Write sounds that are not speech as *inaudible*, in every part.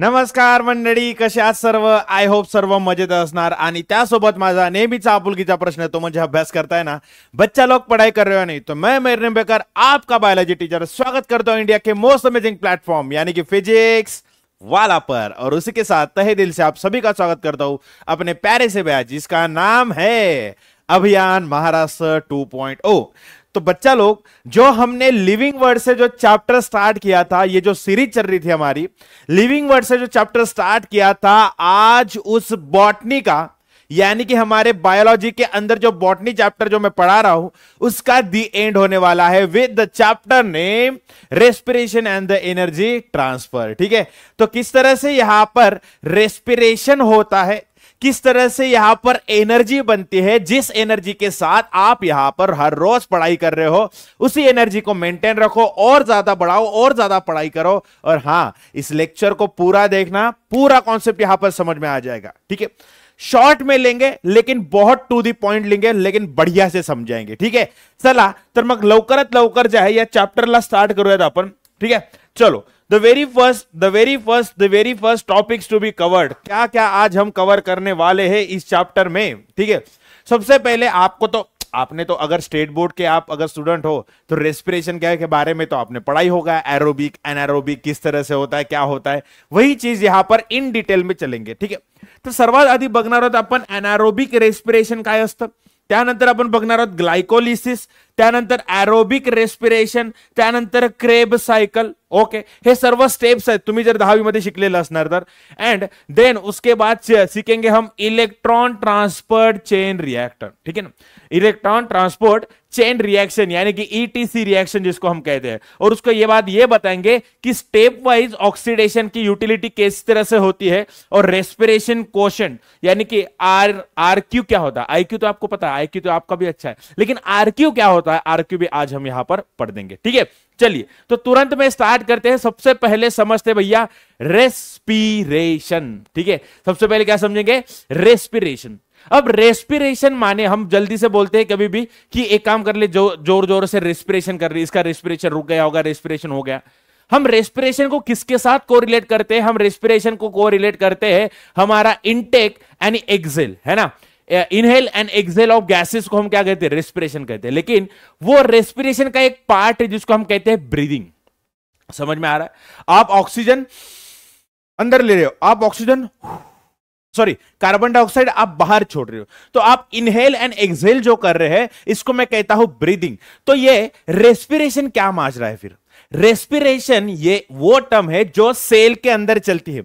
नमस्कार मंडळी कसे आहात सर्व आय होप सर्व मजेत असणार आणि त्यासोबत माझा नेहमीचा आपुलकीचा प्रश्न तो म्हणजे अभ्यास करताय ना बच्चा लोग पढ़ाई कर रहे हो नहीं तो मैं मेरे बेकर आपका बायोलॉजी टीचर स्वागत करता हूं इंडिया के मोस्ट अमेजिंग प्लेटफॉर्म यानी कि फिजिक्स वाला पर और उसी के साथ तहे दिल से आप सभी का स्वागत करता हूं अपने प्यारे से ब्याज जिसका नाम है अभियान महाराष्ट्र 2.0 तो बच्चा लोग जो हमने लिविंग वर्ड से जो चैप्टर स्टार्ट किया था ये जो सीरीज चल रही थी हमारी लिविंग वर्ड से जो चैप्टर स्टार्ट किया था आज उस बॉटनी का यानी कि हमारे बायोलॉजी के अंदर जो बॉटनी चैप्टर जो मैं पढ़ा रहा हूं उसका दी एंड होने वाला है with the chapter name respiration and the energy transfer ठीक है तो किस तरह से यहां पर रेस्पिरेशन होता है किस तरह से यहां पर एनर्जी बनती है जिस एनर्जी के साथ आप यहां पर हर रोज पढ़ाई कर रहे हो उसी एनर्जी को मेंटेन रखो और ज्यादा बढ़ाओ और ज्यादा पढ़ाई करो और हां इस लेक्चर को पूरा देखना पूरा कॉन्सेप्ट यहां पर समझ में आ जाएगा ठीक है शॉर्ट में लेंगे लेकिन बहुत टू दी पॉइंट लेंगे लेकिन बढ़िया से समझाएंगे ठीक है चला तो मग लवकर लवकर है यह चैप्टर ला स्टार्ट करूयात अपन ठीक है चलो the very first the very first the very first topics to be covered क्या क्या आज हम कवर करने वाले हैं इस चैप्टर में ठीक है सबसे पहले आपको तो आपने तो अगर स्टेट बोर्ड के आप अगर स्टूडेंट हो तो रेस्पिरेशन क्या के बारे में तो आपने पढ़ाई होगा एरोबिक एनारोबिक किस तरह से होता है क्या होता है वही चीज यहां पर इन डिटेल में चलेंगे ठीक है तो सर्वाधिक बगना बघणार आहोत एनारोबिक रेस्पिरेशन का असतं त्यानंतर अपन बघणार ग्लाइकोलिसिस त्यानंतर एरोबिक रेस्पिरेशन त्यानंतर क्रेब साइकल ओके हे सर्व स्टेप्स है तुम्ही जर दहावीमध्ये शिकलेलं शिकले एंड देन उसके बाद सीखेंगे हम इलेक्ट्रॉन ट्रांसपोर्ट चेन रिएक्टर ठीक है ना इलेक्ट्रॉन ट्रांसपोर्ट चेन रिएक्शन यानी कि ईटीसी e रिएक्शन जिसको हम कहते हैं और उसको ये बात ये बताएंगे कि स्टेप वाइज ऑक्सीडेशन की यूटिलिटी किस तरह से होती है और रेस्पिरेशन क्वेश्चन यानी कि आर आर क्यू क्या होता है आई क्यू तो आपको पता है आई क्यू तो आपका भी अच्छा है लेकिन आर क्यू क्या होता है आर क्यू भी आज हम यहां पर पढ़ देंगे ठीक है चलिए तो तुरंत में स्टार्ट करते हैं सबसे पहले समझते भैया रेस्पिरेशन ठीक है सबसे पहले क्या समझेंगे रेस्पिरेशन अब रेस्पिरेशन माने हम जल्दी से बोलते हैं कभी भी कि एक काम कर ले जो, जोर जोर से रेस्पिरेशन कर रही इसका रेस्पिरेशन रुक गया होगा रेस्पिरेशन हो गया हम रेस्पिरेशन को किसके साथ रिलेट करते हैं हम रेस्पिरेशन को रिलेट करते हैं हमारा इनटेक एंड एक्सेल है ना inhale and exhale of gases को हम क्या कहते हैं रेस्पिरेशन कहते हैं लेकिन वो रेस्पिरेशन का एक पार्ट है जिसको हम कहते हैं ब्रीदिंग समझ में आ रहा है आप ऑक्सीजन अंदर ले रहे हो आप ऑक्सीजन सॉरी कार्बन डाइऑक्साइड आप बाहर छोड़ रहे हो तो आप इनहेल एंड एक्सहेल जो कर रहे हैं इसको मैं कहता हूं ब्रीदिंग तो ये रेस्पिरेशन क्या माज रहा है फिर रेस्पिरेशन ये वो टर्म है जो सेल के अंदर चलती है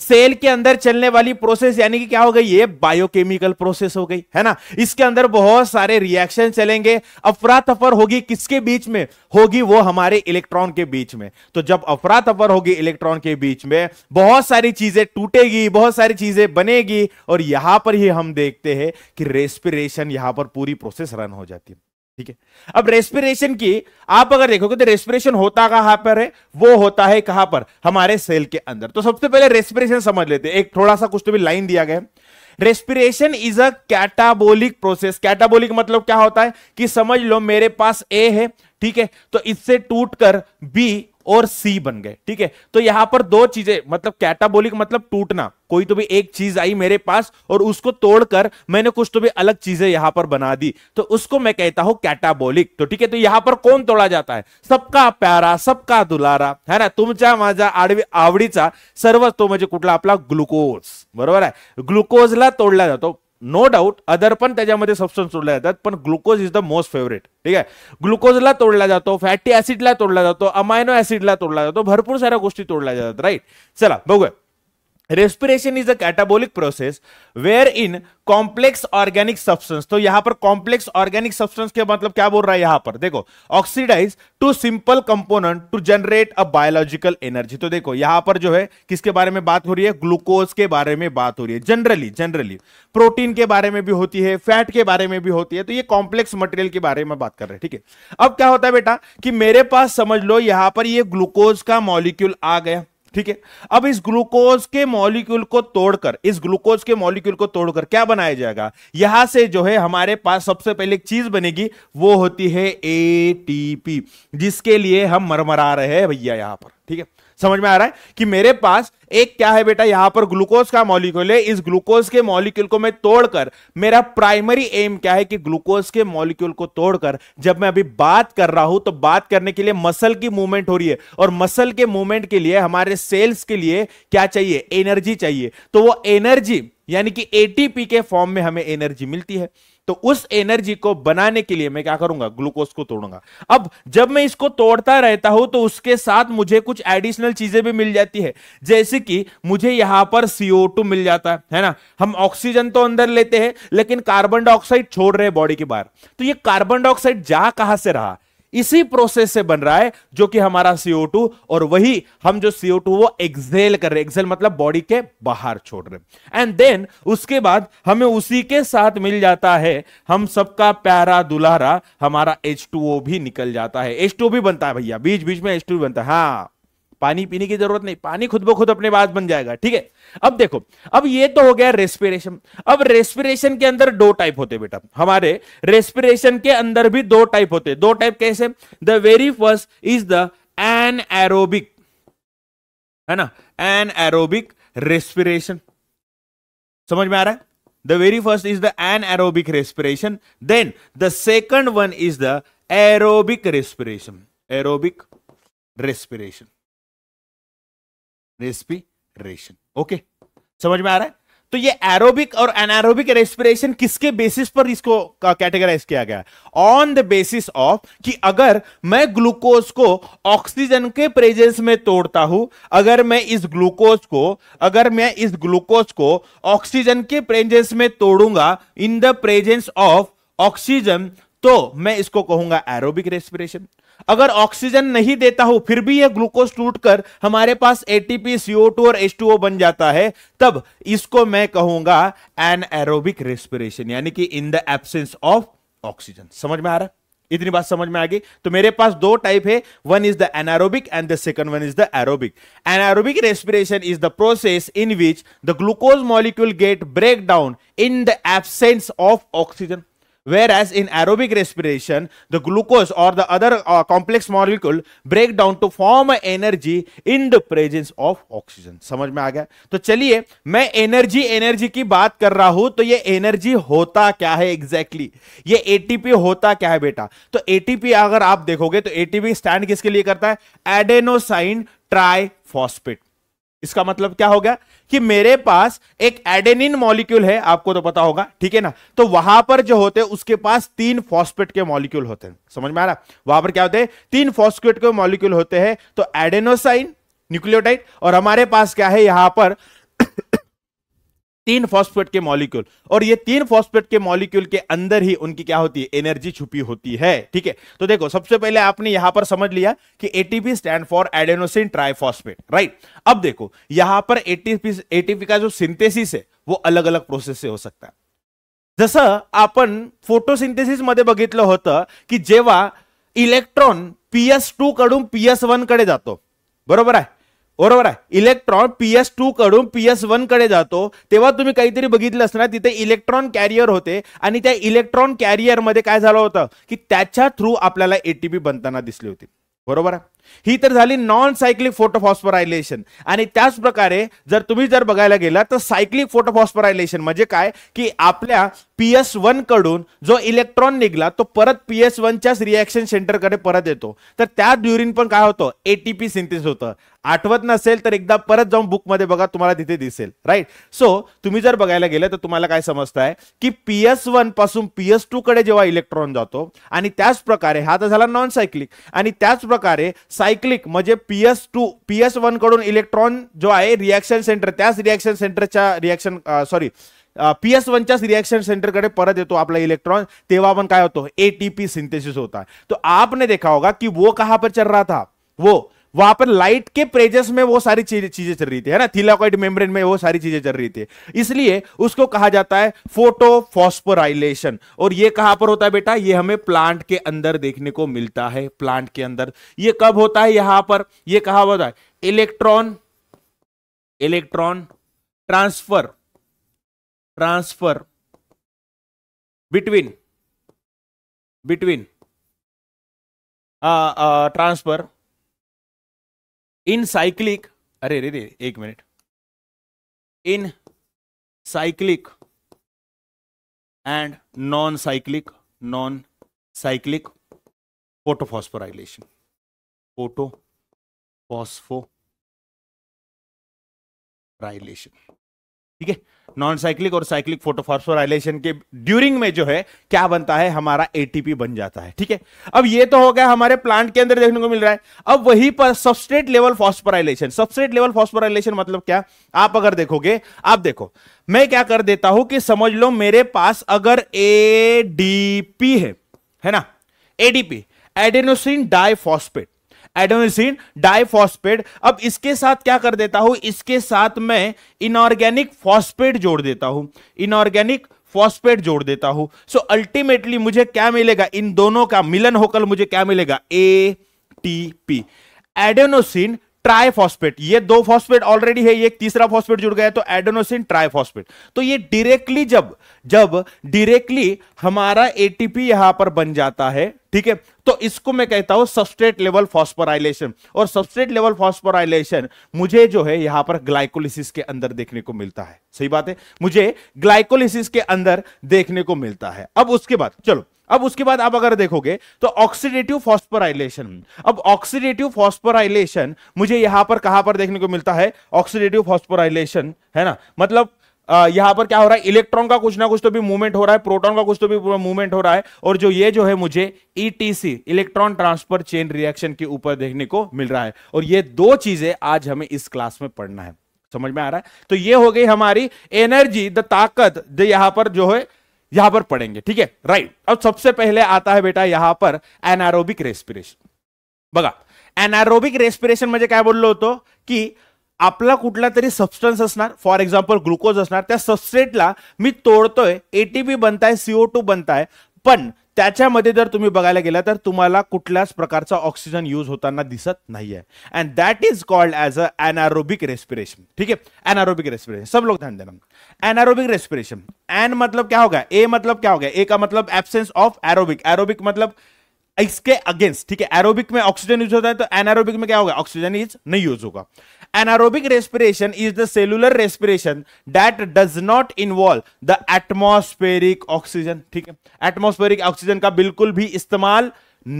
सेल के अंदर चलने वाली प्रोसेस यानी कि क्या हो गई ये बायोकेमिकल प्रोसेस हो गई है ना इसके अंदर बहुत सारे रिएक्शन चलेंगे अफरा तफर होगी किसके बीच में होगी वो हमारे इलेक्ट्रॉन के बीच में तो जब अफरा तफर होगी इलेक्ट्रॉन के बीच में बहुत सारी चीजें टूटेगी बहुत सारी चीजें बनेगी और यहां पर ही हम देखते हैं कि रेस्पिरेशन यहां पर पूरी प्रोसेस रन हो जाती है ठीक है अब रेस्पिरेशन की आप अगर देखोगे तो रेस्पिरेशन होता कहां पर है वो होता है कहां पर हमारे सेल के अंदर तो सबसे पहले रेस्पिरेशन समझ लेते हैं एक थोड़ा सा कुछ तो भी लाइन दिया गया respiration is a catabolic process catabolic मतलब क्या होता है कि समझ लो मेरे पास ए है ठीक है तो इससे टूटकर बी और सी बन गए ठीक है तो यहां पर दो चीजें मतलब कैटाबोलिक मतलब टूटना कोई तो भी एक चीज आई मेरे पास और उसको तोड़कर मैंने कुछ तो भी अलग चीजें यहां पर बना दी तो उसको मैं कहता हूं कैटाबोलिक तो ठीक है तो यहां पर कौन तोड़ा जाता है सबका प्यारा सबका दुलारा है ना तुम माझा आडवी आवड़ी सर्व तो मुझे कुटला अपना ग्लुकोज बरोबर है ग्लुकोजला तोडला जाता नो डाऊट अदर पण त्याच्यामध्ये सबस्टन्स तोडल्या जातात पण glucose is the most favourite ठीक आहे ग्लुकोजला तोडला जातो फॅटी ऍसिडला तोडला जातो अमायनो ऍसिडला तोडला जातो भरपूर साऱ्या गोष्टी तोडल्या जातात राईट चला बघूया respiration is a catabolic process where in complex organic substance तो यहां पर कॉम्प्लेक्स ऑर्गेनिक सब्सटेंस के मतलब क्या बोल रहा है यहां पर देखो oxidize to simple component to generate a biological energy तो देखो यहां पर जो है किसके बारे में बात हो रही है ग्लूकोज के बारे में बात हो रही है जनरली जनरली प्रोटीन के बारे में भी होती है फैट के बारे में भी होती है तो ये कॉम्प्लेक्स मटेरियल के बारे में बात कर रहे हैं ठीक है अब क्या होता है बेटा कि मेरे पास समझ लो यहां पर ये ग्लूकोज का मॉलिक्यूल आ गया ठीक है अब इस ग्लूकोज के मॉलिक्यूल को तोड़कर इस ग्लूकोज के मॉलिक्यूल को तोड़कर क्या बनाया जाएगा यहां से जो है हमारे पास सबसे पहले एक चीज बनेगी वो होती है एटीपी जिसके लिए हम मरमरा रहे हैं भैया यहां पर ठीक है समझ में आ रहा है कि मेरे पास एक क्या है बेटा यहां पर ग्लूकोज का मॉलिक्यूल है इस ग्लूकोज के मॉलिक्यूल को मैं तोड़कर मेरा प्राइमरी एम क्या है कि ग्लूकोज के मॉलिक्यूल को तोड़कर जब मैं अभी बात कर रहा हूं तो बात करने के लिए मसल की मूवमेंट हो रही है और मसल के मूवमेंट के लिए हमारे सेल्स के लिए क्या चाहिए एनर्जी चाहिए तो वो एनर्जी यानी कि एटीपी के फॉर्म में हमें एनर्जी मिलती है तो उस एनर्जी को बनाने के लिए मैं क्या करूंगा ग्लूकोज को तोड़ूंगा अब जब मैं इसको तोड़ता रहता हूं तो उसके साथ मुझे कुछ एडिशनल चीजें भी मिल जाती है जैसे कि मुझे यहां पर सीओ मिल जाता है, ना हम ऑक्सीजन तो अंदर लेते हैं लेकिन कार्बन डाइऑक्साइड छोड़ रहे बॉडी के बाहर तो ये कार्बन डाइऑक्साइड जा कहां से रहा इसी प्रोसेस से बन रहा है जो कि हमारा CO2 और वही हम जो CO2 वो एक्सेल कर रहे हैं एक्सेल मतलब बॉडी के बाहर छोड़ रहे एंड देन उसके बाद हमें उसी के साथ मिल जाता है हम सबका प्यारा दुलारा हमारा H2O भी निकल जाता है H2O भी बनता है भैया बीच बीच में H2 बनता है हाँ पानी पीने की जरूरत नहीं पानी खुद ब खुद अपने बात बन जाएगा ठीक है अब देखो अब ये तो हो गया रेस्पिरेशन अब रेस्पिरेशन के अंदर दो टाइप होते बेटा हमारे रेस्पिरेशन के अंदर भी दो टाइप होते दो टाइप कैसे the very first is the anaerobic है ना एन एरोबिक रेस्पिरेशन समझ में आ रहा है the very first is the anaerobic respiration then the second one is the aerobic respiration aerobic respiration respiration okay समझ में आ रहा है तो ये एरोबिक और एनारोबिक रेस्पिरेशन किसके बेसिस पर इसको कैटेगराइज किया गया ऑन द बेसिस ऑफ कि अगर मैं ग्लूकोज को ऑक्सीजन के प्रेजेंस में तोड़ता हूं अगर मैं इस ग्लूकोज को अगर मैं इस ग्लूकोज को ऑक्सीजन के प्रेजेंस में तोड़ूंगा in the presence of oxygen तो मैं इसको कहूंगा एरोबिक रेस्पिरेशन अगर ऑक्सीजन नहीं देता हो फिर भी यह ग्लूकोज टूटकर हमारे पास एटीपी टू और H2O बन जाता है तब इसको मैं कहूंगा एन एरोबिक रेस्पिरेशन यानी कि in the absence of oxygen समझ में आ रहा है इतनी बात समझ में आ गई तो मेरे पास दो टाइप है one is the anaerobic and the second one is the aerobic anaerobic respiration is the process in which the glucose molecule get break down in the absence of oxygen Whereas in aerobic respiration, the glucose or the other uh, complex molecule break down to form energy in the presence of oxygen. समझ में आ गया तो चलिए मैं energy energy की बात कर रहा हूं तो ये एनर्जी होता क्या है एग्जैक्टली exactly? ये एटीपी होता क्या है बेटा तो एटीपी अगर आप देखोगे तो एटीपी स्टैंड किसके लिए करता है एडेनोसाइन ट्राइफॉस्फेट इसका मतलब क्या हो गया कि मेरे पास एक एडेनिन मॉलिक्यूल है आपको तो पता होगा ठीक है ना तो वहां पर जो होते हैं उसके पास तीन फॉस्फेट के मॉलिक्यूल होते हैं समझ में आ रहा वहां पर क्या होते हैं तीन फॉस्फेट के मॉलिक्यूल होते हैं तो एडेनोसाइन न्यूक्लियोटाइड और हमारे पास क्या है यहां पर तीन फॉस्फेट के मॉलिक्यूल और ये तीन फॉस्फेट के मॉलिक्यूल के अंदर ही उनकी क्या होती है एनर्जी छुपी होती है ठीक है तो देखो सबसे पहले आपने यहां पर समझ लिया कि ATP stand for adenosine triphosphate right अब देखो यहां पर एटीपी एटीपी का जो सिंथेसिस है वो अलग अलग प्रोसेस से हो सकता है जस आपण फोटोसिंथेसिस मध्ये बघितलं होतं की जेव्हा इलेक्ट्रॉन पीएस टू कड़ी पीएस वन कडे जो बरबर है बरोबर आहे इलेक्ट्रॉन पी एस टू कडून पी एस वन कडे जातो तेव्हा तुम्ही काहीतरी बघितलं असणार तिथे इलेक्ट्रॉन कॅरियर होते आणि त्या इलेक्ट्रॉन कॅरियर मध्ये काय झालं होतं की त्याच्या थ्रू आपल्याला एटीपी बनताना दिसली होती बरोबर आहे ही तर झाली नॉन सायक्लिक फोटोफॉस्फरायलेशन आणि त्याच प्रकारे जर तुम्ही जर बघायला गेला तर सायक्लिक फोटोफॉस्फरायलेशन म्हणजे काय की आपल्या पी एस वन कडून जो इलेक्ट्रॉन निघला तो परत पी एस वनच्याच रिॲक्शन सेंटरकडे परत येतो तर त्या ड्युरिन पण काय होतं एटीपी सिंथेसिस होतं आठवत नसेल तर एकदा परत जाऊन बुक मध्ये बघा तुम्हाला तिथे दिसेल राईट सो तुम्ही जर बघायला गेलं तर तुम्हाला काय आहे की पी एस वन पासून पी एस टू कडे जेव्हा इलेक्ट्रॉन जातो आणि त्याच प्रकारे हा तर झाला नॉन सायक्लिक आणि त्याच प्रकारे सायक्लिक म्हणजे P S two P S one कडून इलेक्ट्रॉन जो आहे रिॲक्शन सेंटर त्याच रिॲक्शन सेंटरच्या रिॲक्शन सॉरी पी एस वनच्याच रिएक्शन सेंटरकडे परत येतो आपला इलेक्ट्रॉन तेव्हा काय होतो, ए टी पी सिंथेसिस होता तो आपने देखा होगा की वो कहा पर चल रहा था वो वहां पर लाइट के प्रेजेंस में वो सारी चीजें चल रही थी है ना थीलाकॉइड मेम्ब्रेन में वो सारी चीजें चल रही थी इसलिए उसको कहा जाता है फोटोफॉस्फोराइलेशन और ये कहां पर होता है बेटा ये हमें प्लांट के अंदर देखने को मिलता है प्लांट के अंदर ये कब होता है यहां पर ये कहा होता है electron electron transfer transfer between between transfer in cyclic अरे रे रे एक मिनट in cyclic and non cyclic non cyclic photophosphorylation photophosphorylation ठीक है नॉन साइक्लिक और साइक्लिक फोटोफॉर्सोराइलेशन के ड्यूरिंग में जो है क्या बनता है हमारा एटीपी बन जाता है ठीक है अब ये तो हो गया हमारे प्लांट के अंदर देखने को मिल रहा है अब वही पर substrate level phosphorylation substrate level phosphorylation मतलब क्या आप अगर देखोगे आप देखो मैं क्या कर देता हूं कि समझ लो मेरे पास अगर ए है है ना ADP adenosine di diphosphate adenosine diphosphate अब इसके साथ क्या कर देता हूं इसके साथ मैं इनऑर्गेनिक फॉस्पेट जोड़ देता हूं इनऑर्गेनिक फॉस्फेट जोड़ देता हूं सो so, अल्टीमेटली मुझे क्या मिलेगा इन दोनों का मिलन होकर मुझे क्या मिलेगा A T P adenosine triphosphate ये दो फॉस्फेट ऑलरेडी है ये एक तीसरा फॉस्फेट जुड़ गया है तो एडोनोसिन ट्राइफॉस्फेट तो ये डायरेक्टली जब जब डायरेक्टली हमारा एटीपी यहां पर बन जाता है ठीक है तो इसको मैं कहता हूं सबस्ट्रेट लेवल फॉस्फोराइलेशन और सबस्ट्रेट लेवल फॉस्फोराइलेशन मुझे जो है यहां पर ग्लाइकोलिसिस के अंदर देखने को मिलता है सही बात है मुझे ग्लाइकोलिसिस के अंदर देखने को मिलता है अब उसके बाद चलो अब उसके बाद आप अगर देखोगे तो ऑक्सीडेटिव फॉस्फोराइलेशन अब ऑक्सीडेटिव फॉस्फोराइलेशन मुझे यहां पर कहां पर देखने को मिलता है ऑक्सीडेटिव फॉस्फोराइलेशन है ना मतलब यहां पर क्या हो रहा है इलेक्ट्रॉन का कुछ ना कुछ तो भी मूवमेंट हो रहा है प्रोटॉन का कुछ तो भी मूवमेंट हो रहा है और जो ये जो है मुझे ETC electron transfer chain reaction के ऊपर देखने को मिल रहा है और ये दो चीजें आज हमें इस क्लास में पढ़ना है समझ में आ रहा है तो ये हो गई हमारी एनर्जी द ताकत यहां पर जो है यहां पर पढ़ेंगे ठीक है राइट अब सबसे पहले आता है बेटा यहां पर एनारोबिक रेस्पिरेशन बघा एनारोबिक रेस्पिरेशन म्हणजे काय बोललो होतो की आपला कुठला तरी सबस्टन्स असणार फॉर एक्झाम्पल ग्लुकोज असणार त्या सबस्टेटला मी तोडतोय एटीपी बनताय सीओ टू बनताय पण त्याच्यामध्ये जर तुम्ही बघायला गेला तर तुम्हाला कुठल्याच प्रकारचा ऑक्सिजन यूज होताना दिसत नाहीये and that is called as a anaerobic respiration ठीक है एनारोबिक रेस्पिरेशन सब लोग ध्यान देना एनारोबिक रेस्पिरेशन एन मतलब क्या होगा ए मतलब क्या हो गया ए का मतलब एब्सेंस ऑफ एरोबिक एरोबिक मतलब इसके अगेंस्ट ठीक है एरोबिक में ऑक्सीजन यूज होता है तो एनारोबिक में क्या होगा ऑक्सीजन इज नहीं यूज होगा Anaerobic respiration is the cellular respiration that does not involve the atmospheric oxygen. ठीक है atmospheric oxygen का बिल्कुल भी इस्तेमाल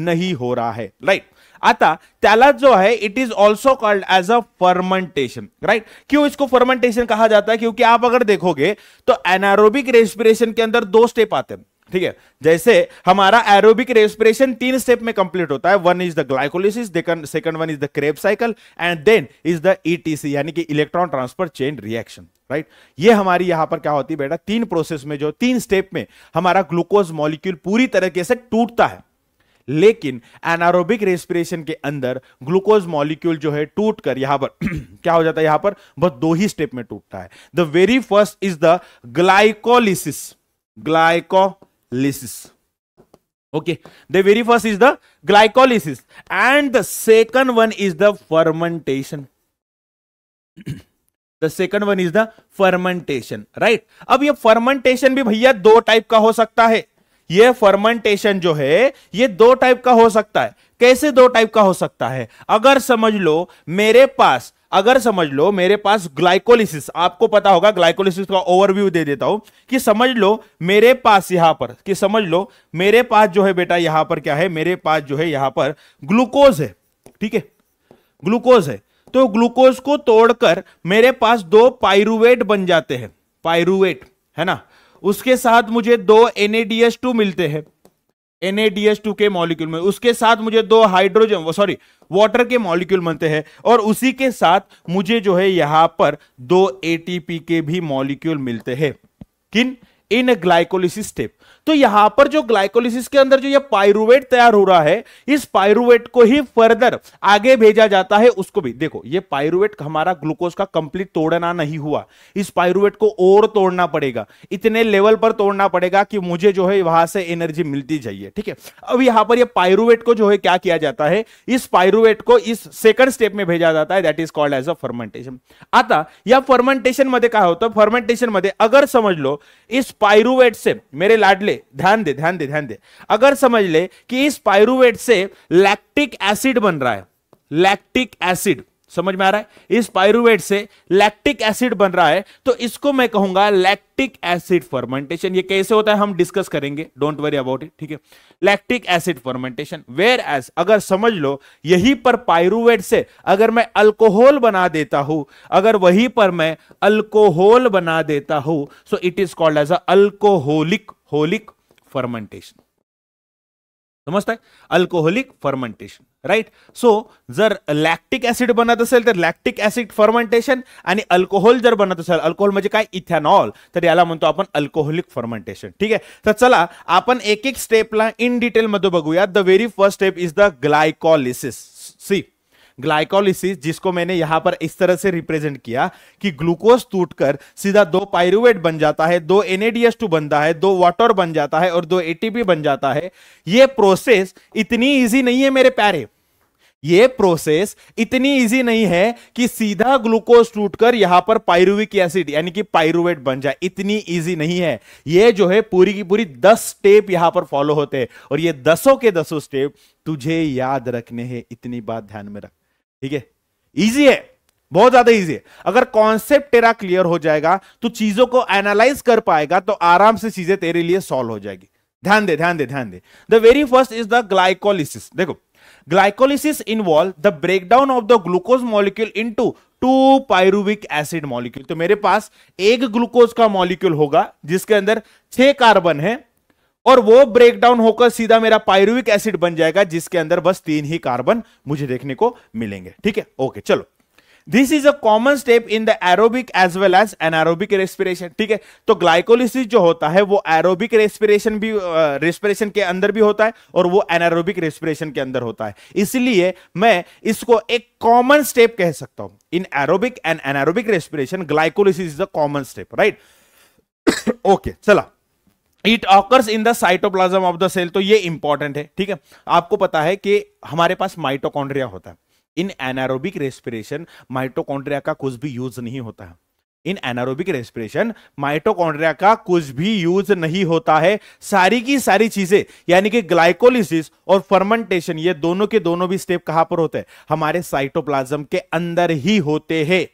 नहीं हो रहा है राइट right? आता त्याला जो है it is also called as a fermentation right क्यों इसको फर्मेंटेशन कहा जाता है क्योंकि आप अगर देखोगे तो एनारोबिक रेस्पिरेशन के अंदर दो स्टेप आते हैं ठीक है जैसे हमारा एरोबिक रेस्पिरेशन तीन स्टेप में कंप्लीट होता है one is the glycolysis second one is the Krebs cycle and then is the ETC यानी कि electron transfer chain reaction right ये हमारी यहां पर क्या होती है बेटा तीन प्रोसेस में जो तीन स्टेप में हमारा ग्लूकोज मॉलिक्यूल पूरी तरीके से टूटता है लेकिन एनारोबिक रेस्पिरेशन के अंदर ग्लूकोज मॉलिक्यूल जो है टूट कर यहां पर *clears throat* क्या हो जाता है यहां पर बस दो ही स्टेप में टूटता है the very first is the glycolysis glyco glycolysis okay the very first is the glycolysis and the second one is the fermentation the second one is the fermentation right अब ये फर्मेंटेशन भी भैया दो type का हो सकता है ये फर्मेंटेशन जो है ये दो टाइप का हो सकता है कैसे दो टाइप का हो सकता है अगर समझ लो मेरे पास अगर समझ लो मेरे पास ग्लाइकोलिसिस आपको पता होगा ग्लाइकोलिसिस का ओवरव्यू दे देता हूं कि समझ लो मेरे पास यहां पर कि समझ लो मेरे पास जो है बेटा यहां पर क्या है मेरे पास जो है यहां पर ग्लूकोज है ठीक है ग्लूकोज है तो ग्लूकोज को तोड़कर मेरे पास दो पायरुवेट बन जाते हैं पायरुवेट है ना उसके साथ मुझे दो एनएडीएस मिलते हैं एनएडीएस के मॉलिक्यूल में उसके साथ मुझे दो हाइड्रोजन सॉरी वाटर के मॉलिक्यूल बनते हैं और उसी के साथ मुझे जो है यहां पर दो एटीपी के भी मॉलिक्यूल मिलते हैं किन इन ग्लाइकोलिसिस स्टेप तो यहां पर जो ग्लाइकोलिसिस के अंदर जो ये पायरुवेट तैयार हो रहा है इस पायरुवेट को ही फर्दर आगे भेजा जाता है उसको भी देखो ये पायरुवेट हमारा ग्लूकोज का कंप्लीट तोड़ना नहीं हुआ इस पायरुवेट को और तोड़ना पड़ेगा इतने लेवल पर तोड़ना पड़ेगा कि मुझे जो है वहां से एनर्जी मिलती चाहिए ठीक है अब यहां पर यह पायरुवेट को जो है क्या किया जाता है इस पायरुवेट को इस सेकंड स्टेप में भेजा जाता है that is called as a fermentation आता या फर्मेंटेशन क्या होता है फर्मेंटेशन मध्य अगर समझ लो इस पायरुवेट से मेरे लाडले दे ध्यान दे ध्यान दे ध्यान दे अगर समझ ले कि इस पायरुवेट से लैक्टिक एसिड बन रहा है लैक्टिक एसिड समझ में आ रहा है इस पायरुवेट से लैक्टिक एसिड बन रहा है तो इसको मैं कहूंगा लैक्टिक एसिड फर्मेंटेशन ये कैसे होता है हम डिस्कस करेंगे डोंट वरी अबाउट इट ठीक है lactic acid fermentation whereas अगर समझ लो यही पर पायरुवेट से अगर मैं अल्कोहल बना देता हूं अगर वही पर मैं अल्कोहल बना देता हूं so it is called as alcoholic alcoholic fermentation समजताय अल्कोहोलिक फर्मेंटेशन राईट सो जर लॅक्टिक ऍसिड बनत असेल तर लॅक्टिक ऍसिड फर्मेंटेशन आणि अल्कोहोल जर बनत असेल अल्कोहोल म्हणजे काय इथॅनॉल तर याला म्हणतो आपण अल्कोहोलिक फर्मेंटेशन ठीक आहे तर चला आपण एक एक स्टेपला इन डिटेलमध्ये बघूया the very first step is the glycolysis see glycolysis जिसको मैंने यहां पर इस तरह से रिप्रेजेंट किया कि ग्लूकोज टूटकर सीधा दो पायरुवेट बन जाता है दो एनएडीएस टू बनता है दो वाटर बन जाता है और दो एटीपी बन जाता है यह प्रोसेस इतनी ईजी नहीं है मेरे प्यारे ये प्रोसेस इतनी इजी नहीं है कि सीधा ग्लूकोज टूटकर यहां पर पायरुविक एसिड यानी कि पायरुवेट बन जाए इतनी इजी नहीं है ये जो है पूरी की पूरी दस स्टेप यहां पर फॉलो होते हैं और ये दसों के दसों स्टेप तुझे याद रखने हैं इतनी बात ध्यान में रख ठीक है इजी है बहुत ज्यादा इजी है अगर कॉन्सेप्ट तेरा क्लियर हो जाएगा तो चीजों को एनालाइज कर पाएगा तो आराम से चीजें तेरे लिए सॉल्व हो जाएगी ध्यान दे ध्यान दे ध्यान दे the very first is the glycolysis देखो glycolysis involve the breakdown of the glucose molecule into two pyruvic acid molecule तो मेरे पास एक ग्लूकोज का मॉलिक्यूल होगा जिसके अंदर छह कार्बन है और वो ब्रेक डाउन होकर सीधा मेरा पायरुविक एसिड बन जाएगा जिसके अंदर बस तीन ही कार्बन मुझे देखने को मिलेंगे ठीक है ओके चलो this is a common step in the aerobic as well as anaerobic respiration ठीक है तो ग्लाइकोलिसिस जो होता है वो एरोबिक रेस्पिरेशन भी रेस्पिरेशन के अंदर भी होता है और वो एनारोबिक रेस्पिरेशन के अंदर होता है इसलिए मैं इसको एक कॉमन स्टेप कह सकता हूं in aerobic and anaerobic respiration glycolysis is a common step right okay चला it occurs in the cytoplasm of the cell तो ये इंपॉर्टेंट है ठीक है आपको पता है कि हमारे पास माइटोकॉन्ड्रिया होता है इन एनारोबिक रेस्पिरेशन माइटोकॉन्ड्रिया का कुछ भी यूज नहीं होता है इन एनारोबिक रेस्पिरेशन माइटोकॉन्ड्रिया का कुछ भी यूज नहीं होता है सारी की सारी चीजें यानी कि ग्लाइकोलिसिस और फर्मेंटेशन ये दोनों के दोनों भी स्टेप कहां पर होते हैं हमारे साइटोप्लाज्म के अंदर ही होते हैं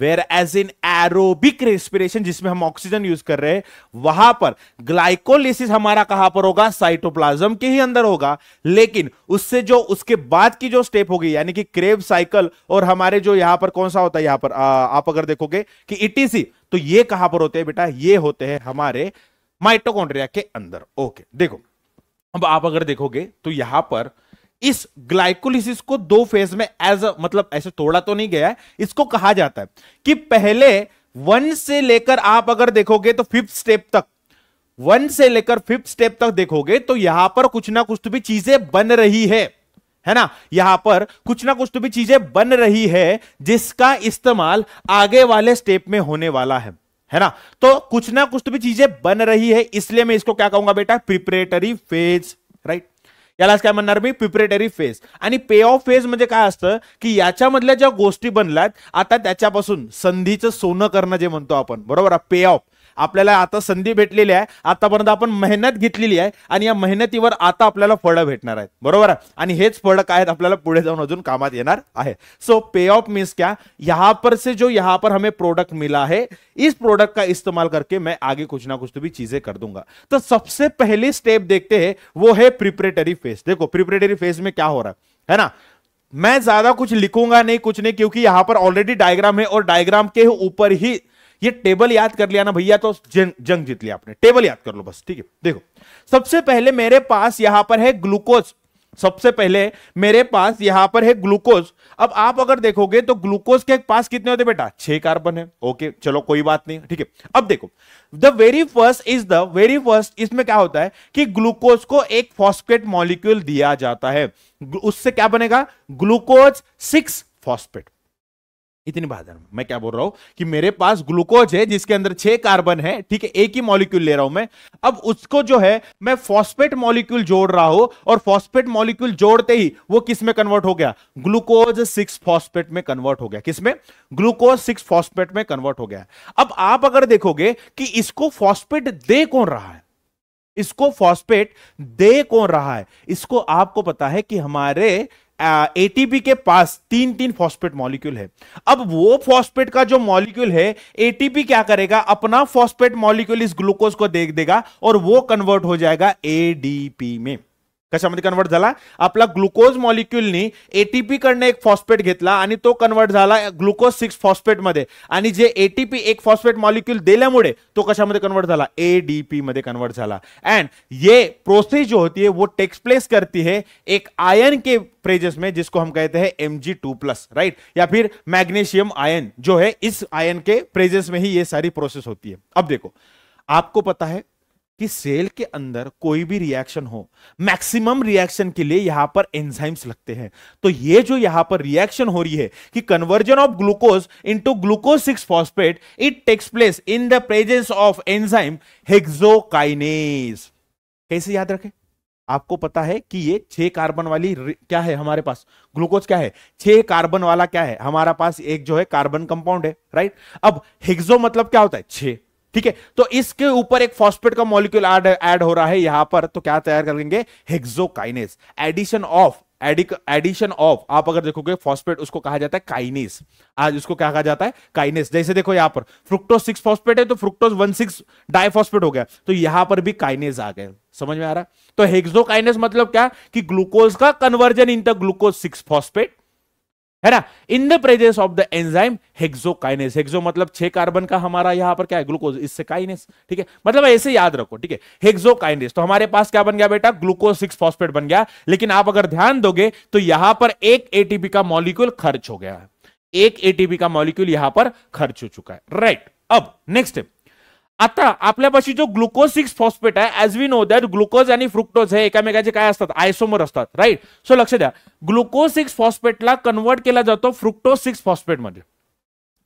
whereas in aerobic respiration जिसमें हम ऑक्सीजन यूज कर रहे हैं वहां पर ग्लाइकोलिसिस हमारा कहां पर होगा साइटोप्लाज्म के ही अंदर होगा लेकिन उससे जो उसके बाद की जो स्टेप होगी यानी कि क्रेव साइकिल और हमारे जो यहां पर कौन सा होता है यहां पर आ, आप अगर देखोगे कि इटीसी e तो ये कहां पर होते हैं बेटा ये होते हैं हमारे माइटोकॉन्ड्रिया के अंदर ओके देखो अब आप अगर देखोगे तो यहां पर इस ग्लाइकोलिसिस को दो फेज में एज मतलब ऐसे थोड़ा तो नहीं गया है इसको कहा जाता है कि पहले वन से लेकर आप अगर देखोगे तो फिफ्थ स्टेप तक वन से लेकर फिफ्थ स्टेप तक देखोगे तो यहां पर कुछ ना कुछ तो भी चीजें बन रही है है ना यहां पर कुछ ना कुछ तो भी चीजें बन रही है जिसका इस्तेमाल आगे वाले स्टेप में होने वाला है है ना तो कुछ ना कुछ तो भी चीजें बन रही है इसलिए मैं इसको क्या कहूंगा बेटा प्रिपरेटरी फेज यालाच काय म्हणणार मी प्रिपरेटरी फेज आणि पे ऑफ फेज म्हणजे काय असतं की याच्यामधल्या ज्या गोष्टी बनल्यात आता त्याच्यापासून संधीचं सोनं करणं जे म्हणतो आपण बरोबर पे ऑफ अपने आता संधि भेटलेली है आतापर्यंत अपन मेहनत घी मेहनती आणि आता अपने फल भेटना है बरबर है आणि हेच पुढे जाऊन अजु काम है सो पे ऑफ मीन्स क्या यहाँ पर से जो यहाँ पर हमें प्रोडक्ट मिला है इस प्रोडक्ट का इस्तेमाल करके मैं आगे कुछ ना कुछ तो भी चीजें कर दूंगा तो सबसे पहली स्टेप देखते हैं वो है प्रिपरेटरी फेज देखो प्रिपरेटरी फेज में क्या हो रहा है ना मैं ज्यादा कुछ लिखूंगा नहीं कुछ नहीं क्योंकि यहां पर ऑलरेडी डायग्राम है और डायग्राम के ऊपर ही ये टेबल याद कर लिया ना भैया तो जंग, जीत लिया आपने टेबल याद कर लो बस ठीक है देखो सबसे पहले मेरे पास यहां पर है ग्लूकोज सबसे पहले मेरे पास यहां पर है ग्लूकोज अब आप अगर देखोगे तो ग्लूकोज के पास कितने होते बेटा छह कार्बन है ओके चलो कोई बात नहीं ठीक है अब देखो the very first is the very first इसमें क्या होता है कि ग्लूकोज को एक फॉस्फेट मॉलिक्यूल दिया जाता है उससे क्या बनेगा ग्लूकोज सिक्स फॉस्फेट इतनी बात है मैं क्या बोल रहा हूं कि मेरे पास ग्लूकोज है जिसके अंदर छह कार्बन है ठीक है एक ही मॉलिक्यूल ले रहा हूं मैं अब उसको जो है मैं फॉस्फेट मॉलिक्यूल जोड़ रहा हूं और फॉस्फेट मॉलिक्यूल जोड़ते ही वो किस में कन्वर्ट हो गया ग्लूकोज सिक्स फॉस्फेट में कन्वर्ट हो गया किसमें ग्लूकोज सिक्स फॉस्फेट में कन्वर्ट हो गया अब आप अगर देखोगे कि इसको फॉस्फेट दे कौन रहा है इसको फॉस्फेट दे कौन रहा है इसको आपको पता है कि हमारे एटीपी के पास तीन तीन फॉस्फेट मॉलिक्यूल है अब वो फॉस्फेट का जो मॉलिक्यूल है एटीपी क्या करेगा अपना फॉस्फेट मॉलिक्यूल इस ग्लूकोज को देख देगा और वो कन्वर्ट हो जाएगा एडीपी में मे कन्वर्ट झाला आपला ग्लुकोज मॉलिक्यूल एटीपी कडनं एक फॉस्फेट घेतला तो कन्वर्ट ग्लुकोज सिक्स फॉस्फेट मे जे एटीपी एक फॉस्फेट मॉलिक्यूल दिल्यामुळे तो मे कन्वर्ट एडीपी मे कन्वर्ट जा एंड ये प्रोसेस जो होती है वो टेक्स प्लेस करती है एक आयन के प्रेजेस में जिसको हम कहते हैं M G two plus right या फिर मैग्नेशियम आयन जो है इस आयन के प्रेजेस में ही ये सारी प्रोसेस होती है अब देखो आपको पता है कि सेल के अंदर कोई भी रिएक्शन हो मैक्सिमम रिएक्शन के लिए यहां पर एंजाइम्स लगते हैं तो ये जो यहां पर रिएक्शन हो रही है कि conversion of glucose into glucose six phosphate it takes place in the presence of enzyme hexokinase कैसे याद रखें आपको पता है कि ये छह कार्बन वाली क्या है हमारे पास ग्लूकोज क्या है छह कार्बन वाला क्या है हमारा पास एक जो है कार्बन कंपाउंड है राइट अब हेक्सो मतलब क्या होता है छह ठीक है तो इसके ऊपर एक फॉस्फेट का मॉलिक्यूल ऐड हो रहा है यहां पर तो क्या तैयार करेंगे hexokinase addition of addition of आप अगर देखोगे फॉस्फेट उसको कहा जाता है काइनेस आज उसको क्या कहा जाता है काइनेस जैसे देखो यहां पर फ्रुक्टोज सिक्स फॉस्फेट है तो फ्रुक्टोज वन सिक्स डायफॉस्पेट हो गया तो यहां पर भी काइनेस आ गए समझ में आ रहा है तो हेक्सोकाइनेस मतलब क्या कि ग्लूकोज का conversion in the glucose six phosphate है ना in the presence of the enzyme hexokinase hexo मतलब छह कार्बन का हमारा यहां पर क्या है ग्लूकोज इससे काइनेस ठीक है मतलब ऐसे याद रखो ठीक है हेक्सोकाइनेस तो हमारे पास क्या बन गया बेटा ग्लूकोज सिक्स फॉस्फेट बन गया लेकिन आप अगर ध्यान दोगे तो यहां पर एक एटीपी का मॉलिक्यूल खर्च हो गया है एक एटीपी का मॉलिक्यूल यहां पर खर्च हो चुका है राइट right. अब नेक्स्ट स्टेप आता आपल्यापाशी जो ग्लुकोज सिक्स फॉस्फेट आहे as we know that glucose आणि फ्रुक्टोज हे एकामेकाचे काय असतात आयसोमर असतात राईट सो लक्ष द्या ग्लुकोज सिक्स फॉस्फेटला कन्वर्ट केला जातो फ्रुक्टोज सिक्स फॉस्फेटमध्ये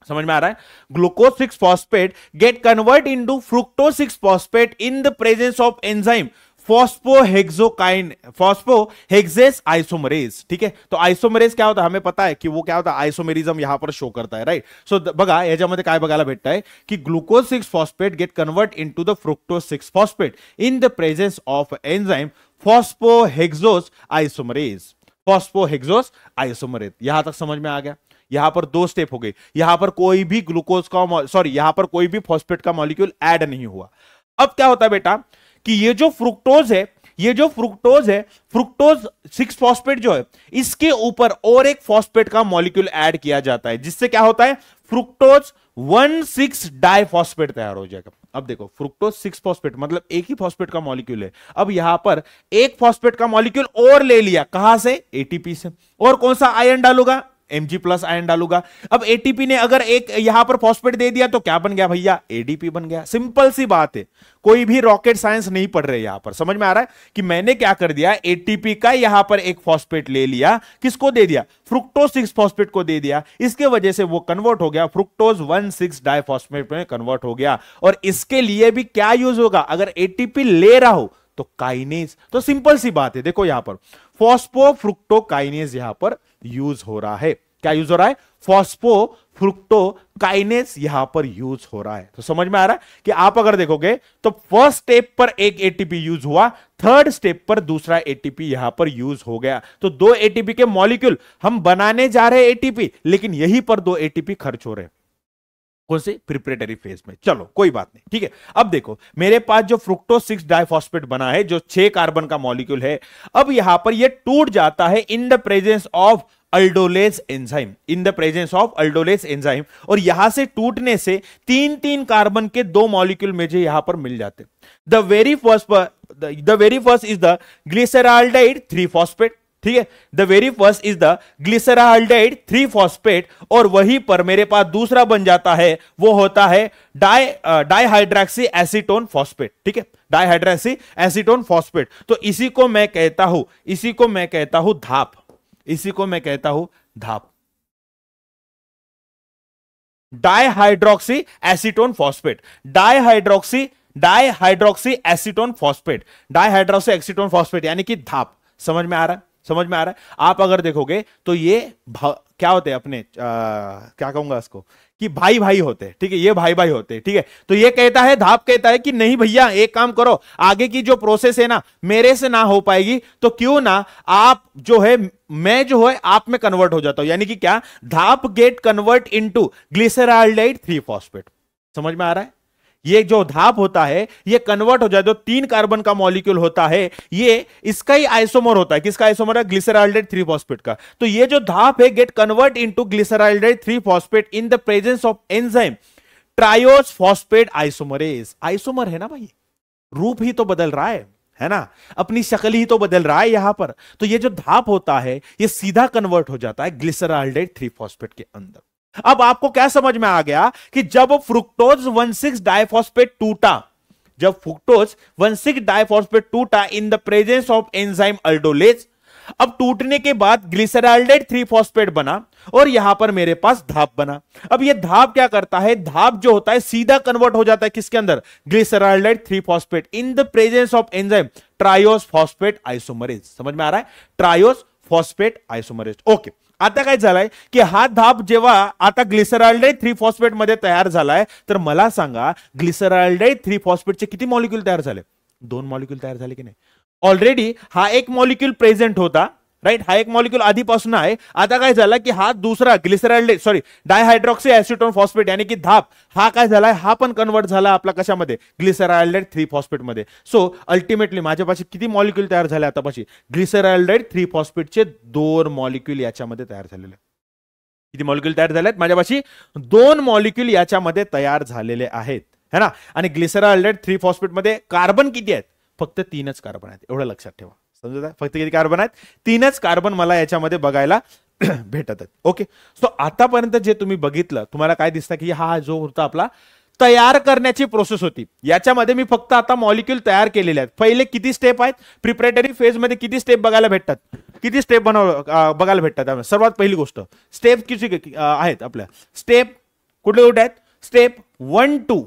समज में आ रहा है glucose six phosphate get convert into fructose six phosphate in the presence of enzyme phosphohexokinase phosphohexose isomerase ठीक है तो आइसोमरेज क्या होता है हमें पता है कि वो क्या होता है आइसोमेरिज्म यहां पर शो करता है राइट सो बघा याच्यामध्ये काय बघायला भेटत कि glucose six phosphate get convert into the fructose six phosphate in the presence of enzyme phosphohexose isomerase phosphohexose isomerase यहां तक समझ में आ गया यहां पर दो स्टेप हो गई यहां पर कोई भी ग्लूकोज का सॉरी यहां पर कोई भी फॉस्फेट का मॉलिक्यूल एड नहीं हुआ अब क्या होता है बेटा कि ये जो फ्रुक्टोज है ये जो फ्रुक्टोज है फ्रुक्टोज सिक्स फॉस्पेट जो है इसके ऊपर और एक फॉस्पेट का मॉलिक्यूल ऐड किया जाता है जिससे क्या होता है फ्रुक्टोज वन सिक्स फॉस्पेट तैयार हो जाएगा अब देखो फ्रुक्टोज सिक्स फॉस्पेट मतलब एक ही फॉस्पेट का मॉलिक्यूल है अब यहां पर एक फॉस्पेट का मॉलिक्यूल और ले लिया कहां से एटीपी से और कौन सा आयन डालूगा एम जी प्लस आयन डालूगा अब एटीपी ने अगर एक यहां पर फॉस्फेट दे दिया तो क्या बन गया भैया एडीपी बन गया सिंपल सी बात है कोई भी रॉकेट साइंस नहीं पढ़ रहे यहां पर समझ में आ रहा है कि मैंने क्या कर दिया एटीपी का यहां पर एक फॉस्फेट ले लिया किसको दे दिया फ्रुक्टोज सिक्स फॉस्फेट को दे दिया इसके वजह से वो कन्वर्ट हो गया फ्रुक्टोज वन सिक्स डाइफॉस्फेट में कन्वर्ट हो गया और इसके लिए भी क्या यूज होगा अगर एटीपी ले रहा हो तो काइनेज तो सिंपल सी बात है देखो यहां पर फॉस्फो फ्रुक्टो काइनेज यहां पर यूज हो रहा है क्या यूज हो रहा है फॉस्पो फ्रुक्टो काइनेस यहां पर यूज हो रहा है तो समझ में आ रहा है कि आप अगर देखोगे तो फर्स्ट स्टेप पर एक एटीपी यूज हुआ थर्ड स्टेप पर दूसरा एटीपी यहां पर यूज हो गया तो दो एटीपी के मॉलिक्यूल हम बनाने जा रहे एटीपी लेकिन यही पर दो एटीपी खर्च हो रहे हैं कौन से प्रिपरेटरी फेज में चलो कोई बात नहीं ठीक है अब देखो मेरे पास जो फ्रुक्टो सिक्स डाइफॉस्पेट बना है जो छह कार्बन का मॉलिक्यूल है अब यहां पर यह टूट जाता है in the presence of aldolase enzyme in the presence of aldolase enzyme और यहां से टूटने से तीन तीन कार्बन के दो मॉलिक्यूल मुझे यहां पर मिल जाते the very first the very first is the glyceraldehyde three phosphate ठीक है the very first is the glyceraldehyde three phosphate और वहीं पर मेरे पास दूसरा बन जाता है वो होता है डाई डाईहाइड्रैक्सी एसिटोन फॉस्फेट ठीक है डाईहाइड्रैक्सी एसिटोन फॉस्फेट तो इसी को मैं कहता हूं इसी को मैं कहता हूं धाप इसी को मैं कहता हूं DHAP dihydroxy acetone phosphate dihydroxy dihydroxy acetone phosphate dihydroxy acetone phosphate यानी कि धाप समझ में आ रहा है समझ में आ रहा है आप अगर देखोगे तो ये क्या होते हैं अपने आ, क्या कहूंगा इसको कि भाई भाई होते हैं ठीक है ये भाई भाई होते हैं ठीक है तो ये कहता है धाप कहता है कि नहीं भैया एक काम करो आगे की जो प्रोसेस है ना मेरे से ना हो पाएगी तो क्यों ना आप जो है मैं जो है आप में कन्वर्ट हो जाता हूं यानी कि क्या DHAP get convert into three phosphate समझ में आ रहा है ये जो धाप होता है ये कन्वर्ट हो जाए जो तीन कार्बन का मॉलिक्यूल होता है ये इसका ही आइसोमर होता है किसका आइसोमर है ग्लिसराइल्डेड थ्री फॉस्फेट का तो ये जो धाप है get convert into glyceraldehyde three phosphate in the presence of enzyme triose phosphate isomerase isomer है ना भाई रूप ही तो बदल रहा है है ना अपनी शक्ल ही तो बदल रहा है यहां पर तो ये जो धाप होता है ये सीधा कन्वर्ट हो जाता है ग्लिसराइल्डेड थ्री फॉस्फेट के अंदर अब आपको क्या समझ में आ गया कि जब फ्रुक्टोज 16 डाइफॉस्फेट टूटा जब फ्रुक्टोज 16 डायफॉस्पेट टूटा in the presence of enzyme aldolase अब टूटने के बाद ग्लिसराइल्डेड थ्री फॉस्पेट बना और यहां पर मेरे पास धाप बना अब यह धाप क्या करता है धाप जो होता है सीधा कन्वर्ट हो जाता है किसके अंदर glyceraldehyde three phosphate in the presence of enzyme triose phosphate isomerase समझ में आ रहा है ट्रायोस फॉस्पेट आइसोमरेज ओके आता काय झालंय की हा धाप जेव्हा आता ग्लिसराल्डे थ्री फॉस्फेट मध्ये तयार झालाय तर मला सांगा ग्लिसराल्डे थ्री फॉस्फेटचे किती मॉलिक्युल तयार झाले दोन मॉलिक्युल तयार झाले की नाही ऑलरेडी हा एक मॉलिक्युल प्रेझेंट होता राईट हा एक मॉलिक्युल आधीपासून आहे आता काय झाला की हा दुसरा ग्लिसराल्डे सॉरी डायहायड्रॉक्सी ऍसिटोन फॉस्फेट यानी की धाप हा काय झाला हा पण कन्वर्ट झाला आपला कशामध्ये ग्लिसराल्डेड थ्री मध्ये सो अल्टिमेटली माझ्यापाशी किती मॉलिक्युल तयार झाले आतापाशी ग्लिसराल्डेड थ्री फॉस्फेटचे दोन मॉलिक्युल याच्यामध्ये तयार झालेले किती मॉलिक्युल तयार झाले आहेत माझ्यापाशी दोन मॉलिक्युल याच्यामध्ये तयार झालेले आहेत है ना आणि ग्लिसराल्डेड थ्री फॉस्फेटमध्ये कार्बन किती आहेत फक्त तीनच कार्बन आहेत एवढं लक्षात ठेवा समजत फक्त किती कार्बन आहेत तीनच कार्बन मला याच्यामध्ये बघायला भेटत आहेत ओके सो आतापर्यंत जे तुम्ही बघितलं तुम्हाला काय दिसतं की हा जो होता आपला तयार करण्याची प्रोसेस होती याच्यामध्ये मी फक्त आता मॉलिक्यूल तयार केलेले आहेत पहिले किती स्टेप आहेत प्रिपरेटरी फेज मध्ये किती स्टेप बघायला भेटतात किती स्टेप बनव बघायला भेटतात सर्वात पहिली गोष्ट स्टेप किती आहेत आपल्या स्टेप कुठले कुठे आहेत step one two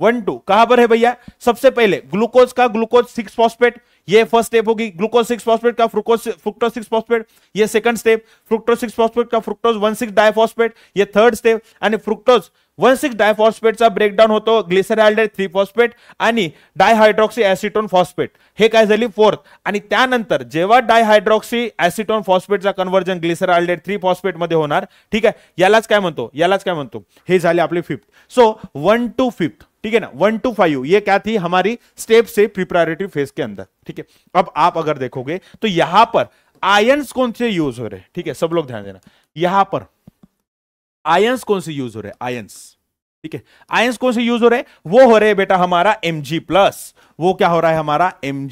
one two का पर है भैया सबसे पहिले ग्लुकोज का ग्लुकोज सिक्स फॉस्फेट ये फर्स्ट स्टेप होगी ग्लूकोज सिक्स फॉस्फेट का फ्रुक्टोज सिक्स फॉस्फेट ये second step fructose six phosphate का फ्रुक्टोज वन सिक्स डायफॉस्फेट ये third step and fructose one six डायफॉस्फेटचा ब्रेकडाऊन होतो ग्लिसरॅल्डेड थ्री फॉस्फेट आणि डायहायड्रॉक्सी ऍसिटोन फॉस्फेट हे काय झाली फोर्थ आणि त्यानंतर जेव्हा डायहायड्रॉक्सी ऍसिटोन फॉस्फेटचा कन्व्हर्जन ग्लिसरॅल्डेड थ्री फॉस्फेटमध्ये होणार ठीक आहे यालाच काय म्हणतो यालाच काय म्हणतो हे झाले आपले fifth so one two fifth ठीक है ना वन टू फाइव ये क्या थी हमारी स्टेप से प्रिपरेटरी फेज के अंदर ठीक है अब आप अगर देखोगे तो यहां पर आयन्स कौन से यूज हो रहे हैं ठीक है सब लोग ध्यान देना यहां पर आयंस कौन से यूज हो रहे आयंस ठीक है आयंस कौन से यूज हो रहे वो हो रहे बेटा हमारा एम प्लस वो क्या हो रहा है हमारा एम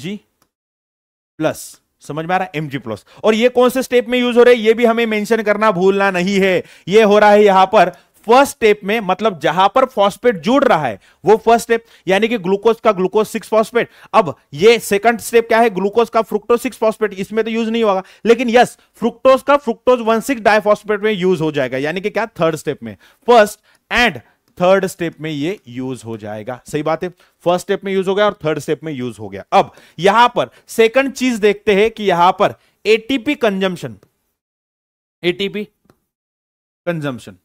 प्लस समझ में आ रहा है जी प्लस और ये कौन से स्टेप में यूज हो रहे ये भी हमें मेंशन करना भूलना नहीं है ये हो रहा है यहां पर फर्स्ट स्टेप में मतलब जहां पर फॉस्फेट जुड़ रहा है वो फर्स्ट स्टेप यानी कि ग्लूकोज का ग्लूकोज सिक्स फॉस्फेट अब ये सेकंड स्टेप क्या है ग्लूकोज का फ्रुक्टोज सिक्स फॉस्फेट इसमें तो यूज नहीं होगा लेकिन यस फ्रुक्टोज का फ्रुक्टोज वन सिक्स डायफॉस्फेट में यूज हो जाएगा यानी कि क्या थर्ड स्टेप में फर्स्ट एंड थर्ड स्टेप में ये यूज हो जाएगा सही बात है फर्स्ट स्टेप में यूज हो गया और थर्ड स्टेप में यूज हो गया अब यहां पर सेकंड चीज देखते हैं कि यहां पर ATP consumption ATP consumption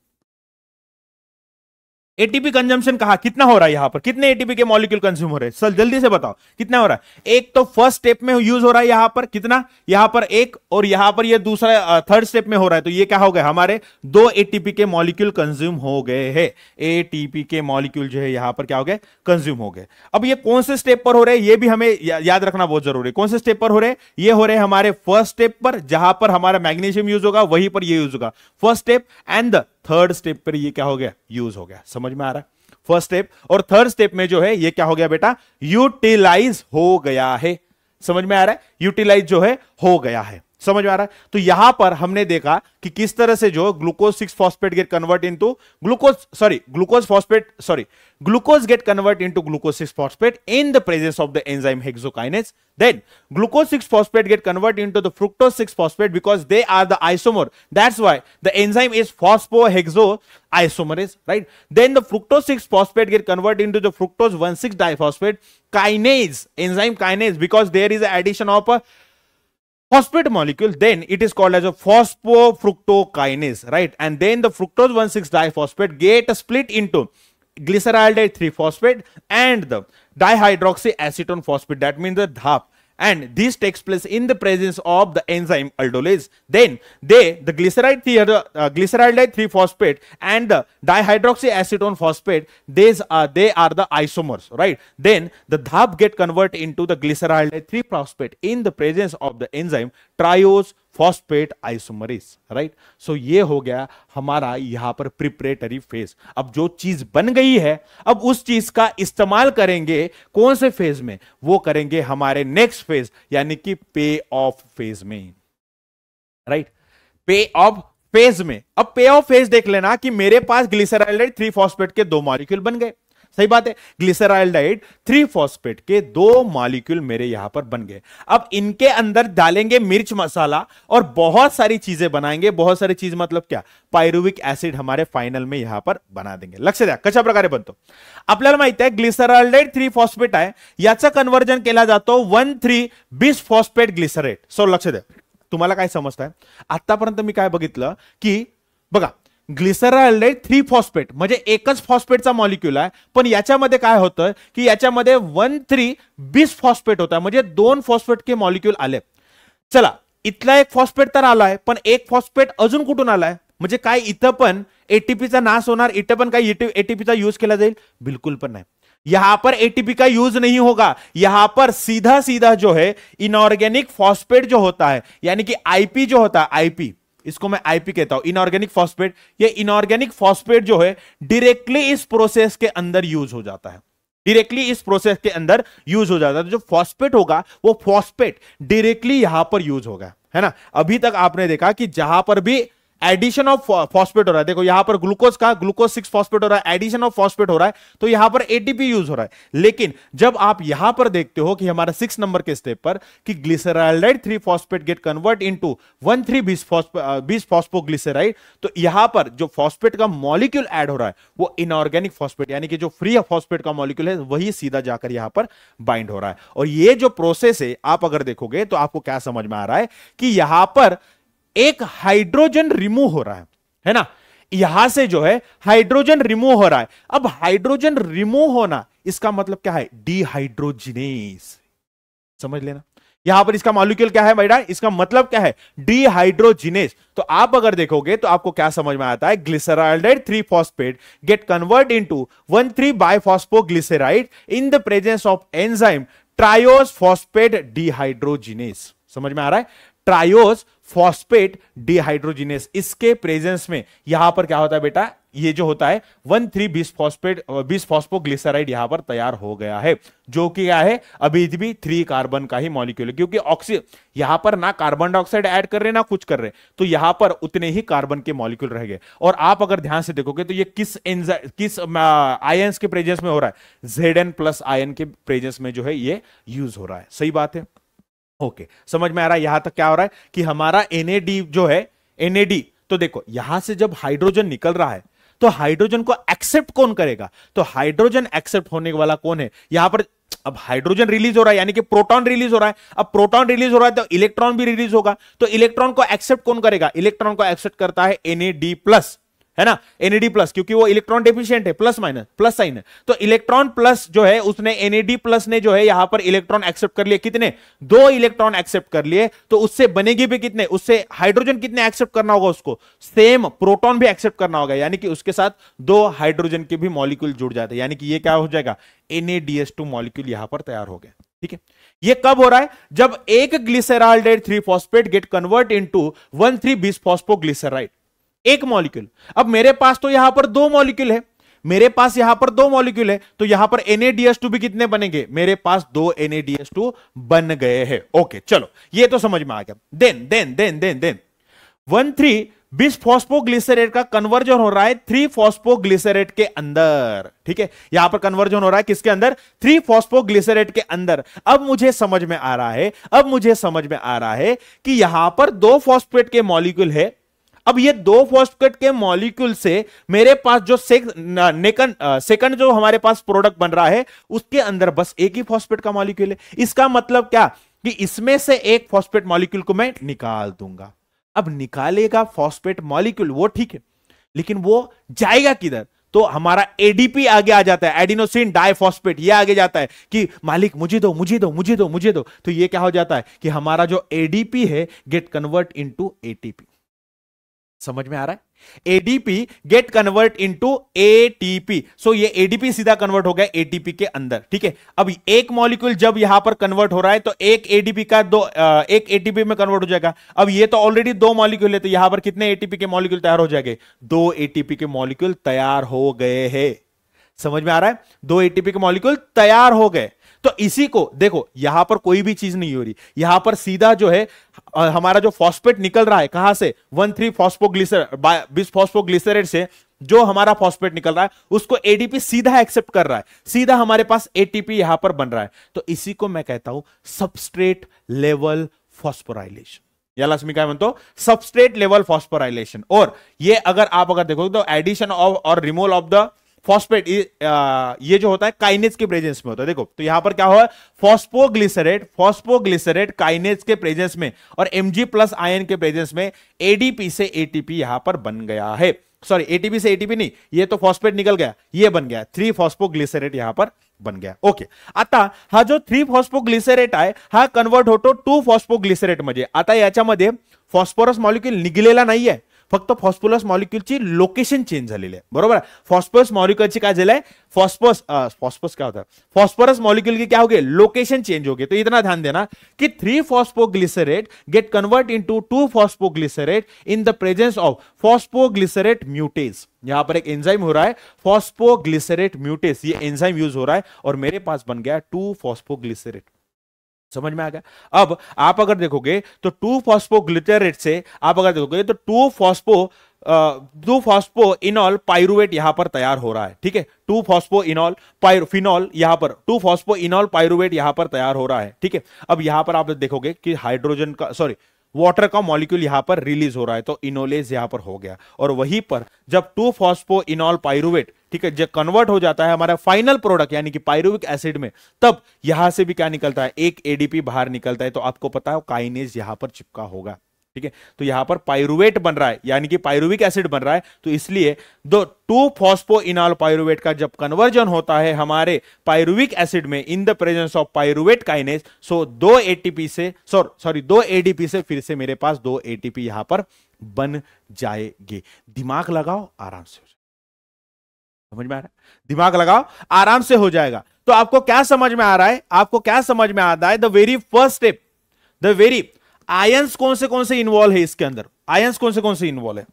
ATP consumption कहा कितना हो रहा है यहां पर कितने एटीपी के मॉलिक्यूल कंज्यूम हो रहे हैं सर जल्दी से बताओ कितना हो रहा है एक तो फर्स्ट स्टेप में यूज हो रहा है यहां पर कितना यहां पर एक और यहां पर ये दूसरा थर्ड स्टेप में हो रहा है तो ये क्या हो गया हमारे दो एटीपी के मॉलिक्यूल कंज्यूम हो गए है एटीपी के मॉलिक्यूल जो है यहां पर क्या हो गए कंज्यूम हो गए अब ये कौन से स्टेप पर हो रहे ये भी हमें याद रखना बहुत जरूरी है कौन से स्टेप पर हो रहे ये हो रहे हमारे फर्स्ट स्टेप पर जहां पर हमारा मैग्नेशियम यूज होगा वहीं पर यह यूज होगा first step and the third step पर ये क्या हो गया यूज हो गया समझ में आ रहा है फर्स्ट स्टेप और थर्ड स्टेप में जो है ये क्या हो गया बेटा यूटिलाइज हो गया है समझ में आ रहा है यूटिलाइज जो है हो गया है समझ में आ रहा है तो यहां पर हमने देखा कि किस तरह से जो glucose six phosphate get convert into glucose sorry glucose phosphate sorry glucose get convert into glucose six phosphate in the presence of the enzyme hexokinase then glucose six phosphate get convert into the fructose six phosphate because they are the isomer that's why the enzyme is phospho hexo isomerase right then the fructose six phosphate get convert into the fructose one six diphosphate kinase enzyme kinase because there is addition of phosphate molecule, then it is called as a phosphofructokinase, right? And then the fructose 1,6-diphosphate get split into glyceraldehyde 3-phosphate and the dihydroxyacetone phosphate. That means the DHAP and this takes place in the presence of the enzyme aldolase. Then they, the glyceride, uh, glyceride 3 phosphate and the dihydroxyacetone phosphate, these are, they are the isomers, right? Then the DHAP get converted into the glyceride 3 phosphate in the presence of the enzyme triose phosphate isomerase right so ये हो गया हमारा यहां पर preparatory phase अब जो चीज बन गई है अब उस चीज का इस्तेमाल करेंगे कौन से फेज में वो करेंगे हमारे नेक्स्ट फेज यानी कि पे ऑफ फेज में राइट पे ऑफ फेज में अब पे ऑफ फेज देख लेना कि मेरे पास ग्लिसराइड थ्री फॉस्फेट के दो मॉलिक्यूल बन गए सही बात है ग्लिसराइल्डाइड थ्री फॉस्फेट के दो मॉलिक्यूल मेरे यहां पर बन गए अब इनके अंदर डालेंगे मिर्च मसाला और बहुत सारी चीजें बनाएंगे बहुत सारी चीज मतलब क्या पायरुविक एसिड हमारे फाइनल में यहां पर बना देंगे लक्ष्य द्या कशा प्रकारे बनतो आपल्याला माहिती आहे ग्लिसराइल्डाइड थ्री फॉस्फेट आहे याचं कन्वर्जन केला जातो one three bis phosphate glycerate so लक्ष द्या तुम्हाला काय समजत आहे आतापर्यंत मी काय बघितलं की बघा ग्लिसराल्डेट थ्री फॉस्पेट म्हणजे एकच फॉस्फेटचा मॉलिक्युल आहे पण याच्यामध्ये काय होतं की याच्यामध्ये वन थ्री बीस फॉस्पेट होता म्हणजे दोन के मॉलिक्युल आले चला इथला एक फॉस्फेट तर आलाय पण एक फॉस्फेट अजून कुठून आलाय म्हणजे काय इथं पण एटीपीचा नाश होणार इथं पण काय एटीपीचा यूज केला जाईल बिलकुल पण नाही यहां पर एटीपी का यूज नहीं होगा यहां पर सीधा सीधा जो है इनऑर्गेनिक फॉस्फेट जो होता है यानी कि आईपी जो होता है आईपी इसको मैं आईपी कहता हूं इनऑर्गेनिक फॉस्फेट ये इनऑर्गेनिक फॉस्फेट जो है डायरेक्टली इस प्रोसेस के अंदर यूज हो जाता है डायरेक्टली इस प्रोसेस के अंदर यूज हो जाता है तो जो फॉस्पेट होगा वो फॉस्पेट डायरेक्टली यहां पर यूज होगा है ना अभी तक आपने देखा कि जहां पर भी एडिशन ऑफ फॉस्फेट हो रहा है देखो यहां पर ग्लूकोज का ग्लूकोज सिक्स फॉस्फेट हो रहा है एडिशन ऑफ फॉस्फेट हो रहा है तो यहां पर एटीपी यूज हो रहा है लेकिन जब आप यहां पर देखते हो कि हमारा सिक्स नंबर के स्टेप पर कि glyceride three phosphate get convert into one three bis bis phosphoglyceride तो यहां पर जो फॉस्फेट का मॉलिक्यूल एड हो रहा है वो इनऑर्गेनिक फॉस्फेट यानी कि जो फ्री फॉस्फेट का मॉलिक्यूल है वही सीधा जाकर यहां पर बाइंड हो रहा है और ये जो प्रोसेस है आप अगर देखोगे तो आपको क्या समझ में आ रहा है कि यहां पर एक हाइड्रोजन रिमूव हो रहा है है ना यहां से जो है हाइड्रोजन रिमूव हो रहा है अब हाइड्रोजन रिमूव होना इसका मतलब क्या है डिहाइड्रोजिनेस समझ लेना यहां पर इसका मॉलिक्यूल क्या है बेटा इसका मतलब क्या है डिहाइड्रोजिनेस तो आप अगर देखोगे तो आपको क्या समझ में आता है glyceride three phosphate get convert to one three glyceride in the presence of enzyme triose phosphate dehydrogenase समझ में आ रहा है ट्रायोस फॉस्पेट डिहाइड्रोजिनेस इसके प्रेजेंस में यहां पर क्या होता है बेटा ये जो होता है वन थ्री बीस फॉस्पेट बीस फॉस्पोग्लिसराइड यहां पर तैयार हो गया है जो कि क्या है अभी भी थ्री कार्बन का ही मॉलिक्यूल है क्योंकि ऑक्सी यहां पर ना कार्बन डाइऑक्साइड ऐड कर रहे ना कुछ कर रहे तो यहां पर उतने ही कार्बन के मॉलिक्यूल रह गए और आप अगर ध्यान से देखोगे तो ये किस एंजाइम किस आयंस के प्रेजेंस में हो रहा है जेड एन प्लस आयन के प्रेजेंस में जो है ये यूज हो रहा है सही बात है ओके समझ में आ रहा है यहां तक क्या हो रहा है कि हमारा एनएडी जो है एनएडी तो देखो यहां से जब हाइड्रोजन निकल रहा है तो हाइड्रोजन को एक्सेप्ट कौन करेगा तो हाइड्रोजन एक्सेप्ट होने वाला कौन है यहां पर अब हाइड्रोजन रिलीज हो रहा है यानी कि प्रोटॉन रिलीज हो रहा है अब प्रोटॉन रिलीज हो रहा है तो इलेक्ट्रॉन भी रिलीज होगा तो इलेक्ट्रॉन को एक्सेप्ट कौन करेगा इलेक्ट्रॉन को एक्सेप्ट करता है एनएडी प्लस है ना एनएडी प्लस क्योंकि वो इलेक्ट्रॉन डेफिशियंट है प्लस माइनस प्लस साइन है तो इलेक्ट्रॉन प्लस जो है उसने एनएडी प्लस ने जो है यहां पर इलेक्ट्रॉन एक्सेप्ट कर लिए कितने दो इलेक्ट्रॉन एक्सेप्ट कर लिए तो उससे बनेगी भी कितने उससे हाइड्रोजन कितने एक्सेप्ट करना होगा उसको सेम प्रोटोन भी एक्सेप्ट करना होगा यानी कि उसके साथ दो हाइड्रोजन के भी मॉलिक्यूल जुड़ जाते हैं यानी कि यह क्या हो जाएगा एनएडीएस टू मॉलिक्यूल यहां पर तैयार हो गया ठीक है ये कब हो रहा है जब एक glyceraldehyde three phosphate get convert into one three bis phospho glyceride एक मॉलिक्यूल अब मेरे पास तो यहां पर दो मॉलिक्यूल है मेरे पास यहां पर दो मॉलिक्यूल है तो यहां पर NADH2 भी कितने बनेंगे मेरे पास दो NADH2 बन गए हैं ओके चलो ये तो समझ में आ गया then then then then then one three bis phosphoglycerate का कन्वर्जन हो रहा है थ्री फॉस्फोग्लिसरेट के अंदर ठीक है यहां पर कन्वर्जन हो रहा है किसके अंदर थ्री फॉस्फोग्लिसरेट के अंदर अब मुझे समझ में आ रहा है अब मुझे समझ में आ रहा है कि यहां पर दो फॉस्फेट के मॉलिक्यूल है अब ये दो फॉस्फेट के मॉलिक्यूल से मेरे पास जो सेकंड जो हमारे पास प्रोडक्ट बन रहा है उसके अंदर बस एक ही फॉस्फेट का मॉलिक्यूल है इसका मतलब क्या कि इसमें से एक फॉस्फेट मॉलिक्यूल को मैं निकाल दूंगा अब निकालेगा फॉस्फेट मॉलिक्यूल वो ठीक है लेकिन वो जाएगा किधर तो हमारा एडीपी आगे आ जाता है एडिनोसिन डाइफॉस्फेट ये आगे जाता है कि मालिक मुझे दो मुझे दो मुझे दो मुझे दो तो ये क्या हो जाता है कि हमारा जो एडीपी है गेट कन्वर्ट इनटू एटीपी समझ में आ रहा है ADP get convert into ATP so ये एडीपी सीधा कन्वर्ट हो गया एटीपी के अंदर ठीक है अब एक मॉलिक्यूल जब यहां पर कन्वर्ट हो रहा है तो एक एडीपी का दो एक एटीपी में कन्वर्ट हो जाएगा अब ये तो ऑलरेडी दो मॉलिक्यूल है तो यहां पर कितने एटीपी के मॉलिक्यूल तैयार हो जाएंगे दो एटीपी के मॉलिक्यूल तैयार हो गए है समझ में आ रहा है दो एटीपी के मॉलिक्यूल तैयार हो गए तो इसी को देखो यहां पर कोई भी चीज नहीं हो रही यहां पर सीधा जो है हमारा जो फॉस्फेट निकल रहा है कहां से वन थ्री फॉस्फोग्लिसर बिस फॉस्फोग्लिसरेट से जो हमारा फॉस्फेट निकल रहा है उसको एडीपी सीधा एक्सेप्ट कर रहा है सीधा हमारे पास एटीपी यहां पर बन रहा है तो इसी को मैं कहता हूं सबस्ट्रेट लेवल फॉस्पोराइलेशन याला तुम्ही काय सबस्ट्रेट लेवल फॉस्फोराइलेशन और ये अगर आप अगर देखोगे तो एडिशन ऑफ और रिमूवल ऑफ द फॉस्फेट ये जो होता है काइनेज के प्रेजेंस में होता है देखो तो यहां पर क्या हुआ फॉस्पोग्लिसरेट फॉस्पोग्लिसरेट काइनेज के प्रेजेंस में और एमजी प्लस आयन के प्रेजेंस में एडीपी से एटीपी यहां पर बन गया है सॉरी एटीपी से एटीपी नहीं ये तो फॉस्फेट निकल गया ये बन गया थ्री फॉस्पोग्लिसरेट यहां पर बन गया ओके आता हा जो थ्री फॉस्पोग्लिसरेट है हा कन्वर्ट होतो टू फॉस्पोग्लिसरेट मे आता हम फॉस्फोरस मॉलिक्यूल नहीं है फक्त फॉस्फोरस मॉलिक्युलची लोकेशन चेंज झालेली आहे बरोबर आहे फॉस्फोरस मॉलिक्युलची काय झालंय फॉस्फोस फॉस्फोस क्या होता है फॉस्फोरस मॉलिक्यूल की क्या हो गए लोकेशन चेंज हो गए तो इतना ध्यान देना कि three phosphoglycerate get convert into two phosphoglycerate in the presence of phosphoglycerate mutase यहां पर एक एंजाइम हो रहा है फॉस्फोग्लिसरेट म्यूटेज ये एंजाइम यूज हो रहा है और मेरे पास बन गया टू फॉस्फोग्लिसरेट समझ में आ गया अब आप अगर देखोगे तो टू फॉस्पो ग्लिटेरेट से आप अगर देखोगे तो two phospho two phospho enol pyruvate यहां पर तैयार हो रहा है ठीक है टू फॉस्पो इनॉल फिनॉल यहां पर टू फॉस्पो इनॉल पायरुवेट यहां पर तैयार हो रहा है ठीक है अब यहां पर आप देखोगे कि हाइड्रोजन का सॉरी वाटर का मॉलिक्यूल यहां पर रिलीज हो रहा है तो इनोलेज यहां पर हो गया और वहीं पर जब टू फॉस्पो इनोल पायरुवेट ठीक है जब कन्वर्ट हो जाता है हमारा फाइनल प्रोडक्ट यानी कि पायरुविक एसिड में तब यहां से भी क्या निकलता है एक एडीपी बाहर निकलता है तो आपको पता है काइनेज यहां पर चिपका होगा ठीक है तो यहां पर पायरुवेट बन रहा है यानी कि पायरुविक एसिड बन रहा है तो इसलिए दो टू फॉस्पो इनाल पायरुवेट का जब कन्वर्जन होता है हमारे पायरुविक एसिड में in the presence of pyruvate kinase so दो एटीपी से सॉरी दो एडीपी से फिर से मेरे पास दो एटीपी यहां पर बन जाएगी दिमाग लगाओ आराम से समझ में आ रहा है दिमाग लगाओ आराम से हो जाएगा तो आपको क्या समझ में आ रहा है आपको क्या समझ में आ रहा है the very first step the very ions कौन से कौन से इन्वॉल्व है इसके अंदर आयंस कौन से कौन से इन्वॉल्व है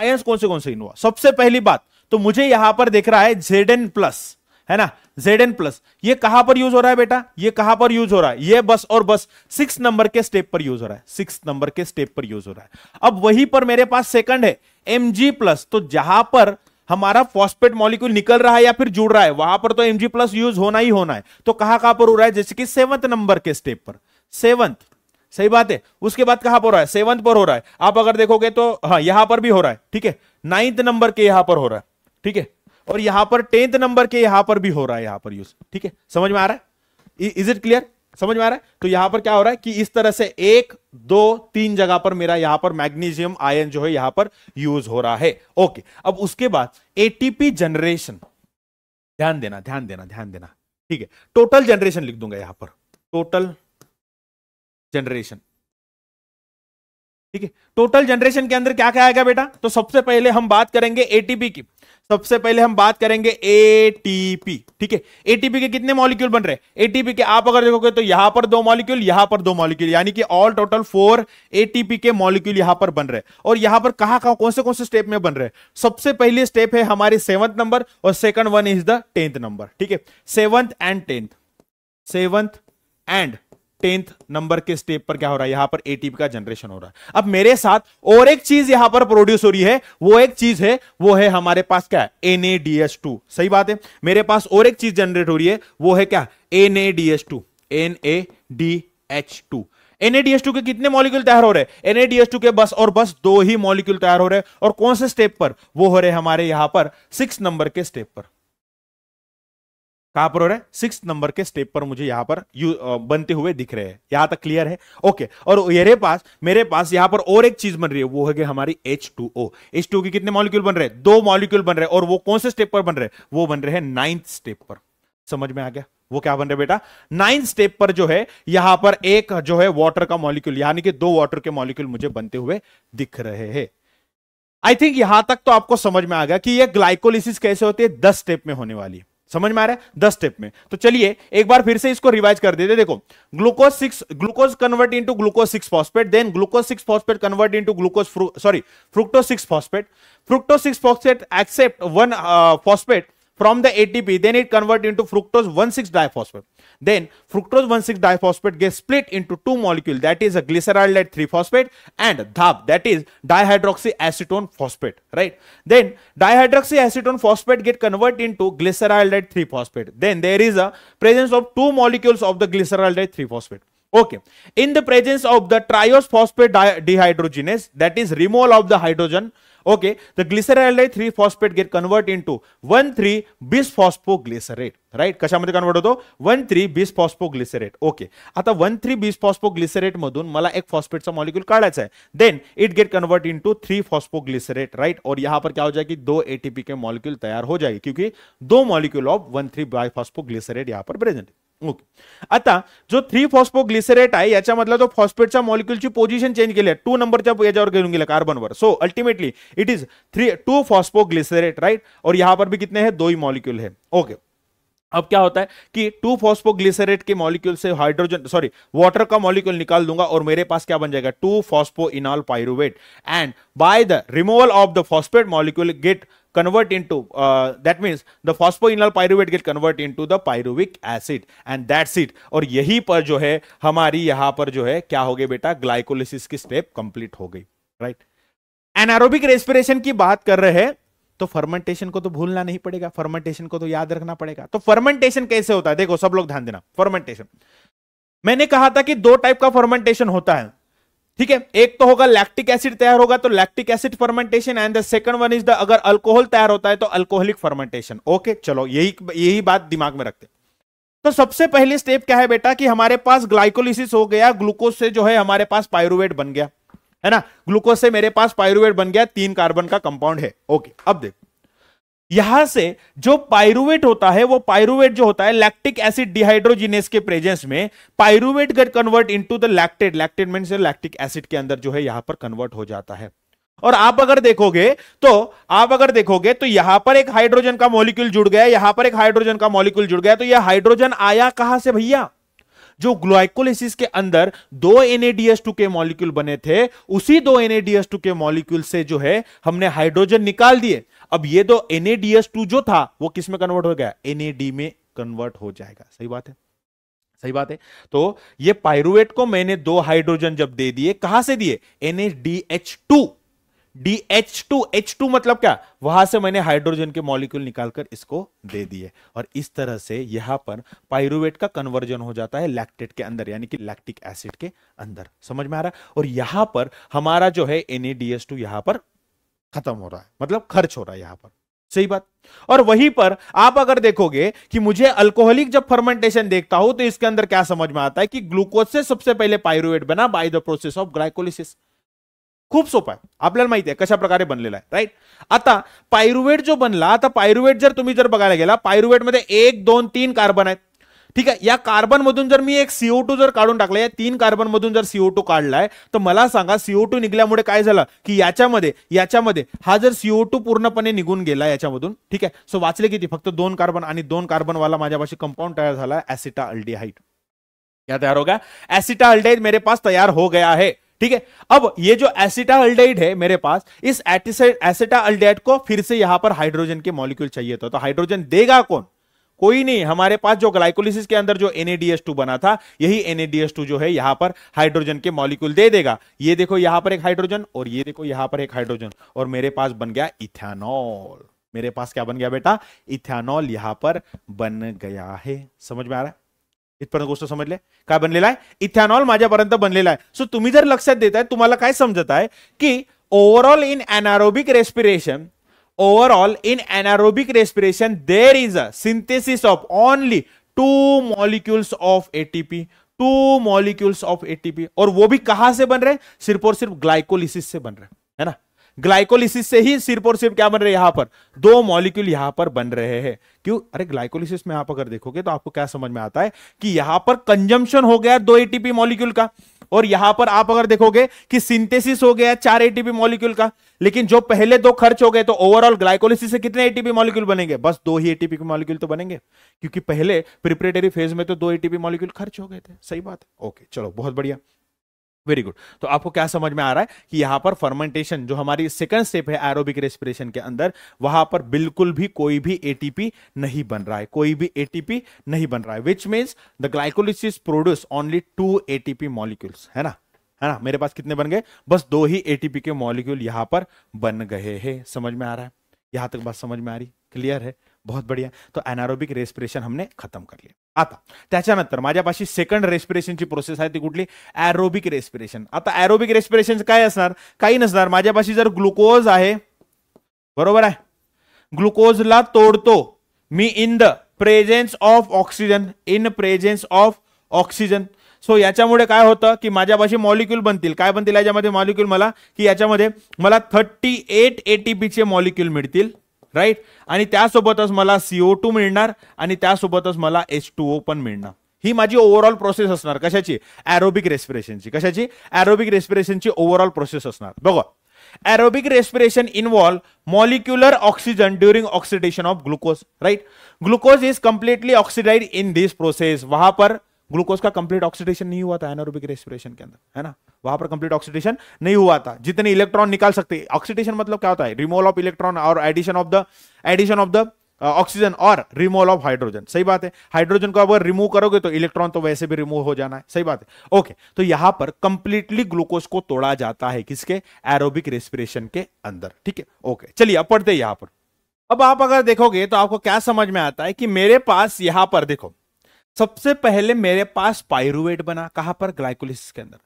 आयंस कौन से कौन से इन्वॉल्व सबसे पहली बात तो मुझे यहां पर देख रहा है जेड एन प्लस है ना जेड एन प्लस ये कहां पर यूज हो रहा है बेटा ये कहां पर यूज हो रहा है ये बस और बस सिक्स नंबर के स्टेप पर यूज हो रहा है सिक्स नंबर के स्टेप पर यूज हो रहा है अब वही पर मेरे पास सेकंड है एम प्लस तो जहां पर हमारा फॉस्पेट मॉलिक्यूल निकल रहा है या फिर जुड़ रहा है वहां पर तो एम प्लस यूज होना ही होना है तो कहां कहां पर हो रहा है जैसे कि सेवंथ नंबर के स्टेप पर सेवंथ सही बात है उसके बाद कहां पर हो रहा है सेवंथ पर हो रहा है आप अगर देखोगे तो हाँ यहां पर भी हो रहा है ठीक है नाइन्थ नंबर के यहां पर हो रहा है ठीक है और यहां पर टेंथ नंबर के यहां पर भी हो रहा है यहां पर यूज ठीक है समझ में आ रहा है इज इट क्लियर समझ में आ रहा है तो यहां पर क्या हो रहा है कि इस तरह से एक दो तीन जगह पर मेरा यहां पर मैग्नीशियम आयन जो है यहां पर यूज हो रहा है ओके अब उसके बाद एटीपी जनरेशन ध्यान देना ध्यान देना ध्यान देना ठीक है टोटल जनरेशन लिख दूंगा यहां पर टोटल जनरेशन ठीक है टोटल जनरेशन के अंदर क्या क्या आएगा बेटा तो सबसे पहले हम बात करेंगे एटीपी की सबसे पहले हम बात करेंगे एटीपी ठीक है एटीपी के कितने मॉलिक्यूल बन रहे हैं एटीपी के आप अगर देखोगे तो यहां पर दो मॉलिक्यूल यहां पर दो मॉलिक्यूल यानी कि ऑल टोटल फोर एटीपी के मॉलिक्यूल यहां पर बन रहे हैं और यहां पर कहा कौन से कौन से स्टेप में बन रहे हैं सबसे पहले स्टेप है हमारे सेवंथ नंबर और second one is the tenth number ठीक है seventh and tenth seventh and tenth number के स्टेप पर क्या हो रहा है यहां पर एटीपी का जनरेशन हो रहा है अब मेरे साथ और एक चीज यहां पर प्रोड्यूस हो रही है वो एक चीज है वो है हमारे पास क्या है एनएडीएस टू सही बात है मेरे पास और एक चीज जनरेट हो रही है वो है क्या NADH two N A D H two NADH two के कितने मॉलिक्यूल तैयार हो रहे हैं एनएडीएस टू के बस और बस दो ही मॉलिक्यूल तैयार हो रहे हैं और कौन से स्टेप पर वो हो रहे हमारे यहां पर सिक्स नंबर के स्टेप पर कहां पर हो रहा है सिक्स नंबर के स्टेप पर मुझे यहां पर यू, बनते हुए दिख रहे हैं यहां तक क्लियर है ओके और मेरे पास मेरे पास यहां पर और एक चीज बन रही है वो है कि हमारी H two O H two के कितने मॉलिक्यूल बन रहे हैं दो मॉलिक्यूल बन रहे हैं और वो कौन से स्टेप पर बन रहे हैं वो बन रहे हैं नाइन्थ स्टेप पर समझ में आ गया वो क्या बन रहा है बेटा नाइन स्टेप पर जो है यहां पर एक जो है वाटर का मॉलिक्यूल यानी कि दो वाटर के मॉलिक्यूल मुझे बनते हुए दिख रहे हैं आई थिंक यहां तक तो आपको समझ में आ गया कि ये ग्लाइकोलिसिस कैसे होती है दस स्टेप में होने वाली है समझ में आ रहा है दस स्टेप में तो चलिए एक बार फिर से इसको रिवाइज कर देते दे, देखो glucose six glucose convert into glucose six phosphate then glucose six phosphate convert into glucose sorry fructose six phosphate fructose six phosphate accept one phosphate from the ATP, then it convert into fructose 1,6-diphosphate. Then fructose 1,6-diphosphate gets split into two molecules, that is a glyceraldehyde 3-phosphate and DHAP, that is dihydroxyacetone phosphate, right? Then dihydroxyacetone phosphate get converted into glyceraldehyde 3-phosphate. Then there is a presence of two molecules of the glyceraldehyde 3-phosphate. Okay. In the presence of the triose phosphate dehydrogenase, that is removal of the hydrogen Okay, the glyceraldehyde 3 phosphate get converted into 1 3 bisphosphoglycerate. Right कशामध्ये convert होतो one three bis phosphoglycerate okay आता one three bis phosphoglycerate मधून मला एक फॉस्फेटचा molecule काढायचा then it get convert into three phosphoglycerate right और यहां पर क्या हो जाएगी दो एटीपी के मॉलिक्यूल तैयार हो जाएगी क्योंकि दो molecule of one three bi phosphoglycerate यहां पर प्रेजेंट है ओके आता जो थ्री फॉस्फोग्लिसरेट आहे याच्यामधला जो मॉलिक्यूल की पोजिशन चेंज के लिए टू नंबरच्या घेन गए कार्बन कार्बनवर so ultimately it is three two phosphoglycerate right और यहां पर भी कितने हैं दो ही मॉलिक्यूल है ओके okay. अब क्या होता है कि टू फॉस्फोग्लिसरेट के मॉलिक्यूल से हाइड्रोजन सॉरी वाटर का मॉलिक्यूल निकाल दूंगा और मेरे पास क्या बन जाएगा two phospho enol pyruvate and by the removal of the phosphate molecule get convert into uh, that means the phosphoenol pyruvate get convert into the pyruvic acid and that's it aur yahi par jo hai hamari yahan par jo hai kya ho gaya beta glycolysis ki step complete ho gayi right? anaerobic respiration ki baat kar rahe hain तो fermentation को तो भूलना नहीं पड़ेगा fermentation को तो याद रखना पड़ेगा तो फर्मेंटेशन कैसे होता है देखो सब लोग ध्यान देना फर्मेंटेशन मैंने कहा था कि दो टाइप का फर्मेंटेशन होता है ठीक है एक तो होगा लैक्टिक एसिड तैयार होगा तो lactic acid fermentation and the second one is the अगर अल्कोहल तैयार होता है तो अल्कोहलिक फर्मेंटेशन ओके चलो यही यही बात दिमाग में रखते तो सबसे पहले स्टेप क्या है बेटा कि हमारे पास ग्लाइकोलिसिस हो गया ग्लूकोज से जो है हमारे पास पायरुवेट बन गया है ना ग्लूकोज से मेरे पास पायरुवेट बन गया तीन कार्बन का कंपाउंड है ओके अब देखो यहां से जो पायरुवेट होता है वो पायरुवेट जो होता है लैक्टिक एसिड डिहाइड्रोजिनेस के प्रेजेंस में pyruvate get convert into the lactate lactate mean lactic acid के अंदर जो है यहां पर कन्वर्ट हो जाता है और आप अगर देखोगे तो आप अगर देखोगे तो यहां पर एक हाइड्रोजन का मॉलिक्यूल जुड़ गया यहां पर एक हाइड्रोजन का मॉलिक्यूल जुड़ गया तो यह हाइड्रोजन आया कहां से भैया जो ग्लाइकोलिसिस के अंदर दो एनएडीएस के मॉलिक्यूल बने थे उसी दो एनएडीएस के मॉलिक्यूल से जो है हमने हाइड्रोजन निकाल दिए अब ये दो एनएडीएस जो था वो किस में कन्वर्ट हो गया एनएडी में कन्वर्ट हो जाएगा सही बात है सही बात है तो ये पायरुवेट को मैंने दो हाइड्रोजन जब दे दिए कहां से दिए NADH two D H two H two मतलब क्या वहां से मैंने हाइड्रोजन के मॉलिक्यूल निकालकर इसको दे दिए और इस तरह से यहां पर पायरुवेट का कन्वर्जन हो जाता है लैक्टेट के अंदर यानी कि लैक्टिक एसिड के अंदर समझ में आ रहा है और यहां पर हमारा जो है एस टू यहां पर खत्म हो रहा है मतलब खर्च हो रहा है यहां पर सही बात और वहीं पर आप अगर देखोगे कि मुझे अल्कोहलिक जब फर्मेंटेशन देखता हूं तो इसके अंदर क्या समझ में आता है कि ग्लूकोज से सबसे पहले पाइरुवेट बना by the process of glycolysis खूप सोपं आहे आपल्याला माहिती आहे कशा प्रकारे बनलेला आहे राईट आता पायरुवेट जो बनला आता पायरुवेट जर तुम्ही जर बघायला गेला पायरुवेटमध्ये एक दोन तीन कार्बन आहेत ठीक आहे या कार्बन मधून जर मी एक सीओ टू जर काढून टाकले या तीन कार्बन मधून जर सीओ टू काढलाय तर मला सांगा सीओ टू निघल्यामुळे काय झालं की याच्यामध्ये याच्यामध्ये हा जर सीओ टू पूर्णपणे निघून गेला याच्यामधून ठीक आहे सो वाचले किती फक्त दोन कार्बन आणि दोन कार्बनवाला माझ्यापाशी कंपाऊंड तयार झाला ऍसिटा अल्डिहाइड या तयार हो गया ऍसिटा मेरे पास तयार हो गया है ठीक है अब ये जो अल्डाइड है मेरे पास इस अल्डाइड को फिर से यहां पर हाइड्रोजन के मॉलिक्यूल चाहिए था तो हाइड्रोजन देगा कौन कोई नहीं हमारे पास जो ग्लाइकोलिसिस के अंदर जो टू बना था यही एनएडीएस टू जो है यहां पर हाइड्रोजन के मॉलिक्यूल दे देगा ये देखो यहां पर एक हाइड्रोजन और ये देखो यहां पर एक हाइड्रोजन और मेरे पास बन गया इथेनॉल मेरे पास क्या बन गया बेटा इथेनॉल यहां पर बन गया है समझ में आ रहा है इथपर्यंत गोष्ट समजले काय बनलेला आहे इथॅनॉल माझ्यापर्यंत बनलेला आहे सो तुम्ही जर लक्षात देत आहे तुम्हाला काय समजत आहे की overall in anaerobic respiration overall in anaerobic respiration there is a synthesis of only two molecules of ATP two molecules of ATP और वो भी कहां से बन रहे सिर्फ और सिर्फ ग्लाइकोलिसिस से बन रहे ग्लाइकोलिसिस से ही सिर्फ और सिर्फ क्या बन रहे हैं यहां पर दो मॉलिक्यूल यहां पर बन रहे हैं क्यों अरे ग्लाइकोलिसिस में आप अगर देखोगे तो आपको क्या समझ में आता है कि यहां पर कंजम्पशन हो गया दो एटीपी मॉलिक्यूल का और यहां पर आप अगर देखोगे कि सिंथेसिस हो गया चार एटीपी मॉलिक्यूल का लेकिन जो पहले दो खर्च हो गए तो ओवरऑल ग्लाइकोलिसिस से कितने एटीपी मॉलिक्यूल बनेंगे बस दो ही एटीपी मॉलिक्यूल तो बनेंगे क्योंकि पहले प्रिपरेटरी फेज में तो दो एटीपी मॉलिक्यूल खर्च हो गए थे सही बात है ओके चलो बहुत बढ़िया वेरी गुड तो आपको क्या समझ में आ रहा है कि यहां पर फर्मेंटेशन जो हमारी सेकंड स्टेप है एरोबिक रेस्पिरेशन के अंदर वहां पर बिल्कुल भी कोई भी एटीपी नहीं बन रहा है कोई भी एटीपी नहीं बन रहा है which means the glycolysis produce only two ATP molecules है ना है ना मेरे पास कितने बन गए बस दो ही एटीपी के मॉलिक्यूल यहां पर बन गए हैं समझ में आ रहा है यहां तक बात समझ में आ रही क्लियर है बहुत बढिया तो एनारोबिक रेस्पिरेशन हमने खत्म कर लिया आता त्याच्यानंतर माझ्यापाशी सेकंड रेस्पिरेशनची प्रोसेस आहे ती कुठली ॲरोबिक रेस्पिरेशन आता ॲरोबिक रेस्पिरेशन काय असणार काही नसणार माझ्यापाशी जर ग्लुकोज आहे बरोबर आहे ग्लुकोजला तोडतो मी in the presence of oxygen in presence of oxygen so याच्यामुळे काय होतं की माझ्यापाशी मॉलिक्यूल बनतील काय बनतील याच्यामध्ये मॉलिक्यूल मला की याच्यामध्ये मला थर्टी एट एटीपीचे मॉलिक्यूल मिळतील राईट आणि त्यासोबतच मला सीओ टू मिळणार आणि त्यासोबतच मला एच टू ओ पण मिळणार ही माझी ओव्हरऑल प्रोसेस असणार कशाची ॲरोबिक रेस्पिरेशनची कशाची अॅरोबिक रेस्पिरेशनची ओव्हरऑल प्रोसेस असणार बघा aerobic respiration involve molecular oxygen during oxidation of glucose right glucose is completely oxidised in this process वहां पर ग्लूकोज का कंप्लीट ऑक्सीडेशन नहीं हुआ था एनोरोबिक रेस्पिरेशन के अंदर है ना वहां पर कंप्लीट ऑक्सीडेशन नहीं हुआ था जितने इलेक्ट्रॉन निकाल सकते ऑक्सीडेशन मतलब क्या होता है रिमोल ऑफ इलेक्ट्रॉन और addition of the addition of the oxygen और रिमोल ऑफ हाइड्रोजन सही बात है हाइड्रोजन को अगर रिमूव करोगे तो इलेक्ट्रॉन तो वैसे भी रिमूव हो जाना है सही बात है ओके तो यहां पर कंप्लीटली ग्लूकोज को तोड़ा जाता है किसके एरोबिक रेस्पिरेशन के अंदर ठीक है ओके चलिए अब पढ़ते यहां पर अब आप अगर देखोगे तो आपको क्या समझ में आता है कि मेरे पास यहां पर देखो सबसे पहले मेरे पास पायरुवेट बना कहा पर ग्लायकोलिसिस के अंदर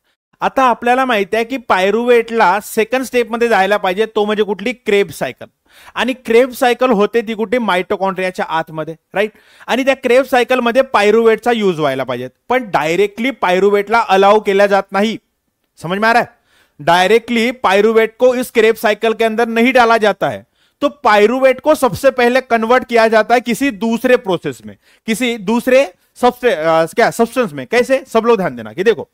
आता आपल्याला माहिती आहे की पायरुवेटला सेकंड स्टेपमध्ये जायला पाहिजे तो म्हणजे कुठली क्रेब सायकल आणि क्रेब सायकल होते ती कुठे मायटोकॉन्ड्रियाच्या आतमध्ये राईट आणि त्या क्रेब सायकलमध्ये पायरुवेटचा यूज व्हायला पाहिजे पण डायरेक्टली पायरुवेटला अलाव केल्या जात नाही समज में आ रहा है डायरेक्टली पायरुवेट को इस क्रेब सायकल के अंदर नहीं डाला जाता है तो पायरुवेट को सबसे पहले कन्वर्ट किया जाता है किसी दूसरे प्रोसेस में किसी दूसरे सबसे क्या सब्सटेंस में कैसे सब लोग ध्यान देना कि देखो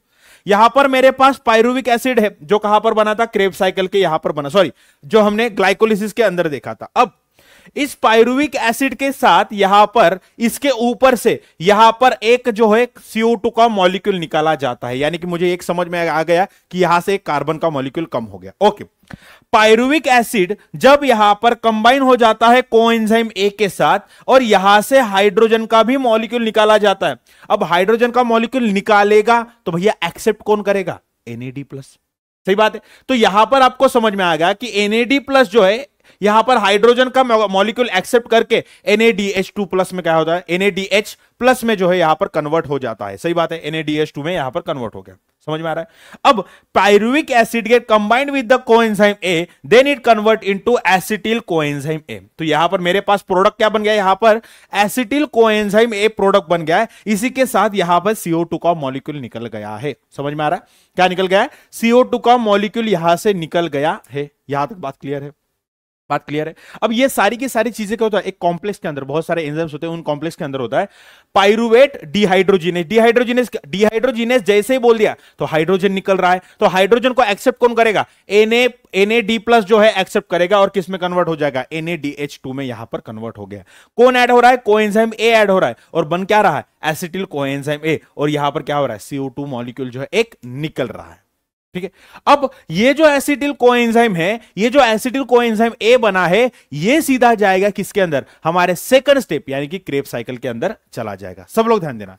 यहां पर मेरे पास पायरुविक एसिड है जो कहां पर बना था क्रेब साइकिल के यहां पर बना सॉरी जो हमने ग्लाइकोलिसिस के अंदर देखा था अब इस पायरुविक एसिड के साथ यहां पर इसके ऊपर से यहां पर एक जो है CO2 का मॉलिक्यूल निकाला जाता है यानी कि मुझे एक समझ में आ गया कि यहां से कार्बन का मॉलिक्यूल कम हो गया ओके पायरुविक एसिड जब यहां पर कंबाइन हो जाता है कोएंजाइम ए के साथ और यहां से हाइड्रोजन का भी मॉलिक्यूल निकाला जाता है अब हाइड्रोजन का मॉलिक्यूल निकालेगा तो भैया एक्सेप्ट कौन करेगा एनएडी प्लस सही बात है तो यहां पर आपको समझ में आ गया कि एनएडी प्लस जो है यहां पर हाइड्रोजन का मॉलिक्यूल एक्सेप्ट करके एनएडीएच टू प्लस में क्या होता है एनएडीएच प्लस में जो है यहां पर कन्वर्ट हो जाता है सही बात है एनएडीएच टू में यहां पर कन्वर्ट हो गया समझ में आ रहा है अब pyruvic acid get combined with the coenzyme A then it convert into acetyl coenzyme A तो यहां पर मेरे पास प्रोडक्ट क्या बन गया यहां पर एसिटिल कोएंजाइम ए प्रोडक्ट बन गया है इसी के साथ यहां पर CO2 का मॉलिक्यूल निकल गया है समझ में आ रहा है क्या निकल गया है CO2 का मॉलिक्यूल यहां से निकल गया है यहां तक बात क्लियर है बात क्लियर है अब ये सारी की सारी चीजें क्या होता है एक कॉम्प्लेक्स के अंदर बहुत सारे एंजाइम्स होते हैं उन कॉम्प्लेक्स के अंदर होता है पायरुवेट डिहाइड्रोजिनेस डिहाइड्रोजिनेस डिहाइड्रोजिनेस जैसे ही बोल दिया तो हाइड्रोजन निकल रहा है तो हाइड्रोजन को एक्सेप्ट कौन करेगा एनए एनए डी प्लस जो है एक्सेप्ट करेगा और किसमें कन्वर्ट हो जाएगा डी एच टू में यहां पर कन्वर्ट हो गया कौन ऐड हो रहा है कोएंजाइम ए ऐड हो रहा है और बन क्या रहा है एसिटिल कोएंजाइम ए और यहां पर क्या हो रहा है सीओ टू मॉलिक्यूल जो है एक निकल रहा है ठीक है अब ये जो एसिटिल कोएंजाइम है ये जो एसिटिल कोएंजाइम ए बना है ये सीधा जाएगा किसके अंदर हमारे सेकंड स्टेप यानी कि क्रेप साइकिल के अंदर चला जाएगा सब लोग ध्यान देना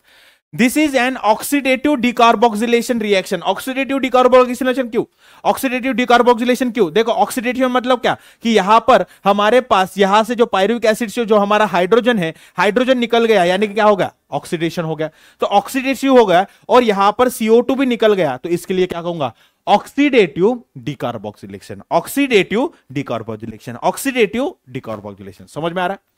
this is an oxidative decarboxylation reaction oxidative decarboxylation क्यों ऑक्सीडेटिव डिकार्बोक्सिलेशन क्यों देखो ऑक्सीडेटिव मतलब क्या कि यहां पर हमारे पास यहां से जो पायरुविक एसिड से जो हमारा हाइड्रोजन है हाइड्रोजन निकल गया यानी कि क्या होगा ऑक्सीडेशन हो गया तो ऑक्सीडेटिव हो गया और यहां पर सीओ भी निकल गया तो इसके लिए क्या कहूंगा oxidative decarboxylation oxidative decarboxylation oxidative decarboxylation समझ में आ रहा है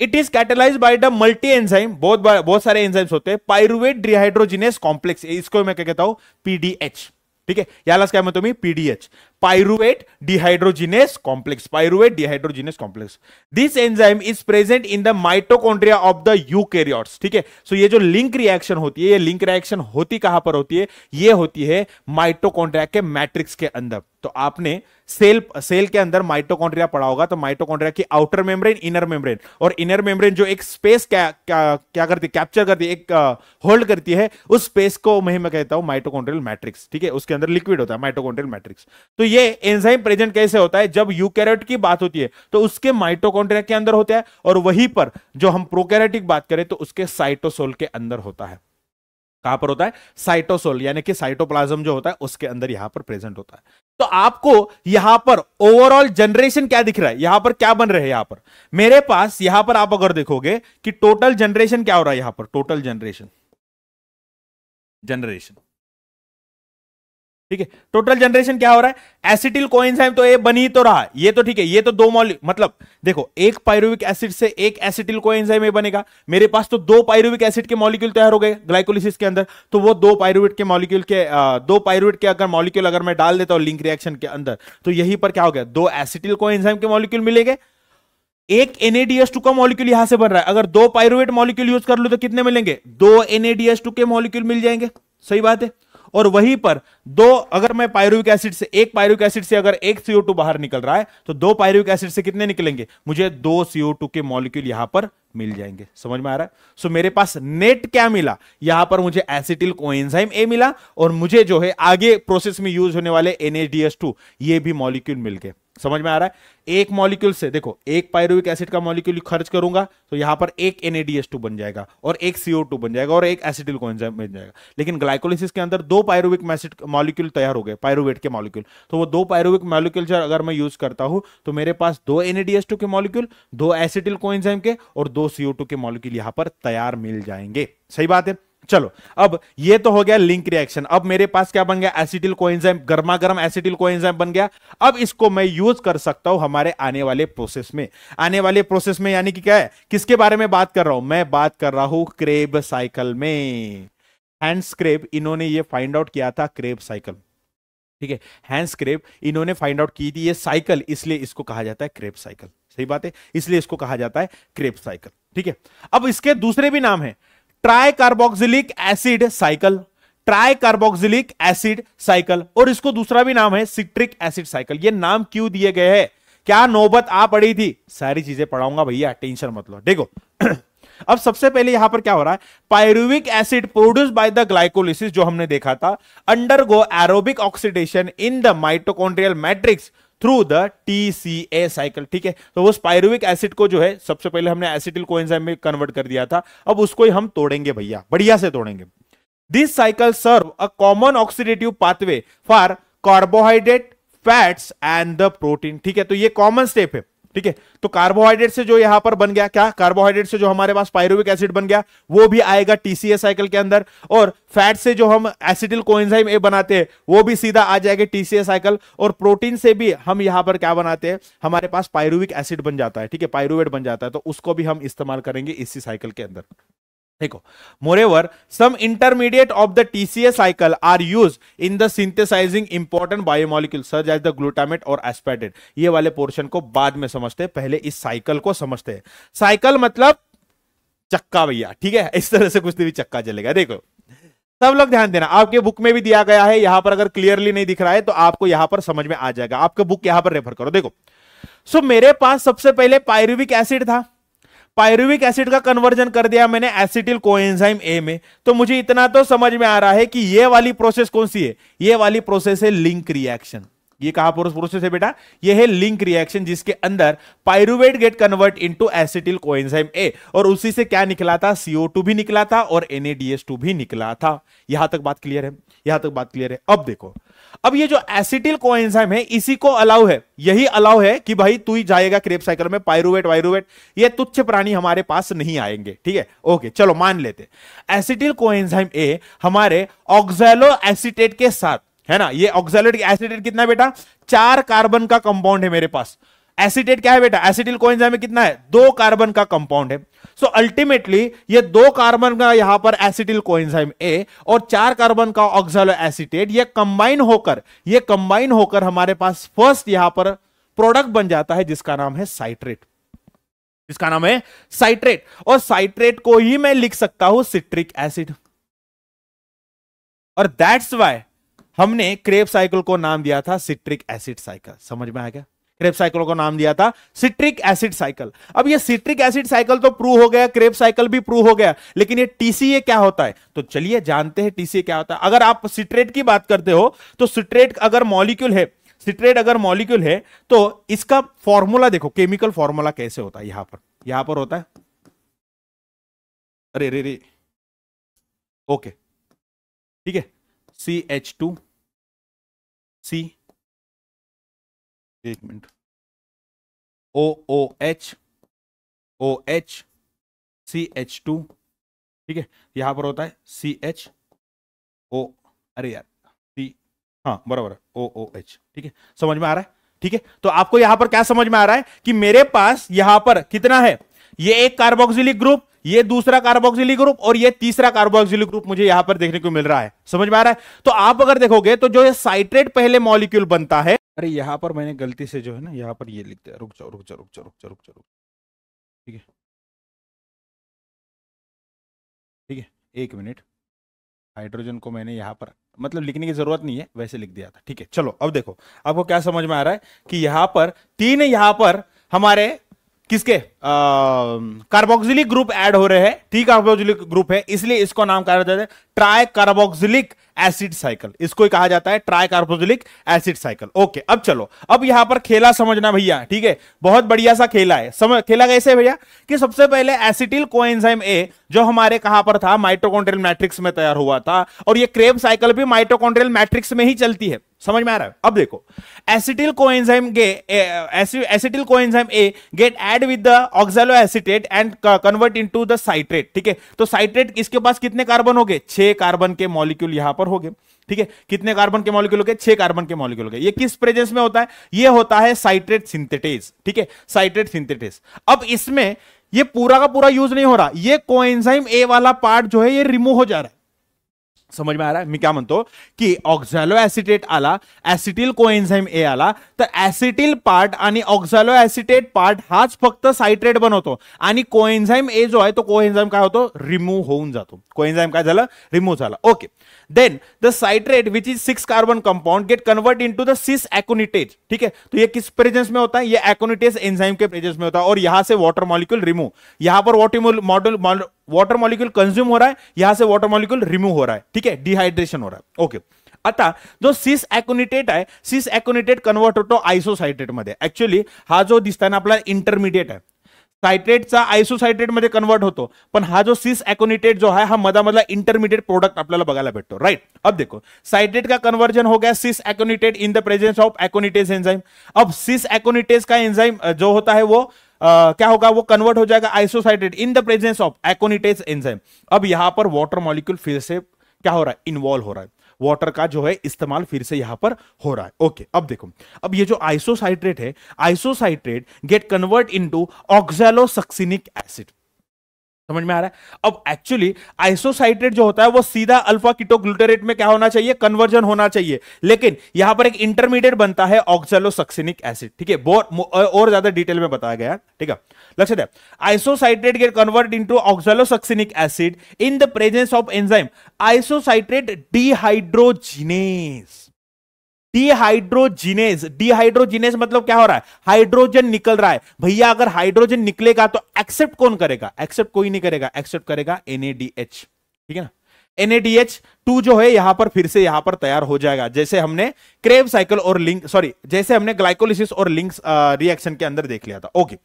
it is catalyse by the multi enzyme बहुत बहुत सारे एंजाइम्स होते हैं पायरुवेट डिहाइड्रोजिनेस कॉम्प्लेक्स इसको मैं क्या कहता हूं पीडीएच ठीक है यालाच काय म्हणतो मी PDH pyruvate dehydrogenase complex. Pyruvate dehydrogenase complex. This enzyme is present in the mitochondria of the eukaryotes. ठीक है सो ये जो लिंक रिएक्शन होती है ये लिंक रिएक्शन होती कहां पर होती है ये होती है माइटोकॉन्ड्रिया के मैट्रिक्स के अंदर तो आपने सेल सेल के अंदर माइटोकॉन्ड्रिया पड़ा होगा तो माइटोकॉन्ड्रिया की आउटर मेम्ब्रेन इनर मेम्ब्रेन और इनर मेम्ब्रेन जो एक स्पेस क्या क्या क्या करती है कैप्चर करती एक होल्ड uh, करती है उस स्पेस को मैं कहता हूं माइटोकॉन्ड्रियल मैट्रिक्स ठीक है उसके अंदर लिक्विड होता है माइटोकॉन्ड्रियल मैट्रिक्स तो ये एंजाइम प्रेजेंट कैसे होता है जब यूकैरियोट की बात होती है तो उसके माइटोकॉन्ड्रिया के अंदर होता है और वहीं पर जो हम प्रोकैरियोटिक बात करें तो उसके साइटोसोल के अंदर होता है कहां पर होता है साइटोसोल यानी कि साइटोप्लाज्म जो होता है उसके अंदर यहां पर प्रेजेंट होता है तो आपको यहां पर ओवरऑल जनरेशन क्या दिख रहा है यहां पर क्या बन रहे हैं यहां पर मेरे पास यहां पर आप अगर देखोगे कि टोटल जनरेशन क्या हो रहा है यहां पर टोटल जनरेशन जनरेशन ठीक है टोटल जनरेशन क्या हो रहा है एसिटिल कोएंजाइम तो ये बनी तो रहा ये तो ठीक है ये तो दो मॉल मतलब देखो एक पायरुविक एसिड से एक एसिटिल कोएंजाइम ये बनेगा मेरे पास तो दो पायरुविक एसिड के मॉलिक्यूल तैयार हो गए ग्लाइकोलिसिस के अंदर तो वो दो पायरुविट के मॉलिक्यूल के आ, दो पायरुविट के अगर मॉलिक्यूल अगर मैं डाल देता हूं लिंक रिएक्शन के अंदर तो यही पर क्या हो गया दो एसिटिल कोएंजाइम के मॉलिक्यूल मिलेंगे एक एनएडीएस टू का मॉलिक्यूल यहां से बन रहा है अगर दो पायरुवेट मॉलिक्यूल यूज कर लू तो कितने मिलेंगे दो एनएडीएस टू के मॉलिक्यूल मिल जाएंगे सही बात है और वहीं पर दो अगर मैं पायरुविक एसिड से एक पायरुविक एसिड से अगर एक सीओ टू बाहर निकल रहा है तो दो पायरुविक एसिड से कितने निकलेंगे मुझे दो सीओ टू के मॉलिक्यूल यहां पर मिल जाएंगे समझ में आ रहा है सो मेरे पास नेट क्या मिला यहां पर मुझे एसिटिल कोएंजाइम ए मिला और मुझे जो है आगे प्रोसेस में यूज होने वाले एनएडीएस टू ये भी मॉलिक्यूल मिल गए समझ में आ रहा है एक मॉलिक्यूल से देखो एक पायरुविक एसिड का मॉलिक्यूल खर्च करूंगा तो यहां पर एक एनएडीएस टू बन जाएगा और एक सीओ टू बन जाएगा और एक एसिडिल बन जाएगा लेकिन ग्लाइकोलिसिस के अंदर दो पायरुविक मॉलिक्यूल तैयार हो गए पायरुवेट के मॉलिक्यूल तो वो दो पायरुविक मॉलिक्यूल अगर मैं यूज करता हूं तो मेरे पास दो एनएडीएस के मॉलिक्यूल दो एसिडिल को के और दो सीओ के मॉलिक्यूल यहां पर तैयार मिल जाएंगे सही बात है चलो अब ये तो हो गया लिंक रिएक्शन अब मेरे पास क्या बन गया एसिटिल कोएंजाइम गर्मा गर्म एसिटिल कोएंजाइम बन गया अब इसको मैं यूज कर सकता हूं हमारे आने वाले प्रोसेस में आने वाले प्रोसेस में यानी कि क्या है किसके बारे में बात कर रहा हूं मैं बात कर रहा हूं क्रेब साइकिल में हैंड्स क्रेब इन्होंने ये फाइंड आउट किया था क्रेब साइकिल ठीक है हैंड्स क्रेब इन्होंने फाइंड आउट की थी ये साइकिल इसलिए इसको कहा जाता है क्रेब साइकिल सही बात है इसलिए इसको कहा जाता है क्रेब साइकिल ठीक है अब इसके दूसरे भी नाम है carboxylic acid cycle carboxylic acid cycle और इसको दूसरा भी नाम है सिट्रिक एसिड साइकिल ये नाम क्यों दिए गए हैं क्या नौबत आ पड़ी थी सारी चीजें पढ़ाऊंगा भैया टेंशन मत लो देखो *clears throat* अब सबसे पहले यहां पर क्या हो रहा है pyruvic acid produce by the glycolysis जो हमने देखा था undergo aerobic oxidation in the mitochondrial matrix through the T C A cycle ठीक है तो वो स्पायरुविक एसिड को जो है सबसे पहले हमने एसिटिल कोएंजाइम में कन्वर्ट कर दिया था अब उसको ही हम तोड़ेंगे भैया बढ़िया से तोड़ेंगे this cycle serve a common oxidative pathway for carbohydrate fats and the protein ठीक है तो ये कॉमन स्टेप है ठीक है तो कार्बोहाइड्रेट से जो यहां पर बन गया क्या कार्बोहाइड्रेट से जो हमारे पास पायरुविक एसिड बन गया वो भी आएगा टीसीए साइकिल के अंदर और फैट से जो हम एसिडिल कोएंजाइम ए बनाते हैं वो भी सीधा आ जाएगा टीसीए साइकिल और प्रोटीन से भी हम यहां पर क्या बनाते हैं हमारे पास पायरुविक एसिड बन जाता है ठीक है पायरुवेट बन जाता है तो उसको भी हम इस्तेमाल करेंगे इसी साइकिल के अंदर देखो moreover some intermediate of the TCA cycle are use in the synthesising important biomolecule such as the glutamate और aspartate ये वाले पोर्शन को बाद में समझते हैं पहले इस साइकिल को समझते हैं साइकिल मतलब चक्का भैया ठीक है इस तरह से कुछ भी चक्का चलेगा देखो सब लोग ध्यान देना आपके बुक में भी दिया गया है यहां पर अगर क्लियरली नहीं दिख रहा है तो आपको यहां पर समझ में आ जाएगा आपके बुक यहां पर रेफर करो देखो सो so, मेरे पास सबसे पहले पायरुविक एसिड था पायरुविक एसिड का कन्वर्जन कर दिया मैंने एसिटिल कोएंजाइम ए में तो मुझे इतना तो समझ में आ रहा है कि ये वाली प्रोसेस कौन सी है ये वाली प्रोसेस है लिंक रिएक्शन ये कहा प्रोसेस है बेटा ये है लिंक रिएक्शन जिसके अंदर pyruvate get convert into acetyl coenzyme A और उसी से क्या निकला था सीओ भी निकला था और एनएडीएस भी निकला था यहां तक बात क्लियर है यहां तक बात क्लियर है अब देखो अब ये जो एसिटिल कोएंजाइम है इसी को अलाउ है यही अलाउ है कि भाई तू ही जाएगा क्रेप साइकिल में पायरुवेट वायरुवेट ये तुच्छ प्राणी हमारे पास नहीं आएंगे ठीक है ओके चलो मान लेते एसिटिल कोएंजाइम ए हमारे ऑक्सैलो एसिटेट के साथ है ना ये ऑक्सैलेट एसिटेट कितना बेटा चार कार्बन का कंपाउंड है मेरे पास एसिडेट क्या है बेटा एसिडिल कोएंजाइम में कितना है दो कार्बन का कंपाउंड है सो so, अल्टीमेटली ये दो कार्बन का यहां पर एसिडिल कोएंजाइम ए और चार कार्बन का ऑक्सलो एसिटेट ये कंबाइन होकर ये कंबाइन होकर हमारे पास फर्स्ट यहां पर प्रोडक्ट बन जाता है जिसका नाम है साइट्रेट जिसका नाम है साइट्रेट और साइट्रेट को ही मैं लिख सकता हूं सिट्रिक एसिड और दैट्स वाई हमने क्रेप साइकिल को नाम दिया था सिट्रिक एसिड साइकिल समझ में आ गया क्रेप साइकिल को नाम दिया था सिट्रिक एसिड साइकिल अब ये सिट्रिक एसिड साइकिल तो प्रूव हो गया क्रेप साइकिल भी प्रूव हो गया लेकिन ये टीसीए क्या होता है तो चलिए जानते हैं टीसीए क्या होता है अगर आप सिट्रेट की बात करते हो तो सिट्रेट अगर मॉलिक्यूल है सिट्रेट अगर मॉलिक्यूल है तो इसका फॉर्मूला देखो केमिकल फॉर्मूला कैसे होता है यहां पर यहां पर होता है अरे रे रे ओके ठीक है सी एच टू सी एक minute O O H O H C H two ठीक है यहां पर होता है सी एच ओ अरे यार सी हाँ बराबर ओ ओ एच ठीक है समझ में आ रहा है ठीक है तो आपको यहां पर क्या समझ में आ रहा है कि मेरे पास यहां पर कितना है ये एक कार्बोक्सिलिक ग्रुप ये दूसरा कार्बोक्सिलिक ग्रुप और ये तीसरा कार्बोक्सिलिक ग्रुप मुझे यहां पर देखने को मिल रहा है समझ में आ रहा है तो आप अगर देखोगे तो जो ये साइट्रेट पहले मॉलिक्यूल बनता है अरे यहाँ पर मैंने गलती से जो है ना यहाँ पर ये लिख दिया रुक जाओ रुक जाओ रुक जाओ रुक जाओ रुक जाओ ठीक है ठीक है एक मिनट हाइड्रोजन को मैंने यहाँ पर मतलब लिखने की जरूरत नहीं है वैसे लिख दिया था ठीक है चलो अब देखो आपको क्या समझ में आ रहा है कि यहाँ पर तीन यहाँ पर हमारे किसके कार्बोक्सिलिक ग्रुप ऐड हो रहे हैं ठीक कार्बोक्सिलिक ग्रुप है इसलिए इसको नाम कहा जाता है ट्राई कार्बोक्सिलिक एसिड साइकिल इसको ही कहा जाता है tri carboxylic acid cycle okay अब चलो अब यहां पर खेला समझना भैया ठीक है बहुत बढ़िया सा खेला है समझ खेला कैसे भैया कि सबसे पहले एसिटिल कोएंजाइम ए जो हमारे कहां पर था माइटोकॉन्ड्रियल मैट्रिक्स में तैयार हुआ था और ये क्रेब साइकिल भी माइटोकॉन्ड्रियल मैट्रिक्स में ही चलती है समझ में आ रहा है अब देखो एसिटिल कोएंजाइम गे acetyl coenzyme A get add with the oxaloacetate and convert into the citrate ठीक है तो साइट्रेट इसके पास कितने कार्बन हो गए छह कार्बन के मॉलिक्यूल यहां पर हो गए ठीक है कितने कार्बन के मॉलिक्यूल हो गए छह कार्बन के मॉलिक्यूल हो गए ये किस प्रेजेंस में होता है ये होता है साइट्रेट सिंथेटेज ठीक है साइट्रेट सिंथेटेज अब इसमें ये पूरा का पूरा यूज नहीं हो रहा ये कोएंजाइम ए वाला पार्ट जो है ये रिमूव हो जा रहा है समझ में आ रहा है मैं क्या मानता हूं कि ऑक्सैलो एसिटेट आला ऍसिटिल कोएन्झाईम ए आला तो एसिटिल पार्ट आणि ऑक्झॅलो ऍसिटेट पार्ट हाच फक्त साइट्रेट बनवतो आणि कोएन्झाईम ए जो है तो कोएन्झाईम का होतो रिमूव होऊन जातो कोएन्झाईम का झालं रिमूव्ह झाला okay then the citrate which is six carbon compound get convert into the cis aconitase ठीक है तो ये किस प्रेजेंस में होता है ये एकोनिटेज एंजाइम के प्रेजेंस में होता है और यहां से वॉटर मॉलिक्यूल रिमूव यहां पर water model water molecule consume हो रहा है यहां से वॉटर मॉलिक्यूल रिमूव हो रहा है ठीक है डिहाइड्रेशन हो रहा है ओके आता जो सिस ॲकोनिटेट आहे सिस ॲकोनिटेट कन्वर्ट होतो आयसोसायटेट मध्ये एक्चुअली हा जो दिसताना आपला इंटरमिडिएट आहे सायटेटचा आयसोसायटेट मध्ये कन्वर्ट होतो पण हा जो सिस ॲकोनिटेट जो आहे हा मधामधला इंटरमिडिएट प्रोडक्ट आपल्याला बघायला भेटतो राईट अब देखो साइट्रेट का कन्वर्जन हो गया cis aconitate in the presence of aconitase enzyme अब सिस एकोनिटेज का एंजाइम जो होता है वो क्या होगा वो कन्वर्ट हो जाएगा isocitrate in the presence of aconitase enzyme अब यहां पर वॉटर मॉलिक्यूल फिर से क्या हो रहा है इन्वॉल्व हो रहा है वाटर का जो है इस्तेमाल फिर से यहां पर हो रहा है ओके okay, अब देखो अब ये जो आइसोसाइट्रेट है isocitrate get convert into oxalosuccinic acid समझ में आ रहा है अब एक्चुअली आइसोसाइटेड जो होता है वो सीधा अल्फा किटोग्लूटरेट में क्या होना चाहिए कन्वर्जन होना चाहिए लेकिन यहां पर एक इंटरमीडिएट बनता है ऑक्सलोसक्सिनिक एसिड ठीक है और ज्यादा डिटेल में बताया गया ठीक है लक्ष्य दें isocitrate get convert into oxalosuccinic acid in the presence of enzyme isocitrate dehydrogenase dehydrogenase dehydrogenase मतलब क्या हो रहा है हाइड्रोजन निकल रहा है भैया अगर हाइड्रोजन निकलेगा तो एक्सेप्ट कौन करेगा एक्सेप्ट कोई नहीं करेगा एक्सेप्ट करेगा एनएडीएच ठीक है ना एनएडीएच टू जो है यहां पर फिर से यहां पर तैयार हो जाएगा जैसे हमने क्रेव साइकिल और लिंक सॉरी जैसे हमने ग्लाइकोलिसिस और लिंक रिएक्शन के अंदर देख लिया था ओके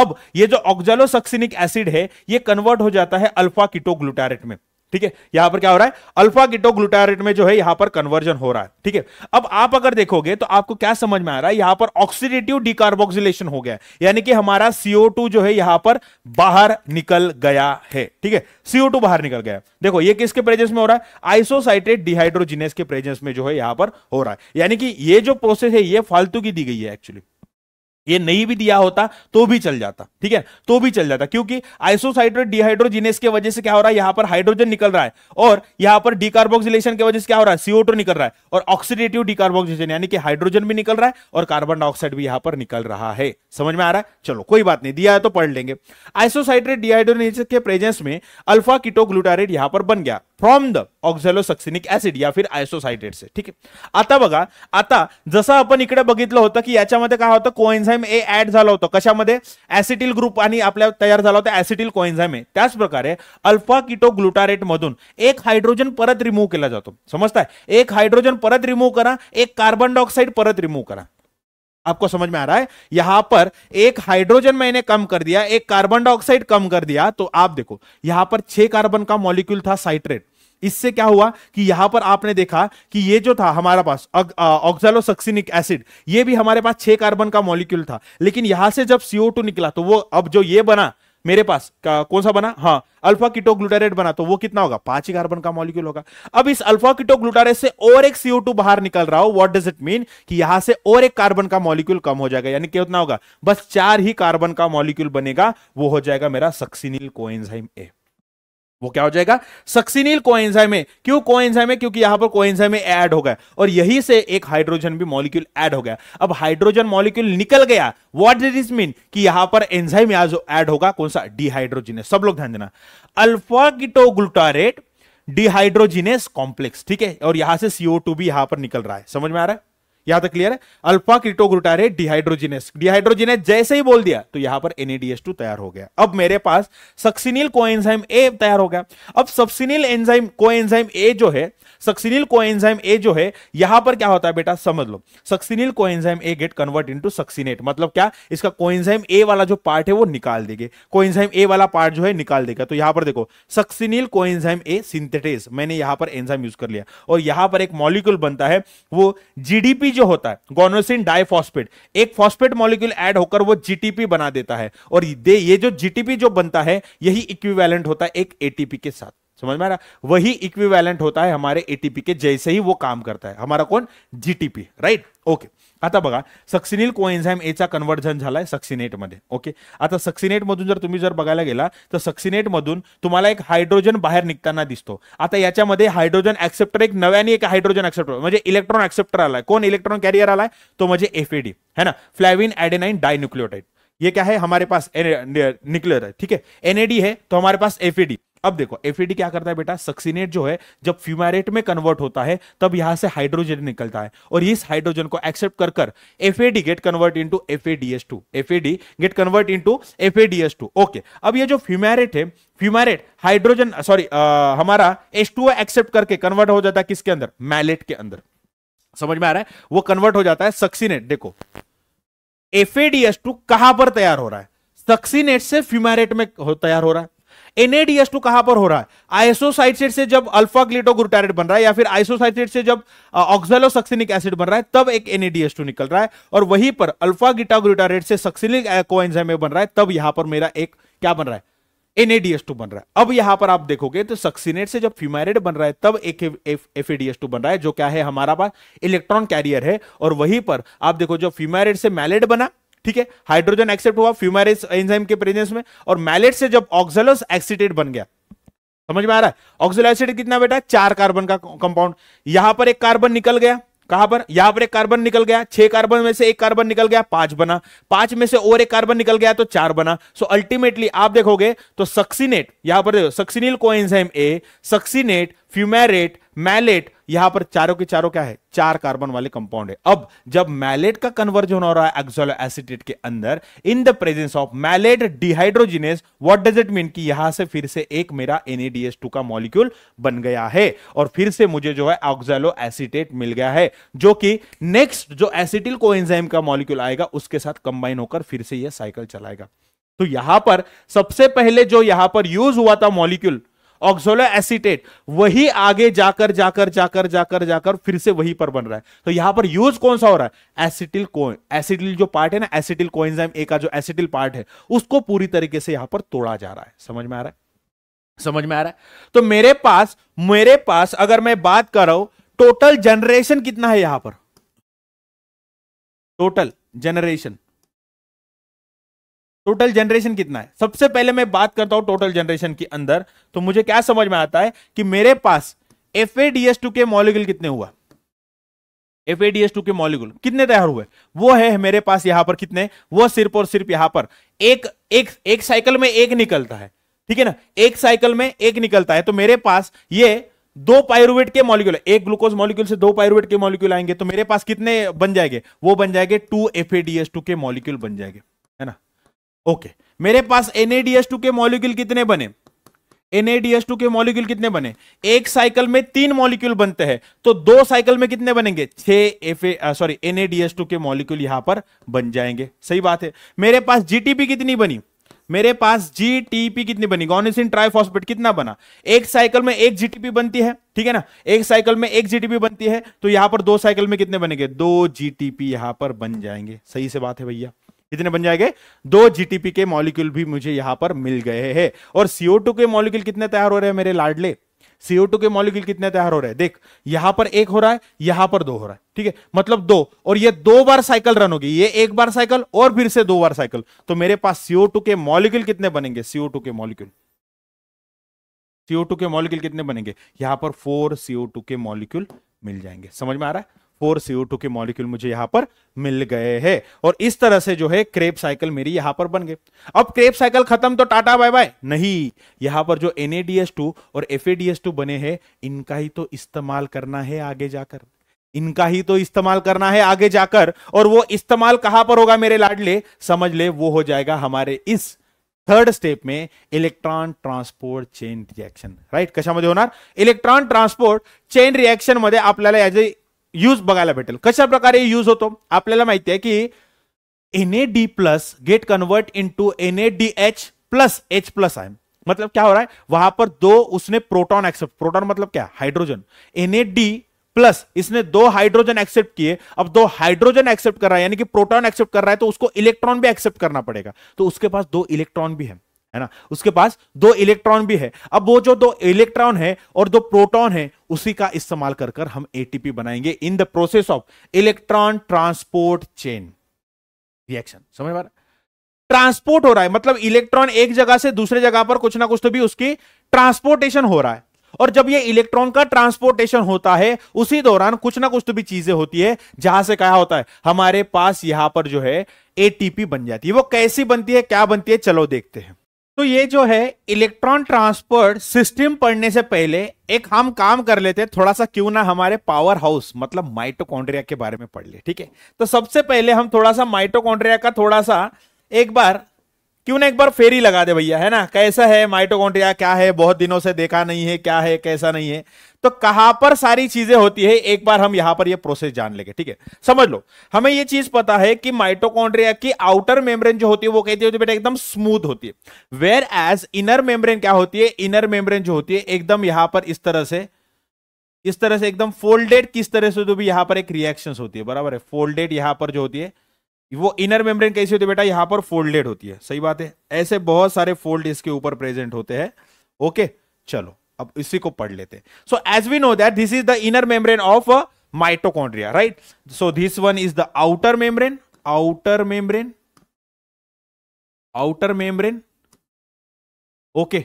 अब ये जो ऑक्जेलोसक्सिनिक एसिड है ये कन्वर्ट हो जाता है अल्फा किटोग्लुटारेट में ठीक है यहां पर क्या हो रहा है अल्फा ग्लूटारेट में जो है यहां पर कन्वर्जन हो रहा है ठीक है अब आप अगर देखोगे तो आपको क्या समझ में आ रहा है यहां पर ऑक्सीडेटिव डिकार्बोक्सिलेशन हो गया यानी कि हमारा सीओ जो है यहां पर बाहर निकल गया है ठीक है सीओ बाहर निकल गया देखो ये किसके प्रेजेंस में हो रहा है आइसोसाइटेड डिहाइड्रोजिनेस के प्रेजेंस में जो है यहां पर हो रहा है यानी कि ये जो प्रोसेस है ये फालतू की दी गई है एक्चुअली ये नहीं भी दिया होता तो भी चल जाता ठीक है तो भी चल जाता क्योंकि आइसोसाइड्रेट डिहाइड्रोजिनेस के वजह से क्या हो रहा है यहां पर हाइड्रोजन निकल रहा है और यहां पर डिकार्बोक्सिलेशन की वजह से क्या हो रहा है सीओटो निकल रहा है और ऑक्सीडेटिव डिकार्बोक्सिलेशन यानी कि हाइड्रोजन भी निकल रहा है और कार्बन डाइऑक्साइड भी यहां पर निकल रहा है समझ में आ रहा है चलो कोई बात नहीं दिया है तो पढ़ लेंगे आइसोसाइड्रेट डिहाइड्रोजिनेस के प्रेजेंस में अल्फा किटोग्लूटारेट यहां पर बन गया फ्रॉम द ऑक्झॅलोसक्सिनिक ऍसिड या फिर से ठीक है आता बघा आता जसं आपण इकडे बगित होतं की याच्यामध्ये काय ए ऍड झालं होतं कशामध्ये ऍसिटिल ग्रुप आणि होता ऍसिटिल कोएन्झाईम ए त्याच प्रकारे अल्फा किटो ग्लुटारेट मधून एक हाइड्रोजन परत रिमूव्ह केला जातो समजताय एक हाइड्रोजन परत रिमूव्ह करा एक कार्बन डाइऑक्साइड परत रिमूव्ह करा आपको समझ में आ रहा है यहां पर एक हाइड्रोजन मैंने कम कर दिया एक कार्बन डाइऑक्साइड कम कर दिया तो आप देखो यहां पर छह कार्बन का मॉलिक्यूल था साइट्रेट इससे क्या हुआ कि यहां पर आपने देखा कि ये जो था हमारा पास सक्सिनिक एसिड ये भी हमारे पास छह कार्बन का मॉलिक्यूल था लेकिन यहां से जब सीओ निकला तो वो अब जो ये बना मेरे पास कौन सा बना हाँ अल्फा किटो ग्लूटारेट बना तो वो कितना होगा पांच ही कार्बन का मॉलिक्यूल होगा अब इस अल्फा किटो ग्लूटारेट से और एक सीओ टू बाहर निकल रहा हो व्हाट डज इट मीन कि यहां से और एक कार्बन का मॉलिक्यूल कम हो जाएगा यानी कितना होगा बस चार ही कार्बन का मॉलिक्यूल बनेगा वो हो जाएगा मेरा सक्सिनिल कोएंजाइम ए वो क्या हो जाएगा सक्सिनिल कोएंजाइम है क्यों कोएंजाइम है क्योंकि यहां पर कोएंजाइम ऐड हो गया और यही से एक हाइड्रोजन भी मॉलिक्यूल ऐड हो गया अब हाइड्रोजन मॉलिक्यूल निकल गया व्हाट डिड इज मीन कि यहां पर एंजाइम आज ऐड होगा कौन सा डिहाइड्रोजिनेस सब लोग ध्यान देना अल्फा कीटोग्लूटारेट डिहाइड्रोजिनेस कॉम्प्लेक्स ठीक है और यहां से सीओ भी यहां पर निकल रहा है समझ में आ रहा है यहां तक क्लियर है अल्फा क्रिटोग्रुटारे डिहाइड्रोजिनेस डिहाइड्रोजिनेस जैसे ही बोल दिया तो यहां पर एनएडीएस टू तैयार हो गया अब मेरे पास सक्सिनिल को एंजाइम ए तैयार हो गया अब succinyl enzyme coenzyme A जो है सक्सिनिल को एंजाइम ए जो है यहां पर क्या होता है बेटा समझ लो succinyl coenzyme A get convert into succinate मतलब क्या इसका को एंजाइम ए वाला जो पार्ट है वो निकाल देंगे को एंजाइम ए वाला पार्ट जो है निकाल देगा तो यहां पर देखो सक्सिनिल को एंजाइम ए सिंथेटेज मैंने यहां पर एंजाइम यूज कर लिया और यहां पर एक मॉलिक्यूल बनता है वो जीडीपी जो होता है गोनोसिन डाइफॉस्फेट एक फॉस्फेट मॉलिक्यूल ऐड होकर वो जीटीपी बना देता है और दे ये जो जीटीपी जो बनता है यही इक्विवेलेंट होता है एक एटीपी के साथ समझ में आ रहा वही इक्विवेलेंट होता है हमारे एटीपी के जैसे ही वो काम करता है हमारा कौन जीटीपी राइट ओके आता बघा सक्सिनिल कोएन्झाईम एचा कन्वर्जन झालाय सक्सिनेटमध्ये ओके आता सक्सिनेटमधून जर तुम्ही जर बघायला गेला तर सक्सिनेटमधून तुम्हाला एक हायड्रोजन बाहेर निघताना दिसतो आता याच्यामध्ये हायड्रोजन ऍक्सेप्टर एक नव्याने एक हायड्रोजन ऍक्सेप्टर म्हणजे इलेक्ट्रॉन ऍक्सेप्टर आलाय कोण इलेक्ट्रॉन कॅरियर आलाय तो म्हणजे एफएडी है ना फ्लॅविन ॲडेनाईन डायन्यूक्लियोटाइड ये क्या है हमारे पास एन होता है ठीक है एनएडी है तो हमारे पास एफएडी अब देखो एफ क्या करता है बेटा सक्सीनेट जो है जब फ्यूमारेट में कन्वर्ट होता है तब यहां से हाइड्रोजन निकलता है और इस हाइड्रोजन को एक्सेप्ट कर कर FAD get convert into two FAD get convert into two okay अब ये जो फ्यूमारेट है फ्यूमारेट हाइड्रोजन सॉरी हमारा एस एक्सेप्ट करके कन्वर्ट हो जाता है किसके अंदर मैलेट के अंदर समझ में आ रहा है वो कन्वर्ट हो जाता है सक्सीनेट देखो एफएडीएस2 कहां पर तैयार हो रहा है सक्सीनेट से फ्यूमारेट में तैयार हो रहा है एनएडीएस टू कहां पर हो रहा है आइसोसाइटेट से जब अल्फा ग्लिटोग्लूटारेट बन रहा है या फिर आइसोसाइटेट से जब ऑक्सलो सक्सिनिक एसिड बन रहा है तब एक एनएडीएस टू निकल रहा है और वहीं पर अल्फा गिटाग्लूटारेट से सक्सिनिक कोएंजाइम बन रहा है तब यहां पर मेरा एक क्या बन रहा है एनएडीएस टू बन रहा है अब यहां पर आप देखोगे तो सक्सिनेट से जब फ्यूमेरेट बन रहा है तब एक एफएडीएस टू बन रहा है जो क्या है हमारा पास इलेक्ट्रॉन कैरियर है और वहीं पर आप देखो जब फ्यूमेरेट से मैलेट बना ठीक है हाइड्रोजन एक्सेप्ट हुआ फ्यूमेरेज एंजाइम के प्रेजेंस में और मैलेट से जब ऑक्सलस एक्सीटेट बन गया समझ में आ रहा है ऑक्सिलो एसिड कितना बेटा चार कार्बन का कंपाउंड यहां पर एक कार्बन निकल गया कहा पर यहां पर एक कार्बन निकल गया छह कार्बन में से एक कार्बन निकल गया पांच बना पांच में से और एक कार्बन निकल गया तो चार बना सो so, अल्टीमेटली आप देखोगे तो सक्सीनेट यहां पर देखो succinyl coenzyme A succinate fumarate malate यहां पर चारों के चारों क्या है चार कार्बन वाले कंपाउंड है अब जब मैलेट का कन्वर्जन हो रहा है एक्सोलो एसिटेट के अंदर in the presence of malate dehydrogenase what does it mean कि यहां से फिर से एक मेरा एनएडीएस टू का मॉलिक्यूल बन गया है और फिर से मुझे जो है ऑक्सैलो एसिटेट मिल गया है जो कि नेक्स्ट जो एसिटिल कोएंजाइम का मॉलिक्यूल आएगा उसके साथ कंबाइन होकर फिर से यह साइकिल चलाएगा तो यहां पर सबसे पहले जो यहां पर यूज हुआ था मॉलिक्यूल ऑक्सोलो एसिटेट वही आगे जाकर जाकर जाकर जाकर जाकर फिर से वही पर बन रहा है तो यहां पर यूज कौन सा हो रहा है एसिटिल कोइन एसिटिल जो पार्ट है ना एसिटिल कोइंजाइम ए का जो एसिटिल पार्ट है उसको पूरी तरीके से यहां पर तोड़ा जा रहा है समझ में आ रहा है समझ में आ रहा है तो मेरे पास मेरे पास अगर मैं बात कर रहा हूं टोटल जनरेशन कितना है यहां पर टोटल जनरेशन टोटल जनरेशन कितना है सबसे पहले मैं बात करता हूं टोटल जनरेशन के अंदर तो मुझे क्या समझ में आता है कि मेरे पास एफ के मॉलिक्यूल कितने हुआ एफ के मॉलिक्यूल कितने तैयार हुए वो है मेरे पास यहां पर कितने वो सिर्फ और सिर्फ यहां पर एक एक एक साइकिल में एक निकलता है ठीक है ना एक साइकिल में एक निकलता है तो मेरे पास ये दो पायरुवेट के मॉलिक्यूल एक ग्लूकोज मॉलिक्यूल से दो पायरुवेट के मॉलिक्यूल आएंगे तो मेरे पास कितने बन जाएंगे वो बन जाएंगे टू एफ के मॉलिक्यूल बन जाएंगे ओके मेरे पास एनएडीएस टू के मॉलिक्यूल कितने बने एनएडीएस टू के मॉलिक्यूल कितने बने एक साइकिल में तीन मॉलिक्यूल बनते हैं तो दो साइकिल में कितने बनेंगे छह एफ सॉरी एनएडीएस टू के मॉलिक्यूल यहां पर बन जाएंगे सही बात है मेरे पास जीटीपी कितनी बनी मेरे पास जीटीपी कितनी बनी गोनेसिन ट्राइफॉस्फेट कितना बना एक साइकिल में एक जीटीपी बनती है ठीक है ना एक साइकिल में एक जीटीपी बनती है तो यहां पर दो साइकिल में कितने बनेंगे दो जीटीपी यहां पर बन जाएंगे सही से बात है भैया कितने बन जाएंगे दो जीटीपी के मॉलिक्यूल भी मुझे यहां पर मिल गए हैं और सीओ के मॉलिक्यूल कितने तैयार हो रहे हैं मेरे लाडले सीओ के मॉलिक्यूल कितने तैयार हो रहे हैं देख यहां पर एक हो रहा है यहां पर दो हो रहा है ठीक है मतलब दो और ये दो बार साइकिल रन होगी ये एक बार साइकिल और फिर से दो बार साइकिल तो मेरे पास सीओ के मॉलिक्यूल कितने बनेंगे सीओ के मॉलिक्यूल सीओ के मॉलिक्यूल कितने बनेंगे यहां पर फोर सीओ के मॉलिक्यूल मिल जाएंगे समझ में आ रहा है फोर सीओ टू के मॉलिक्यूल मुझे यहां पर मिल गए हैं और इस तरह से जो है क्रेप साइकिल मेरी यहां पर बन गए अब क्रेप साइकिल खत्म तो टाटा बाय बाय नहीं यहां पर जो एनएडीएस टू और एफ बने हैं इनका ही तो इस्तेमाल करना है आगे जाकर इनका ही तो इस्तेमाल करना है आगे जाकर और वो इस्तेमाल कहां पर होगा मेरे लाडले समझ ले वो हो जाएगा हमारे इस थर्ड स्टेप में electron transport chain reaction right कशा कशामध्ये होना इलेक्ट्रॉन ट्रांसपोर्ट चेन रिएक्शन मध्ये अपने यूज बढ़ा भेटे कशा प्रकार यूज तो अपने महत्ति है कि N A D plus get convert into N A D H plus H plus आय मतलब क्या हो रहा है वहां पर दो उसने प्रोटॉन एक्सेप्ट प्रोटॉन मतलब क्या hydrogen N A D plus इसने दो हाइड्रोजन एक्सेप्ट किए अब दो हाइड्रोजन एक्सेप्ट कर रहा है यानी कि प्रोटॉन एक्सेप्ट कर रहा है तो उसको इलेक्ट्रॉन भी एक्सेप्ट करना पड़ेगा तो उसके पास दो इलेक्ट्रॉन भी है है ना उसके पास दो इलेक्ट्रॉन भी है अब वो जो दो इलेक्ट्रॉन है और दो प्रोटॉन है उसी का इस्तेमाल कर कर हम एटीपी बनाएंगे in the process of electron transport chain reaction समझ पा रहा ट्रांसपोर्ट हो रहा है मतलब इलेक्ट्रॉन एक जगह से दूसरे जगह पर कुछ ना कुछ तो भी उसकी ट्रांसपोर्टेशन हो रहा है और जब ये इलेक्ट्रॉन का ट्रांसपोर्टेशन होता है उसी दौरान कुछ ना कुछ तो भी चीजें होती है जहां से क्या होता है हमारे पास यहां पर जो है एटीपी बन जाती है वो कैसी बनती है क्या बनती है चलो देखते हैं तो ये जो है इलेक्ट्रॉन ट्रांसपोर्ट सिस्टम पढ़ने से पहले एक हम काम कर लेते थोड़ा सा क्यों ना हमारे पावर हाउस मतलब माइटोकॉन्ड्रिया के बारे में पढ़ ले ठीक है तो सबसे पहले हम थोड़ा सा माइटोकॉन्ड्रिया का थोड़ा सा एक बार क्यों ना एक बार फेरी लगा दे भैया है ना कैसा है माइटोकॉन्ड्रिया क्या है बहुत दिनों से देखा नहीं है क्या है कैसा नहीं है तो कहां पर सारी चीजें होती है एक बार हम यहां पर ये यह प्रोसेस जान लेंगे ठीक है समझ लो हमें ये चीज पता है कि माइटोकॉन्ड्रिया की आउटर मेम्ब्रेन जो होती है वो कहती है एकदम स्मूथ होती है वेर एज इनर मेम्ब्रेन क्या होती है इनर मेम्ब्रेन जो होती है एकदम यहां पर इस तरह से इस तरह से एकदम फोल्डेड किस तरह से जो तो भी यहां पर एक रिएक्शन होती है बराबर है फोल्डेड यहां पर जो होती है वो इनर मेम्ब्रेन कैसी होती है बेटा यहां पर फोल्डेड होती है सही बात है ऐसे बहुत सारे फोल्ड इसके ऊपर प्रेजेंट होते हैं ओके चलो अब इसी को पढ़ लेते हैं so as we know that this is the inner membrane of mitochondria right so this one is the outer membrane outer membrane outer membrane okay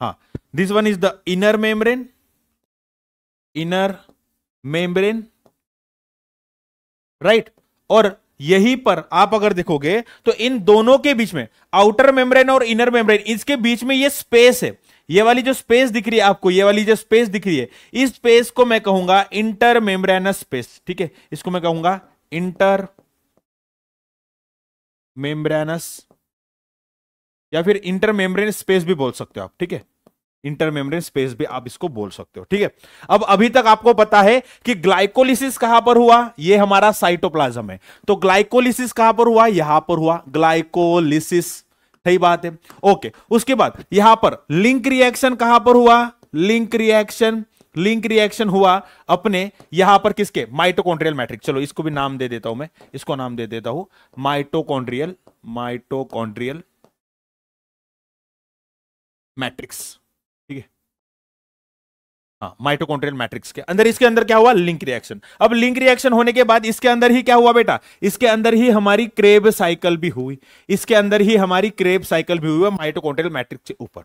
हाँ this one is the inner membrane inner membrane right और यही पर आप अगर देखोगे तो इन दोनों के बीच में आउटर मेम्ब्रेन और इनर मेम्ब्रेन इसके बीच में ये स्पेस है ये वाली जो स्पेस दिख रही है आपको ये वाली जो स्पेस दिख रही है इस स्पेस को मैं कहूंगा इंटर मेम्ब्रेनस स्पेस ठीक है इसको मैं कहूंगा इंटर मेम्ब्रेनस या फिर इंटर मेम्ब्रेन स्पेस भी बोल सकते हो आप ठीक है मेम्ब्रेन स्पेस भी आप इसको बोल सकते हो ठीक है अब अभी तक आपको पता है कि ग्लाइकोलिसिस कहां पर हुआ ये हमारा साइटोप्लाज्म है तो ग्लाइकोलिसिस कहां पर हुआ यहां पर हुआ ग्लाइकोलिसिस सही बात है ओके उसके बाद यहां पर लिंक रिएक्शन कहां पर हुआ लिंक रिएक्शन लिंक रिएक्शन हुआ अपने यहां पर किसके माइटोकॉन्ड्रियल मैट्रिक्स चलो इसको भी नाम दे देता हूं मैं इसको नाम दे देता हूं माइटोकॉन्ड्रियल माइटोकॉन्ड्रियल मैट्रिक्स हाँ माइटोकॉन्ट्रियल मैट्रिक्स के अंदर इसके अंदर क्या हुआ लिंक रिएक्शन अब लिंक रिएक्शन होने के बाद इसके अंदर ही क्या हुआ बेटा इसके अंदर ही हमारी क्रेब साइकिल भी हुई इसके अंदर ही हमारी क्रेब साइकिल भी हुई माइटोकॉन्ट्रियल मैट्रिक्स के ऊपर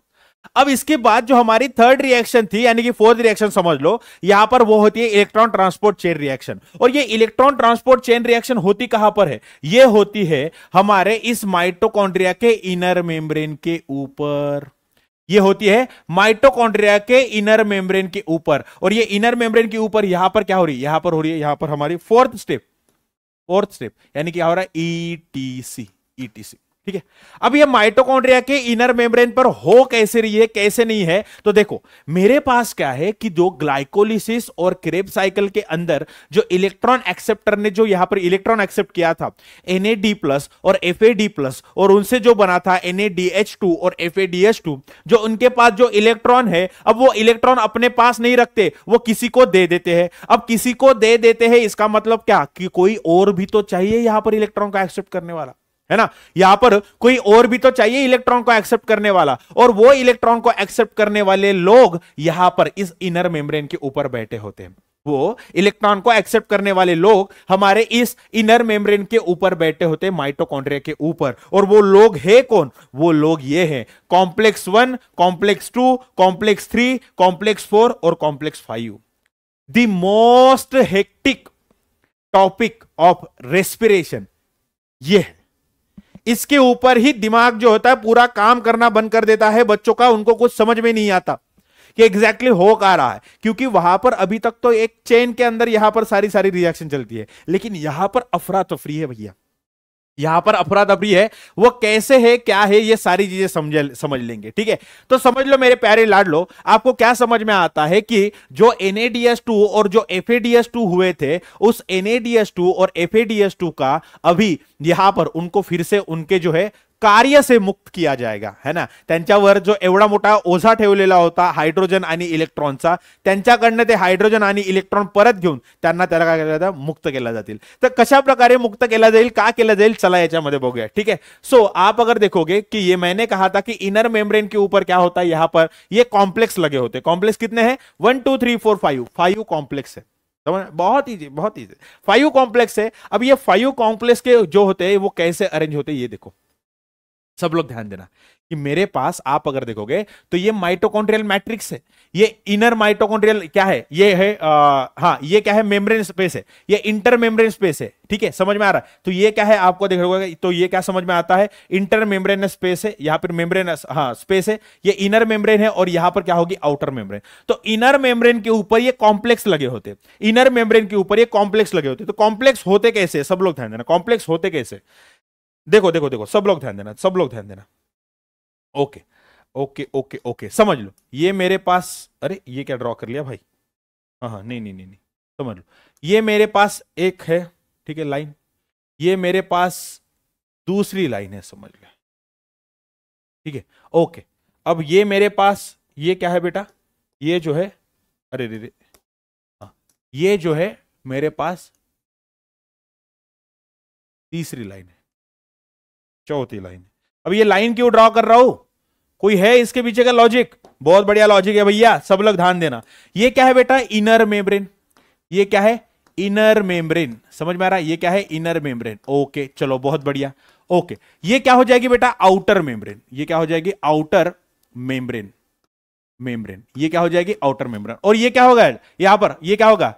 अब इसके बाद जो हमारी थर्ड रिएक्शन थी यानी कि फोर्थ रिएक्शन समझ लो यहां पर वो होती है इलेक्ट्रॉन ट्रांसपोर्ट चेन रिएक्शन और ये इलेक्ट्रॉन ट्रांसपोर्ट चेन रिएक्शन होती कहां पर है ये होती है हमारे इस माइटोकॉन्ड्रिया के इनर मेम्ब्रेन के ऊपर ये होती है माइटोकॉन्ड्रिया के इनर मेम्ब्रेन के ऊपर और ये इनर मेम्ब्रेन के ऊपर यहां पर क्या हो रही है यहां पर हो रही है यहां पर हमारी फोर्थ स्टेप फोर्थ स्टेप यानी कि हो रहा है ईटीसी e ईटीसी ठीक है अब ये माइटोकॉन्ड्रिया के इनर मेम्ब्रेन पर हो कैसे रही है कैसे नहीं है तो देखो मेरे पास क्या है कि जो ग्लाइकोलिसिस और क्रेप साइकिल के अंदर जो इलेक्ट्रॉन एक्सेप्टर ने जो यहां पर इलेक्ट्रॉन एक्सेप्ट किया था एन प्लस और एफ प्लस और उनसे जो बना था एन और एफ जो उनके पास जो इलेक्ट्रॉन है अब वो इलेक्ट्रॉन अपने पास नहीं रखते वो किसी को दे देते हैं अब किसी को दे देते हैं इसका मतलब क्या कि कोई और भी तो चाहिए यहां पर इलेक्ट्रॉन का एक्सेप्ट करने वाला है ना यहां पर कोई और भी तो चाहिए इलेक्ट्रॉन को एक्सेप्ट करने वाला और वो इलेक्ट्रॉन को एक्सेप्ट करने वाले लोग यहां पर इस इनर मेम्ब्रेन के ऊपर बैठे होते हैं वो इलेक्ट्रॉन को एक्सेप्ट करने वाले लोग हमारे इस इनर मेम्ब्रेन के ऊपर बैठे होते माइटोकॉन्ड्रिया के ऊपर और वो लोग है कौन वो लोग ये हैं complex one complex two complex three complex four और complex five the most hectic topic of respiration ये है इसके ऊपर ही दिमाग जो होता है पूरा काम करना बंद कर देता है बच्चों का उनको कुछ समझ में नहीं आता कि एग्जैक्टली हो का रहा है क्योंकि वहां पर अभी तक तो एक चेन के अंदर यहां पर सारी सारी रिएक्शन चलती है लेकिन यहां पर अफरा तफरी है भैया यहां पर अपराध है वो कैसे है क्या है ये सारी चीजें समझ समझ लेंगे ठीक है तो समझ लो मेरे प्यारे लाड लो आपको क्या समझ में आता है कि जो एनएडीएस टू और जो एफ टू हुए थे उस एनएडीएस टू और एफ टू का अभी यहां पर उनको फिर से उनके जो है कार्य से मुक्त किया जाएगा है ना जो एवडा मोटा ओझा ठेवलेला होता हाइड्रोजन आणि का त्यांच्याकडनं ते हाइड्रोजन आणि इलेक्ट्रॉन परत घेऊन त्यांना त्याला काय केलं जातं मुक्त केला जातील तर कशा प्रकारे मुक्त केला जाईल का केला जाईल चला याच्यामध्ये बघूया ठीक है सो आप अगर देखोगे कि ये मैंने कहा था कि इनर मेम्ब्रेन के ऊपर क्या होता है यहां पर ये कॉम्प्लेक्स लगे होते कॉम्प्लेक्स कितने हैं one two three four five five complex है बहुत इजी बहुत इजी फाइव कॉम्प्लेक्स है अब ये फाइव कॉम्प्लेक्स के जो होते हैं वो कैसे अरेंज होते हैं ये देखो सब लोग ध्यान देना कि मेरे पास आप अगर देखोगे तो ये माइटोकॉन्ड्रियल मैट्रिक्स है ये इनर माइटोकॉन्ड्रियल क्या है ये है आ, हाँ ये क्या है मेम्ब्रेन स्पेस है ये इंटर मेम्ब्रेन स्पेस है ठीक है समझ में आ रहा है तो ये क्या है आपको देख रहे तो ये क्या समझ में आता है इंटर मेम्ब्रेन स्पेस है यहां पर मेम्ब्रेन हाँ स्पेस है ये इनर मेम्ब्रेन है और यहां पर क्या होगी आउटर मेम्ब्रेन तो इनर मेम्ब्रेन के ऊपर ये कॉम्प्लेक्स लगे होते इनर मेम्ब्रेन के ऊपर ये कॉम्प्लेक्स लगे होते तो कॉम्प्लेक्स होते कैसे सब लोग ध्यान देना कॉम्प्लेक्स होते कैसे देखो देखो देखो सब लोग ध्यान देना सब लोग ध्यान देना ओके ओके ओके ओके समझ लो ये मेरे पास अरे ये क्या ड्रॉ कर लिया भाई हाँ हाँ नहीं नहीं नहीं नहीं समझ लो ये मेरे पास एक है ठीक है लाइन ये मेरे पास दूसरी लाइन है समझ लो ठीक है ओके अब ये मेरे पास ये क्या है बेटा ये जो है अरे रे रे हाँ ये जो है मेरे पास तीसरी लाइन है चौथी लाइन अब ये लाइन क्यों ड्रॉ कर रहा हूं कोई है इसके पीछे का लॉजिक बहुत बढ़िया लॉजिक है भैया सब लोग ध्यान देना ये क्या है बेटा इनर मेम्ब्रेन ये क्या है इनर मेम्ब्रेन समझ में आ रहा है ये क्या है इनर मेम्ब्रेन ओके चलो बहुत बढ़िया ओके ये क्या हो जाएगी बेटा आउटर मेम्ब्रेन ये क्या हो जाएगी आउटर मेम्ब्रेन मेम्ब्रेन ये क्या हो जाएगी आउटर मेम्ब्रेन और ये क्या होगा यहां पर ये क्या होगा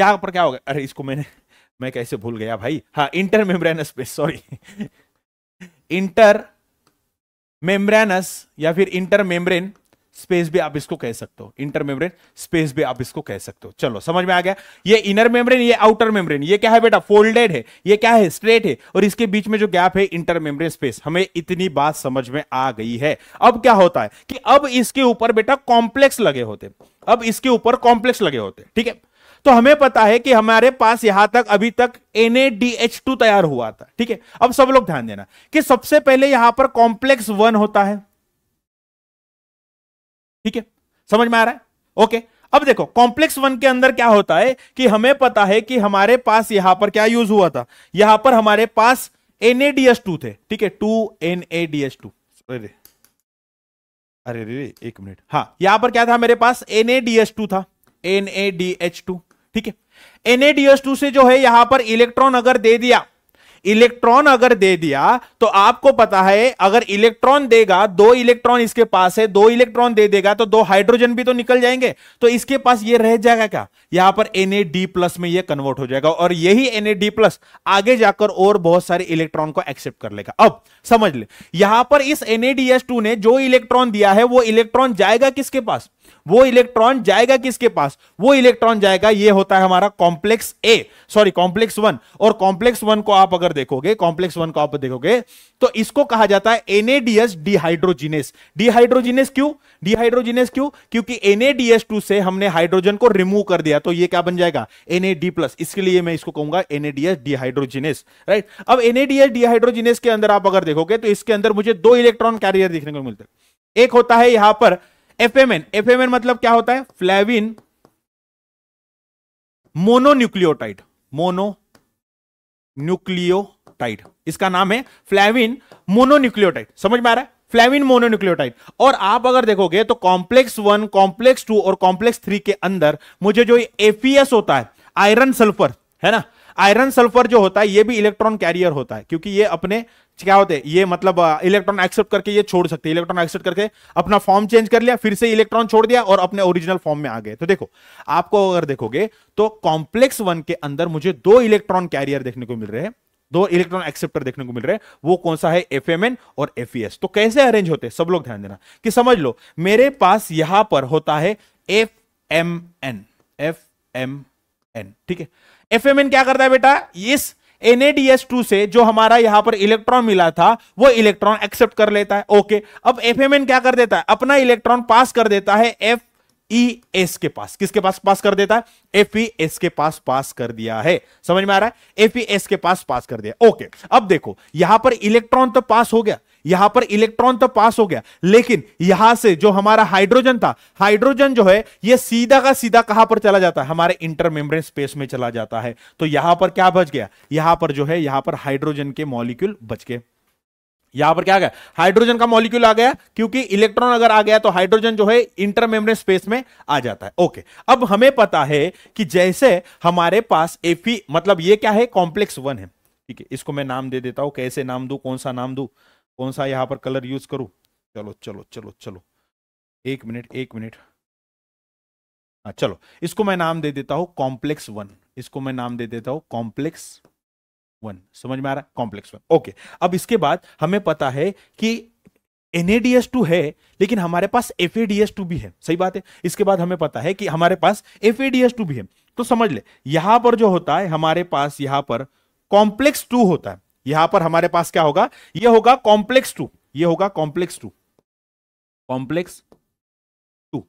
यहां पर क्या होगा अरे इसको मैंने मैं कैसे भूल गया भाई हाँ inter membrane space sorry intermembranes या फिर इंटर मेम्ब्रेन स्पेस भी आप इसको कह सकते हो इंटर मेम्ब्रेन स्पेस भी आप इसको कह सकते हो चलो समझ में आ गया ये इनर मेम्ब्रेन ये आउटर मेम्ब्रेन ये क्या है बेटा फोल्डेड है ये क्या है स्ट्रेट है और इसके बीच में जो गैप है इंटर मेम्ब्रेन स्पेस हमें इतनी बात समझ में आ गई है अब क्या होता है कि अब इसके ऊपर बेटा कॉम्प्लेक्स लगे होते अब इसके ऊपर कॉम्प्लेक्स लगे होते ठीक है तो हमें पता है कि हमारे पास यहां तक अभी तक NaDH2 तैयार हुआ था ठीक है अब सब लोग ध्यान देना कि सबसे पहले यहां पर कॉम्प्लेक्स वन होता है ठीक है समझ में आ रहा है ओके अब देखो कॉम्प्लेक्स वन के अंदर क्या होता है कि हमें पता है कि हमारे पास यहां पर क्या यूज हुआ था यहां पर हमारे पास एनएडीएस टू थे ठीक है टू एन टू अरे अरे रे एक मिनट हाँ यहां पर क्या था मेरे पास एनएडीएस टू था एन एच टू ठीक है एनएडीएस टू से जो है यहां पर इलेक्ट्रॉन अगर दे दिया इलेक्ट्रॉन अगर दे दिया तो आपको पता है अगर इलेक्ट्रॉन देगा दो इलेक्ट्रॉन इसके पास है दो इलेक्ट्रॉन दे देगा तो दो हाइड्रोजन भी तो निकल जाएंगे तो इसके पास ये रह जाएगा क्या यहां पर एन प्लस में ये कन्वर्ट हो जाएगा और यही एन प्लस आगे जाकर और बहुत सारे इलेक्ट्रॉन को एक्सेप्ट कर लेगा अब समझ ले यहां पर इस एन ने जो इलेक्ट्रॉन दिया है वो इलेक्ट्रॉन जाएगा किसके पास वो इलेक्ट्रॉन जाएगा किसके पास वो इलेक्ट्रॉन जाएगा ये होता है हमारा complex A sorry complex one और कॉम्प्लेक्स वन को आप अगर देखोगे कॉम्प्लेक्स वन को आप देखोगे तो इसको कहा जाता है एनएडीएस डिहाइड्रोजिनेस डिहाइड्रोजिनेस क्यों डिहाइड्रोजिनेस क्यों क्योंकि एनएडीएस टू से हमने हाइड्रोजन को रिमूव कर दिया तो ये क्या बन जाएगा एनएडी प्लस इसके लिए मैं इसको कहूंगा एनएडीएस डिहाइड्रोजिनेस राइट अब एनएडीएस डिहाइड्रोजिनेस के अंदर आप अगर देखोगे तो इसके अंदर मुझे दो इलेक्ट्रॉन कैरियर देखने को मिलते हैं एक होता है यहां पर एफएमएन एफएमएन मतलब क्या होता है फ्लेविन मोनोन्यूक्लियोटाइड मोनो न्यूक्लियोटाइड इसका नाम है फ्लेविन मोनोन्यूक्लियोटाइड समझ में आ रहा है फ्लेविन मोनोन्यूक्लियोटाइड और आप अगर देखोगे तो कॉम्प्लेक्स वन कॉम्प्लेक्स टू और कॉम्प्लेक्स थ्री के अंदर मुझे जो एफीएस होता है आयरन सल्फर है ना आयरन सल्फर जो होता है ये भी इलेक्ट्रॉन कैरियर होता है क्योंकि ये अपने क्या होते हैं ये मतलब इलेक्ट्रॉन एक्सेप्ट करके ये छोड़ सकते हैं इलेक्ट्रॉन एक्सेप्ट करके अपना फॉर्म चेंज कर लिया फिर से इलेक्ट्रॉन छोड़ दिया और अपने ओरिजिनल फॉर्म में आ गए तो देखो आपको अगर देखोगे तो कॉम्प्लेक्स वन के अंदर मुझे दो इलेक्ट्रॉन कैरियर देखने को मिल रहे हैं दो इलेक्ट्रॉन एक्सेप्टर देखने को मिल रहे हैं वो कौन सा है एफ और एफ e तो कैसे अरेंज होते हैं सब लोग ध्यान देना कि समझ लो मेरे पास यहां पर होता है एफ एम ठीक है एफ क्या करता है बेटा इस yes, NADH2 से जो हमारा यहां पर इलेक्ट्रॉन मिला था वो इलेक्ट्रॉन एक्सेप्ट कर लेता है ओके अब FMN क्या कर देता है अपना इलेक्ट्रॉन पास कर देता है एफ ई एस e के पास किसके पास पास कर देता है एफ ई एस के पास पास कर दिया है समझ में आ रहा है एफ ई एस के पास पास कर दिया ओके अब देखो यहां पर इलेक्ट्रॉन तो पास हो गया यहां पर इलेक्ट्रॉन तो पास हो गया लेकिन यहां से जो हमारा हाइड्रोजन था हाइड्रोजन जो है ये सीधा का सीधा कहां पर चला जाता है हमारे इंटरमेम्ब्रेन स्पेस में चला जाता है तो यहां पर क्या बच गया यहां पर जो है यहां पर हाइड्रोजन के मॉलिक्यूल बच गए यहां पर क्या आ गया हाइड्रोजन का मॉलिक्यूल आ गया क्योंकि इलेक्ट्रॉन अगर आ गया तो हाइड्रोजन जो है इंटरमेमरेन स्पेस में आ जाता है ओके अब हमें पता है कि जैसे हमारे पास एफी मतलब ये क्या है कॉम्प्लेक्स वन है ठीक है इसको मैं नाम दे देता हूं कैसे नाम दू कौन सा नाम दू कौन सा यहां पर कलर यूज करूं चलो चलो चलो चलो एक मिनट एक मिनट हाँ चलो इसको मैं नाम दे देता हूं कॉम्प्लेक्स वन इसको मैं नाम दे देता हूं कॉम्प्लेक्स वन समझ में आ रहा है कॉम्प्लेक्स वन ओके अब इसके बाद हमें पता है कि एनएडीएस टू है लेकिन हमारे पास एफ टू भी है सही बात है इसके बाद हमें पता है कि हमारे पास एफ टू भी है तो समझ ले यहां पर जो होता है हमारे पास यहां पर कॉम्प्लेक्स टू होता है यहां पर हमारे पास क्या होगा यह होगा कॉम्प्लेक्स टू ये होगा कॉम्प्लेक्स टू कॉम्प्लेक्स टू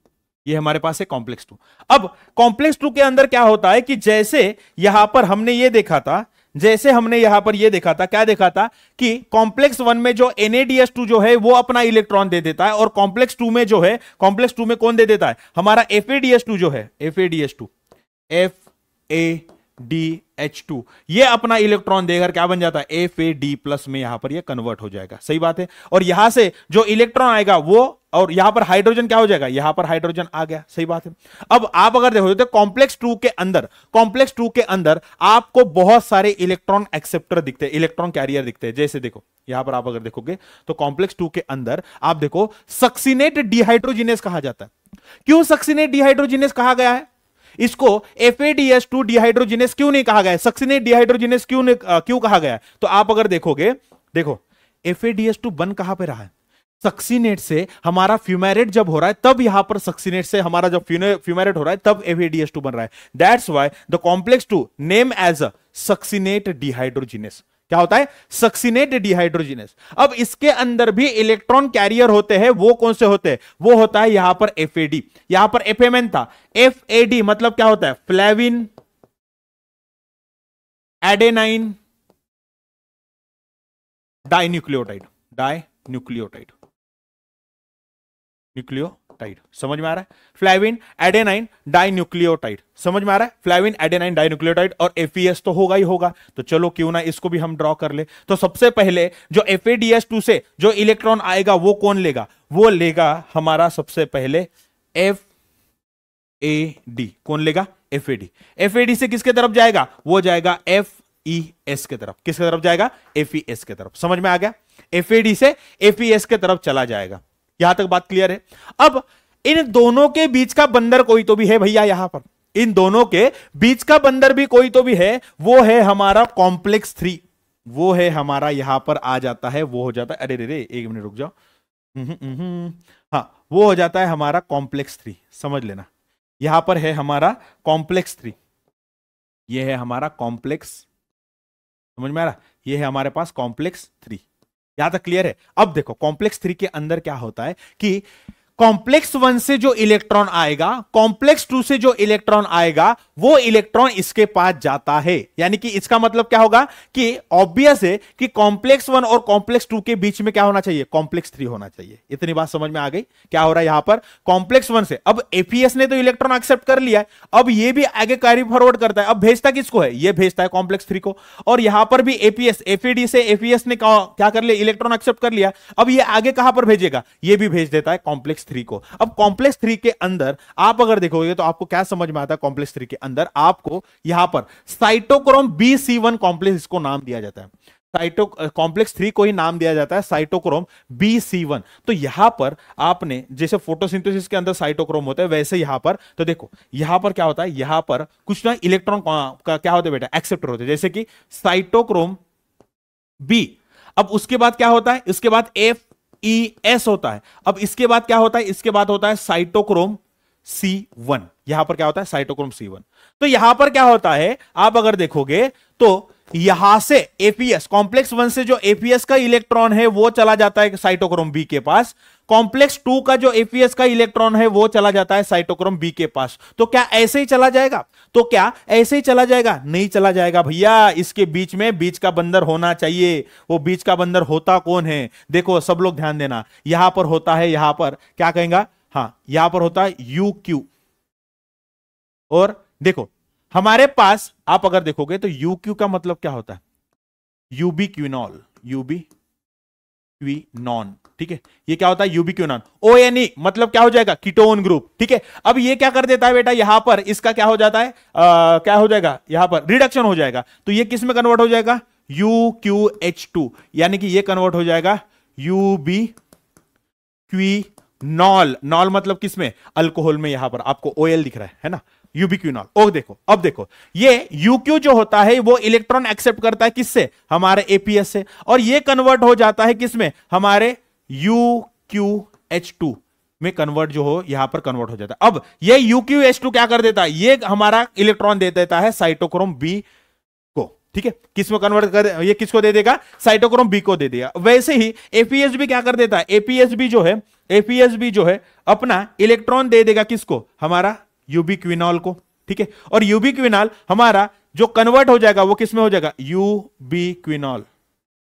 ये हमारे पास है कॉम्प्लेक्स टू अब कॉम्प्लेक्स टू के अंदर क्या होता है कि जैसे यहां पर हमने ये देखा था जैसे हमने यहां पर यह देखा था क्या देखा था कि कॉम्प्लेक्स वन में जो टू जो है वो अपना इलेक्ट्रॉन दे देता है और कॉम्प्लेक्स टू में जो है कॉम्प्लेक्स टू में कौन दे देता है हमारा टू जो है F two F A D H two ये अपना इलेक्ट्रॉन देकर क्या बन जाता है एफ ए डी प्लस में यहां पर ये कन्वर्ट हो जाएगा सही बात है और यहां से जो इलेक्ट्रॉन आएगा वो और यहां पर हाइड्रोजन क्या हो जाएगा यहां पर हाइड्रोजन आ गया सही बात है अब आप अगर देखो तो कॉम्प्लेक्स टू के अंदर कॉम्प्लेक्स टू के अंदर आपको बहुत सारे इलेक्ट्रॉन एक्सेप्टर दिखते हैं इलेक्ट्रॉन कैरियर दिखते हैं जैसे देखो यहां पर आप अगर देखोगे तो कॉम्प्लेक्स टू के अंदर आप देखो सक्सीनेट डिहाइड्रोजिनेस कहा जाता है क्यों सक्सीनेट डिहाइड्रोजिनेस कहा गया है इसको एफ एडीएस टू डिहाइड्रोजिनेस क्यों नहीं कहा गया सक्सिनेट डिहाइड्रोजिनेस क्यों क्यों कहा गया तो आप अगर देखोगे देखो एफ एडीएस टू बन कहां पर रहा है सक्सीनेट से हमारा फ्यूमेरेट जब हो रहा है तब यहां पर सक्सीनेट से हमारा जब फ्यूमेरेट हो रहा है तब एवीडीएस टू बन रहा है that's why the complex two name as a succinate dehydrogenase क्या होता है सक्सिनेट डिहाइड्रोजिनस अब इसके अंदर भी इलेक्ट्रॉन कैरियर होते हैं वो कौन से होते हैं वो होता है यहां पर एफ यहां पर एफएमएन था एफ मतलब क्या होता है flavin adenine dinucleotide dinucleotide nucleo nucleotide समझ में आ रहा है फ्लाइविन एडेनाइन डाइन्यूक्लियोटाइड समझ में आ रहा है फ्लाइविन एडेनाइन डाइन्यूक्लियोटाइड और एफ तो होगा ही होगा तो चलो क्यों ना इसको भी हम ड्रॉ कर ले तो सबसे पहले जो एफ से जो इलेक्ट्रॉन आएगा वो कौन लेगा वो लेगा हमारा सबसे पहले एफ ए डी कौन लेगा F A D F A D से किसके तरफ जाएगा वो जाएगा एफ ई एस के तरफ किसके तरफ जाएगा एफ ई एस के तरफ समझ में आ गया एफ ए डी से एफ ई एस के तरफ चला जाएगा यहां तक बात क्लियर है अब इन दोनों के बीच का बंदर कोई तो भी है भैया यहां पर इन दोनों के बीच का बंदर भी कोई तो भी है वो है हमारा कॉम्प्लेक्स थ्री वो है हमारा यहां पर आ जाता है वो हो जाता है अरे रे रे एक मिनट रुक जाओ हम्म, हम्म, हम्म, हम्म हाँ वो हो जाता है हमारा कॉम्प्लेक्स थ्री समझ लेना यहां पर है हमारा कॉम्प्लेक्स थ्री ये है हमारा कॉम्प्लेक्स समझ में आ रहा ये है हमारे पास कॉम्प्लेक्स थ्री याद तक क्लियर है अब देखो कॉम्प्लेक्स थ्री के अंदर क्या होता है कि कॉम्प्लेक्स वन से जो इलेक्ट्रॉन आएगा कॉम्प्लेक्स टू से जो इलेक्ट्रॉन आएगा वो इलेक्ट्रॉन इसके पास जाता है यानी कि इसका मतलब क्या होगा कि ऑब्वियस है कि कॉम्प्लेक्स वन और कॉम्प्लेक्स टू के बीच में क्या होना चाहिए कॉम्प्लेक्स थ्री होना चाहिए इतनी बात समझ में आ गई क्या हो रहा है यहां पर कॉम्प्लेक्स वन से अब एपीएस ने तो इलेक्ट्रॉन एक्सेप्ट कर लिया है अब ये भी आगे कैरी फॉरवर्ड करता है अब भेजता किसको है ये भेजता है कॉम्प्लेक्स थ्री को और यहां पर भी एपीएस एपीडी e से एपीएस ने क्या कर लिया इलेक्ट्रॉन एक्सेप्ट कर लिया अब ये आगे कहां पर भेजेगा ये भी भेज देता है कॉम्प्लेक्स थ्री को अब कॉम्प्लेक्स थ्री के अंदर आप अगर देखोगे तो आपको क्या समझ में आता है कॉम्प्लेक्स थ्री के अंदर आपको यहां पर cytochrome B C one complex इसको नाम दिया जाता है साइटो कॉम्प्लेक्स थ्री को ही नाम दिया जाता है साइटोक्रोम बी सी वन तो यहां पर आपने जैसे फोटोसिंथेसिस के अंदर साइटोक्रोम होता है वैसे यहां पर तो देखो यहां पर क्या होता है यहां पर कुछ ना इलेक्ट्रॉन का क्या होता है बेटा एक्सेप्टर होते हैं जैसे कि साइटोक्रोम बी अब उसके बाद क्या होता है उसके बाद एफ ई e एस होता है अब इसके बाद क्या होता है इसके बाद होता है साइटोक्रोम सी वन यहां पर क्या होता है साइटोक्रोम सी वन तो यहां पर क्या होता है आप अगर देखोगे तो यहां से एपीएस कॉम्प्लेक्स वन से जो एपीएस का इलेक्ट्रॉन है वो चला जाता है साइटोक्रोम बी के पास कॉम्प्लेक्स टू का जो एपीएस का इलेक्ट्रॉन है वो चला जाता है साइटोक्रोम बी के पास तो क्या ऐसे ही चला जाएगा तो क्या ऐसे ही चला जाएगा नहीं चला जाएगा भैया इसके बीच में बीच का बंदर होना चाहिए वो बीच का बंदर होता कौन है देखो सब लोग ध्यान देना यहां पर होता है यहां पर क्या कहेंगे हाँ यहां पर होता है यू क्यू और देखो हमारे पास आप अगर देखोगे तो यू क्यू का मतलब क्या होता है यूबी क्यूनॉल यूबी नॉन ठीक है ये क्या होता है यूबी क्यूनॉन ओ एन ई मतलब क्या हो जाएगा कीटोन ग्रुप ठीक है अब ये क्या कर देता है बेटा यहां पर इसका क्या हो जाता है आ, क्या हो जाएगा यहां पर रिडक्शन हो जाएगा तो ये किस में कन्वर्ट हो जाएगा यू क्यू एच टू यानी कि ये कन्वर्ट हो जाएगा यू बी क्वी नॉल नॉल मतलब किसमें अल्कोहल में यहां पर आपको ओएल दिख रहा है है ना यूबिक्यूनॉल ओ देखो अब देखो ये यूक्यू जो होता है वो इलेक्ट्रॉन एक्सेप्ट करता है किससे हमारे एपीएस से और ये कन्वर्ट हो जाता है किसमें हमारे यू क्यू एच टू में कन्वर्ट जो हो यहां पर कन्वर्ट हो जाता है अब ये टू क्या कर देता है ये हमारा इलेक्ट्रॉन दे देता है साइटोक्रोम बी को ठीक है किस में कन्वर्ट कर ये किसको दे देगा साइटोक्रोम बी को दे देगा वैसे ही एपीएस भी क्या कर देता है एपीएस भी जो है एपीएस भी जो है अपना इलेक्ट्रॉन दे देगा किसको हमारा यूबिक्विनॉल को ठीक है और यूबिक्विनॉल हमारा जो कन्वर्ट हो जाएगा वो किसमें हो जाएगा यूबिक्विनॉल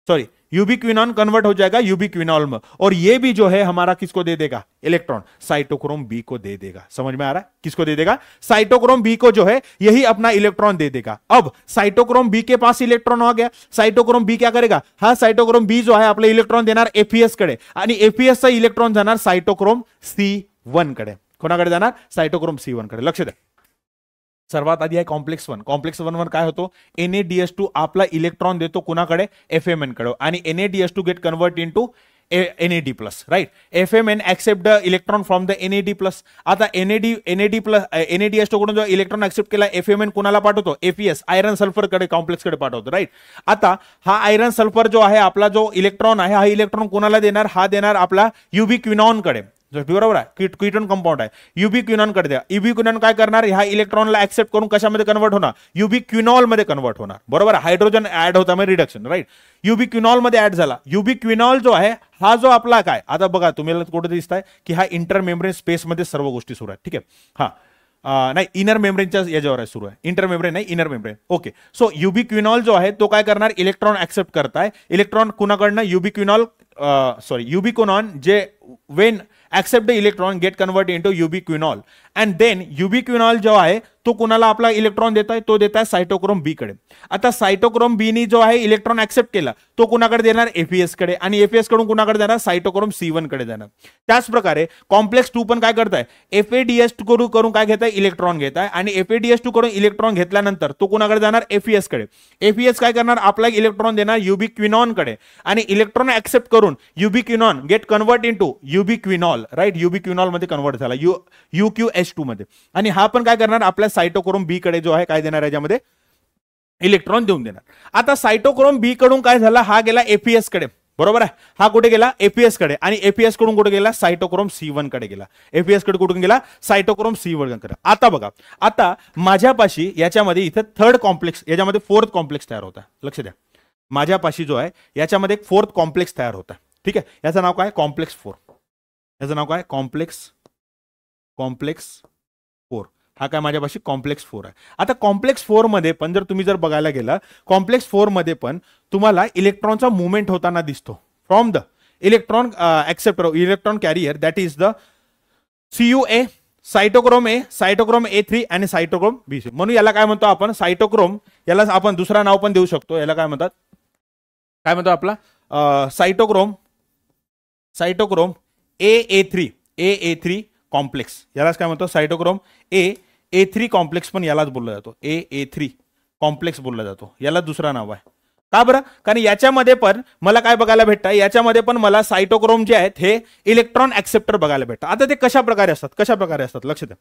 सॉरी यूबिक्विनॉन कन्वर्ट हो जाएगा यूबिक्विनॉल में और ये भी जो है हमारा किसको दे देगा इलेक्ट्रॉन साइटोक्रोम बी को दे देगा समझ में आ रहा है किसको दे देगा साइटोक्रोम बी को जो है यही अपना इलेक्ट्रॉन दे देगा अब साइटोक्रोम बी के पास इलेक्ट्रॉन आ गया साइटोक्रोम बी क्या करेगा हा साइटोक्रोम बी जो है अपने इलेक्ट्रॉन देना एफीएस कडे एफीएस इलेक्ट्रॉन जाना साइटोक्रोम सी वन कडे कोणाकडे जाणार सायटोक्रोम सी कडे लक्ष द्या सर्वात आधी आहे कॉम्प्लेक्स वन कॉम्प्लेक्स वन वर काय होतो एस टू आपला इलेक्ट्रॉन देतो कुणाकडे एफ एम एन कडे आणि S two get convert into NAD plus right F M N accept the electron from the NAD plus आता NAD NAD plus NADH two कडून जो इलेक्ट्रॉन ऍक्सेप्ट केला F M N कुणाला पाठवतो APS iron सल्फरकडे कॉम्प्लेक्सकडे पाठवतो right आता हा iron sulphur जो आहे आपला जो इलेक्ट्रॉन आहे हा इलेक्ट्रॉन कुणाला देणार हा देणार आपला युबी क्विनॉनकडे बरोबर आहे क्विटोन है आहे युबी क्युनॉन कर यूबी क्यूनॉन का काय करणार ह्या इलेक्ट्रॉनला ऍक्सेप्ट करून मे कन्वर्ट होना यूबी क्यूनॉल मे कन्वर्ट होणार बरोबर हाइड्रोजन ऐड होता है रिडक्शन राइट यूबी क्यूनॉल मे ऐड यूबी क्यूनॉल जो है हा जो अपना का आता बघा तुम्हें कुठे दिता है कि हा इंटर मेम्ब्रेन मे सर्व गोष्टी सुरू है ठीक है हाँ नहीं इनर मेम्ब्रेन याच्यावर सुरू है इंटर मेम्ब्रेन नहीं inner membrane okay so ubiquinol जो है तो करना इलेक्ट्रॉन एक्सेप्ट करता है इलेक्ट्रॉन कुणाकडनं ubiquinol sorry ubiquinone जे when accept the electron get converted into ubiquinol and then ubiquinol जो आहे तो कुणाला आपला इलेक्ट्रॉन देत आहे तो देत आहे सायटोक्रोम बी कडे आता सायटोक्रोम बीनी जो आहे इलेक्ट्रॉन ऍक्सेप्ट केला तो कुणाकडे देणार एफईएस कडे आणि एफईएस कडून कुणाकडे जाणार सायटोक्रोम सी वन कडे जाणार त्याचप्रकारे कॉम्प्लेक्स टू पण काय करत आहे एफएडीएस टू करून काय घेत आहे इलेक्ट्रॉन घेत आहे आणि एफएडीएस टू करून इलेक्ट्रॉन घेतल्यानंतर तो कुणाकडे जाणार एफईएस कडे एफईएस काय करणार आपला इलेक्ट्रॉन देणार युबिक्विनॉन कडे आणि इलेक्ट्रॉन ऍक्सेप्ट करून ubiquinone get convert into ubiquinol right ubiquinol मध्ये कन्वर्ट झाला U Q S S two मध्ये आणि हा पण काय करणार आपल्या सायटोक्रोम बी कडे जो आहे काय देणार याच्यामध्ये इलेक्ट्रॉन देऊन देणार आता सायटोक्रोम बी कडून काय झाला हा गेला एपीएस कडे बरोबर आहे हा कुठे गेला एपीएस कडे आणि एपीएस कडून कुठे गेला सायटोक्रोम सी वन कडे गेला एपीएस कडे कुठून गेला सायटोक्रोम सी वन कडे आता बघा आता माझ्यापाशी याच्यामध्ये इथे थर्ड कॉम्प्लेक्स याच्यामध्ये फोर्थ कॉम्प्लेक्स तयार होता लक्ष द्या माझ्यापाशी जो आहे याच्यामध्ये फोर्थ कॉम्प्लेक्स तयार होता ठीक आहे याचं नाव काय कॉम्प्लेक्स फोर याचं नाव काय कॉम्प्लेक्स कॉम्प्लेक्स फोर हा काय माझ्यापाशी कॉम्प्लेक्स फोर आहे आता कॉम्प्लेक्स मध्ये पण जर तुम्ही जर बघायला गेला कॉम्प्लेक्स फोरमध्ये पण तुम्हाला इलेक्ट्रॉनचा मुवमेंट होताना दिसतो from the electron accept electron carrier that is the C U A cytochrome A cytochrome A three आणि सायटोक्रोम बी सी म्हणून याला काय म्हणतो आपण सायटोक्रोम याला आपण दुसरा नाव पण देऊ शकतो याला काय म्हणतात काय म्हणतो आपला cytochrome cytochrome A A three A A three complex यालाच काय म्हणतो सायटोक्रोम ए ए थ्री कॉम्प्लेक्स पण यालाच बोलला जातो ए ए थ्री कॉम्प्लेक्स बोलला जातो याला दुसरा नाव आहे का बरं कारण याच्यामध्ये पण मला काय बघायला भेटतं याच्यामध्ये पण मला सायटोक्रोम जे आहेत हे इलेक्ट्रॉन ऍक्सेप्टर बघायला भेटतं आता ते कशा प्रकारे असतात कशा प्रकारे असतात लक्ष द्या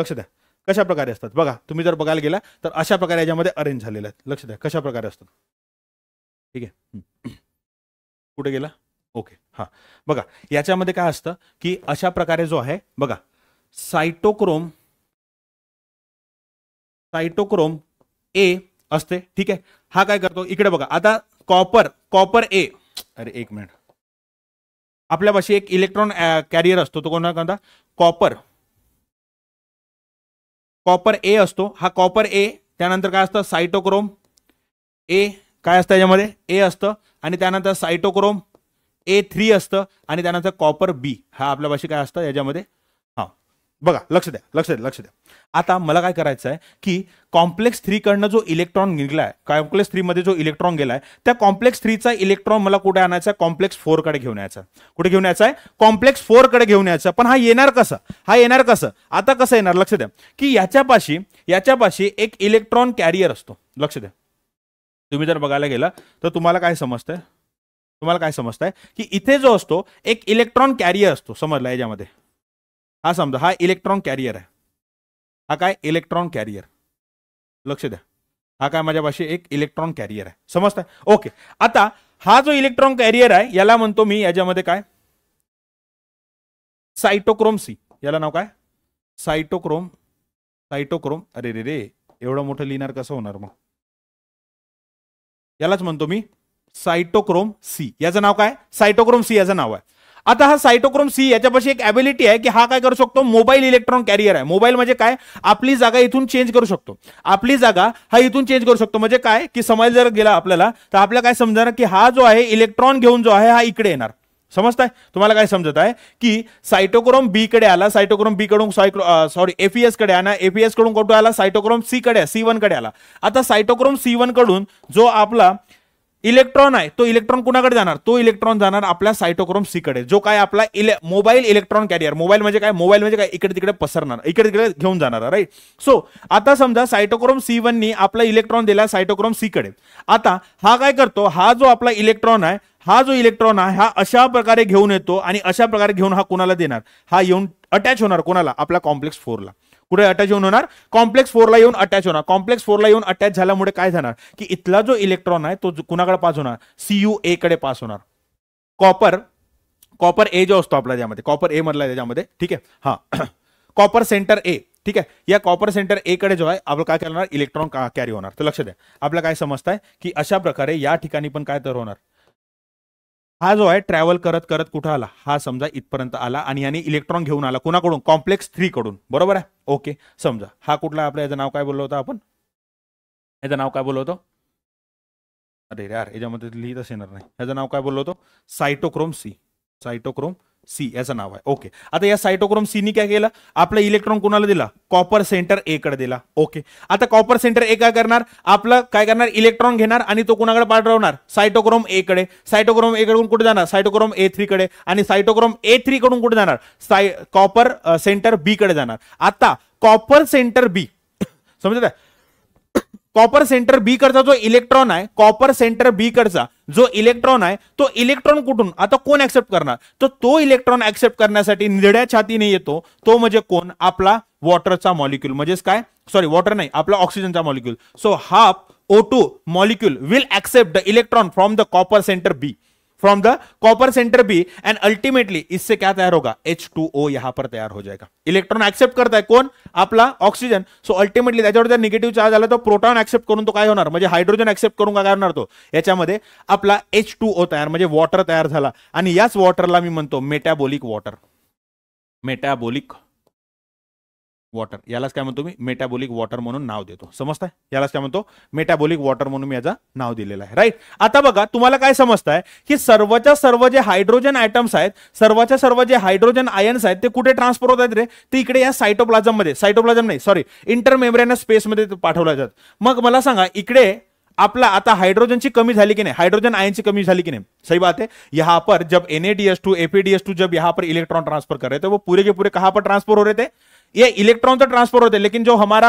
लक्ष द्या कशा प्रकारे असतात बघा तुम्ही जर बघायला गेला तर अशा प्रकारे याच्यामध्ये अरेंज झालेले आहेत लक्ष द्या कशा प्रकारे असतात ठीक आहे कुठे गेला ओके हां बघा याच्यामध्ये काय असतं की अशा प्रकारे जो आहे बघा सायटोक्रोम सायटोक्रोम ए असते ठीक आहे हा काय करतो इकडे बघा आता कॉपर कॉपर ए अरे एक मिनिट आपल्या एक इलेक्ट्रॉन कॅरियर असतो तो कोणा कोणता कॉपर कॉपर ए असतो हा कॉपर ए त्यानंतर काय असतं सायटोक्रोम ए काय असतं याच्यामध्ये ए असतं आणि त्यानंतर सायटोक्रोम ए थ्री असतं आणि त्यानंतर कॉपर बी हा आपल्या काय असतं याच्यामध्ये हा बघा लक्ष द्या लक्ष द्या लक्ष द्या आता मला काय करायचं आहे की कॉम्प्लेक्स थ्रीकडनं जो इलेक्ट्रॉन निघलाय कॉम्प्लेक्स थ्रीमध्ये जो इलेक्ट्रॉन गेलाय त्या कॉम्प्लेक्स थ्रीचा इलेक्ट्रॉन मला कुठे आणायचा आहे कॉम्प्लेक्स फोरकडे घेऊन यायचा कुठे घेऊन यायचा आहे कॉम्प्लेक्स फोरकडे घेऊन यायचा पण हा येणार कसं हा येणार कसं आता कसं येणार लक्ष द्या की याच्यापाशी याच्यापाशी एक इलेक्ट्रॉन कॅरियर असतो लक्ष द्या तुम्ही जर बघायला गेला तर तुम्हाला काय समजतंय तुम्हाला काय समजताय की इथे जो असतो एक इलेक्ट्रॉन कॅरियर असतो समजला याच्यामध्ये हा समजा हा इलेक्ट्रॉन कॅरियर आहे हा काय इलेक्ट्रॉन कॅरियर लक्ष द्या हा काय माझ्यापाशी एक इलेक्ट्रॉन कॅरियर आहे समजताय ओके आता हा जो इलेक्ट्रॉन कॅरियर आहे याला म्हणतो मी याच्यामध्ये काय सायटोक्रोम सी याला नाव काय सायटोक्रोम सायटोक्रोम अरे रे रे एवढं मोठं लिहिणार कसं होणार मग यालाच म्हणतो मी सायटोक्रोम सी याचं नाव काय सायटोक्रोम सी याचं नाव आहे आता हा सायटोक्रोम सी याच्यापाशी एक ॲबिलिटी आहे की हा काय करू शकतो मोबाईल इलेक्ट्रॉन कॅरियर आहे मोबाईल म्हणजे काय आपली जागा इथून चेंज करू शकतो आपली जागा हा इथून चेंज करू शकतो म्हणजे काय की समज जर गेला आपल्याला तर आपल्याला काय समजणार की हा जो आहे इलेक्ट्रॉन घेऊन जो आहे हा इकडे येणार समजताय तुम्हाला काय समजत आहे की सायटोक्रोम बी कडे आला सायटोक्रोम बी कडून सॉरी एफईएस e कडे आला एफईएस e कडून कुठे आला सायटोक्रोम सी कडे सी वन कडे आला आता सायटोक्रोम सी वन कडून जो आपला इलेक्ट्रॉन आहे तो इलेक्ट्रॉन कुणाकडे जाणार तो इलेक्ट्रॉन जाणार आपल्या सायटोक्रोम सी कडे जो काय आपला इले मोबाईल इलेक्ट्रॉन कॅरियर मोबाईल म्हणजे काय मोबाईल म्हणजे काय इकडे तिकडे पसरणार इकडे तिकडे घेऊन जाणार राईट सो आता समजा सायटोक्रोम सी वननी आपला इलेक्ट्रॉन दिला सायटोक्रोम सी कडे आता हा काय करतो हा जो आपला इलेक्ट्रॉन आहे हा जो इलेक्ट्रॉन आहे हा अशा प्रकारे घेऊन येतो आणि अशा प्रकारे घेऊन हा कोणाला देणार हा येऊन अटॅच होणार कोणाला आपल्या कॉम्प्लेक्स फोरला पुढे अटॅच होऊन होणार कॉम्प्लेक्स फोरला येऊन अटॅच होणार कॉम्प्लेक्स फोरला येऊन अटॅच झाल्यामुळे काय जाणार की इथला जो इलेक्ट्रॉन आहे तो कुणाकडे पास होणार सीयू ए कडे पास होणार कॉपर कॉपर ए जो असतो आपला ज्यामध्ये कॉपर ए मधला त्याच्यामध्ये ठीक आहे हा कॉपर सेंटर ए ठीक आहे या कॉपर सेंटर ए कडे जो आहे आपलं काय करणार इलेक्ट्रॉन कॅरी होणार तर लक्ष द्या आपल्याला काय समजताय की अशा प्रकारे या ठिकाणी पण काय तर होणार हा जो आहे ट्रॅव्हल करत करत कुठं आला हा समजा इथपर्यंत आला आणि याने इलेक्ट्रॉन घेऊन आला कुणाकडून कॉम्प्लेक्स थ्री कडून बरोबर आहे ओके समजा हा कुठला आपलं याचं नाव काय बोललो होतं आपण याचं नाव काय बोललो होतो अरे यार याच्यामध्ये लिहितच येणार नाही याचं नाव काय बोललो होतो सायटोक्रोम सी सायटोक्रोम सी याचं नाव आहे ओके आता या सायटोक्रोम सीनी काय केलं आपला इलेक्ट्रॉन कोणाला दिला कॉपर सेंटर ए कडे दिला ओके आता कॉपर सेंटर ए काय करणार आपलं काय करणार इलेक्ट्रॉन घेणार आणि तो कोणाकडे पाठवणार सायटोक्रोम ए कडे सायटोक्रोम ए कडून कुठे जाणार सायटोक्रोम ए थ्री कडे आणि सायटोक्रोम ए थ्री कडून कुठे जाणार साय कॉपर सेंटर बी कडे जाणार आता कॉपर सेंटर बी समजत कॉपर सेंटर बी कडचा जो इलेक्ट्रॉन आहे कॉपर सेंटर बी कडचा जो इलेक्ट्रॉन आहे तो इलेक्ट्रॉन कुठून आता कोण ऍक्सेप्ट करणार तर तो, इलेक्ट्रॉन ऍक्सेप्ट करण्यासाठी निळ्या छातीने येतो तो म्हणजे कोण आपला वॉटरचा मॉलिक्युल म्हणजेच काय सॉरी वॉटर नाही आपला ऑक्सिजनचा molecule so half O two molecule will accept the electron from the copper centre B from the copper centre B and ultimately इससे क्या तैयार होगा एच टू ओ यहां पर तैयार हो जाएगा इलेक्ट्रॉन एक्सेप्ट करता है कोण आपला ऑक्सिजन सो अल्टिमेटली त्याच्यावर जर निगेटिव्ह चार्ज आला तर प्रोटॉन एक्सेप्ट करून तो काय होणार म्हणजे हायड्रोजन ऍक्सेप्ट करून काय होणार तो याच्यामध्ये आपला एच टू ओ तयार म्हणजे वॉटर तयार झाला आणि याच वॉटरला मी म्हणतो मेटॅबोलिक वॉटर मेटॅबोलिक वॉटर यालाच काय म्हणतो मी मेटाबोलिक वॉटर म्हणून नाव देतो समजताय यालाच काय म्हणतो मेटाबोलिक वॉटर म्हणून मी याचा नाव दिलेलं आहे राईट आता बघा तुम्हाला काय समजताय की सर्वच्या सर्व जे हायड्रोजन आयटम्स आहेत सर्वच्या सर्व जे हायड्रोजन आयन्स आहेत ते कुठे ट्रान्सफर होत आहेत रे ते इकडे या सायटोप्लाझम मध्ये सायटोप्लाझम नाही सॉरी स्पेस स्पेसमध्ये पाठवला जात मग मला सांगा इकडे आपला आता हायड्रोजनची कमी झाली की नाही हायड्रोजन आयनची कमी झाली की नाही सही बात आहे यहां पर जब एनएडीएस टू एपीडीएस टू जब यहां पर इलेक्ट्रॉन ट्रान्सफर कर रहे थे वो पूरे के पूरे कहां पर ट्रान्सफर हो रहे थे ये इलेक्ट्रॉन तो ट्रांसफर होते लेकिन जो हमारा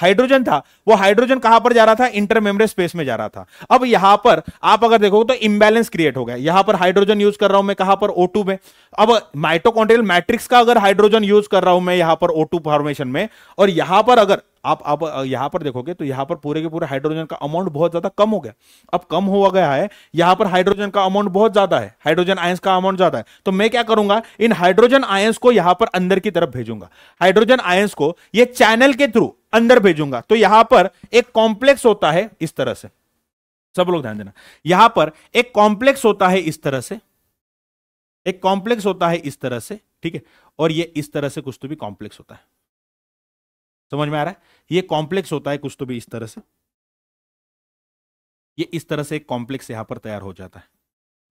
हाइड्रोजन था वो हाइड्रोजन कहां पर जा रहा था इंटरमेमरे स्पेस में जा रहा था अब यहां पर आप अगर देखोगे तो इम्बैलेंस क्रिएट हो गया यहां पर हाइड्रोजन यूज कर रहा हूं मैं कहां पर O2 में अब माइटोकॉन्ड्रियल मैट्रिक्स का अगर हाइड्रोजन यूज कर रहा हूं मैं यहां पर O2 फॉर्मेशन में और यहां पर अगर आप अब यहां पर देखोगे तो यहां पर पूरे के पूरे हाइड्रोजन का अमाउंट बहुत ज्यादा कम हो गया अब कम हो गया है यहां पर हाइड्रोजन का अमाउंट बहुत ज्यादा है हाइड्रोजन आयंस का अमाउंट ज्यादा है तो मैं क्या करूंगा इन हाइड्रोजन आयंस को यहां पर अंदर की तरफ भेजूंगा हाइड्रोजन आयंस को यह चैनल के थ्रू अंदर भेजूंगा तो यहां पर एक कॉम्प्लेक्स होता है इस तरह से सब लोग ध्यान देना यहां पर एक कॉम्प्लेक्स होता है इस तरह से एक कॉम्प्लेक्स होता है इस तरह से ठीक है और ये इस तरह से कुछ तो भी कॉम्प्लेक्स होता है समझ में आ रहा है ये कॉम्प्लेक्स होता है कुछ तो भी इस तरह से ये इस तरह से एक कॉम्प्लेक्स यहां पर तैयार हो जाता है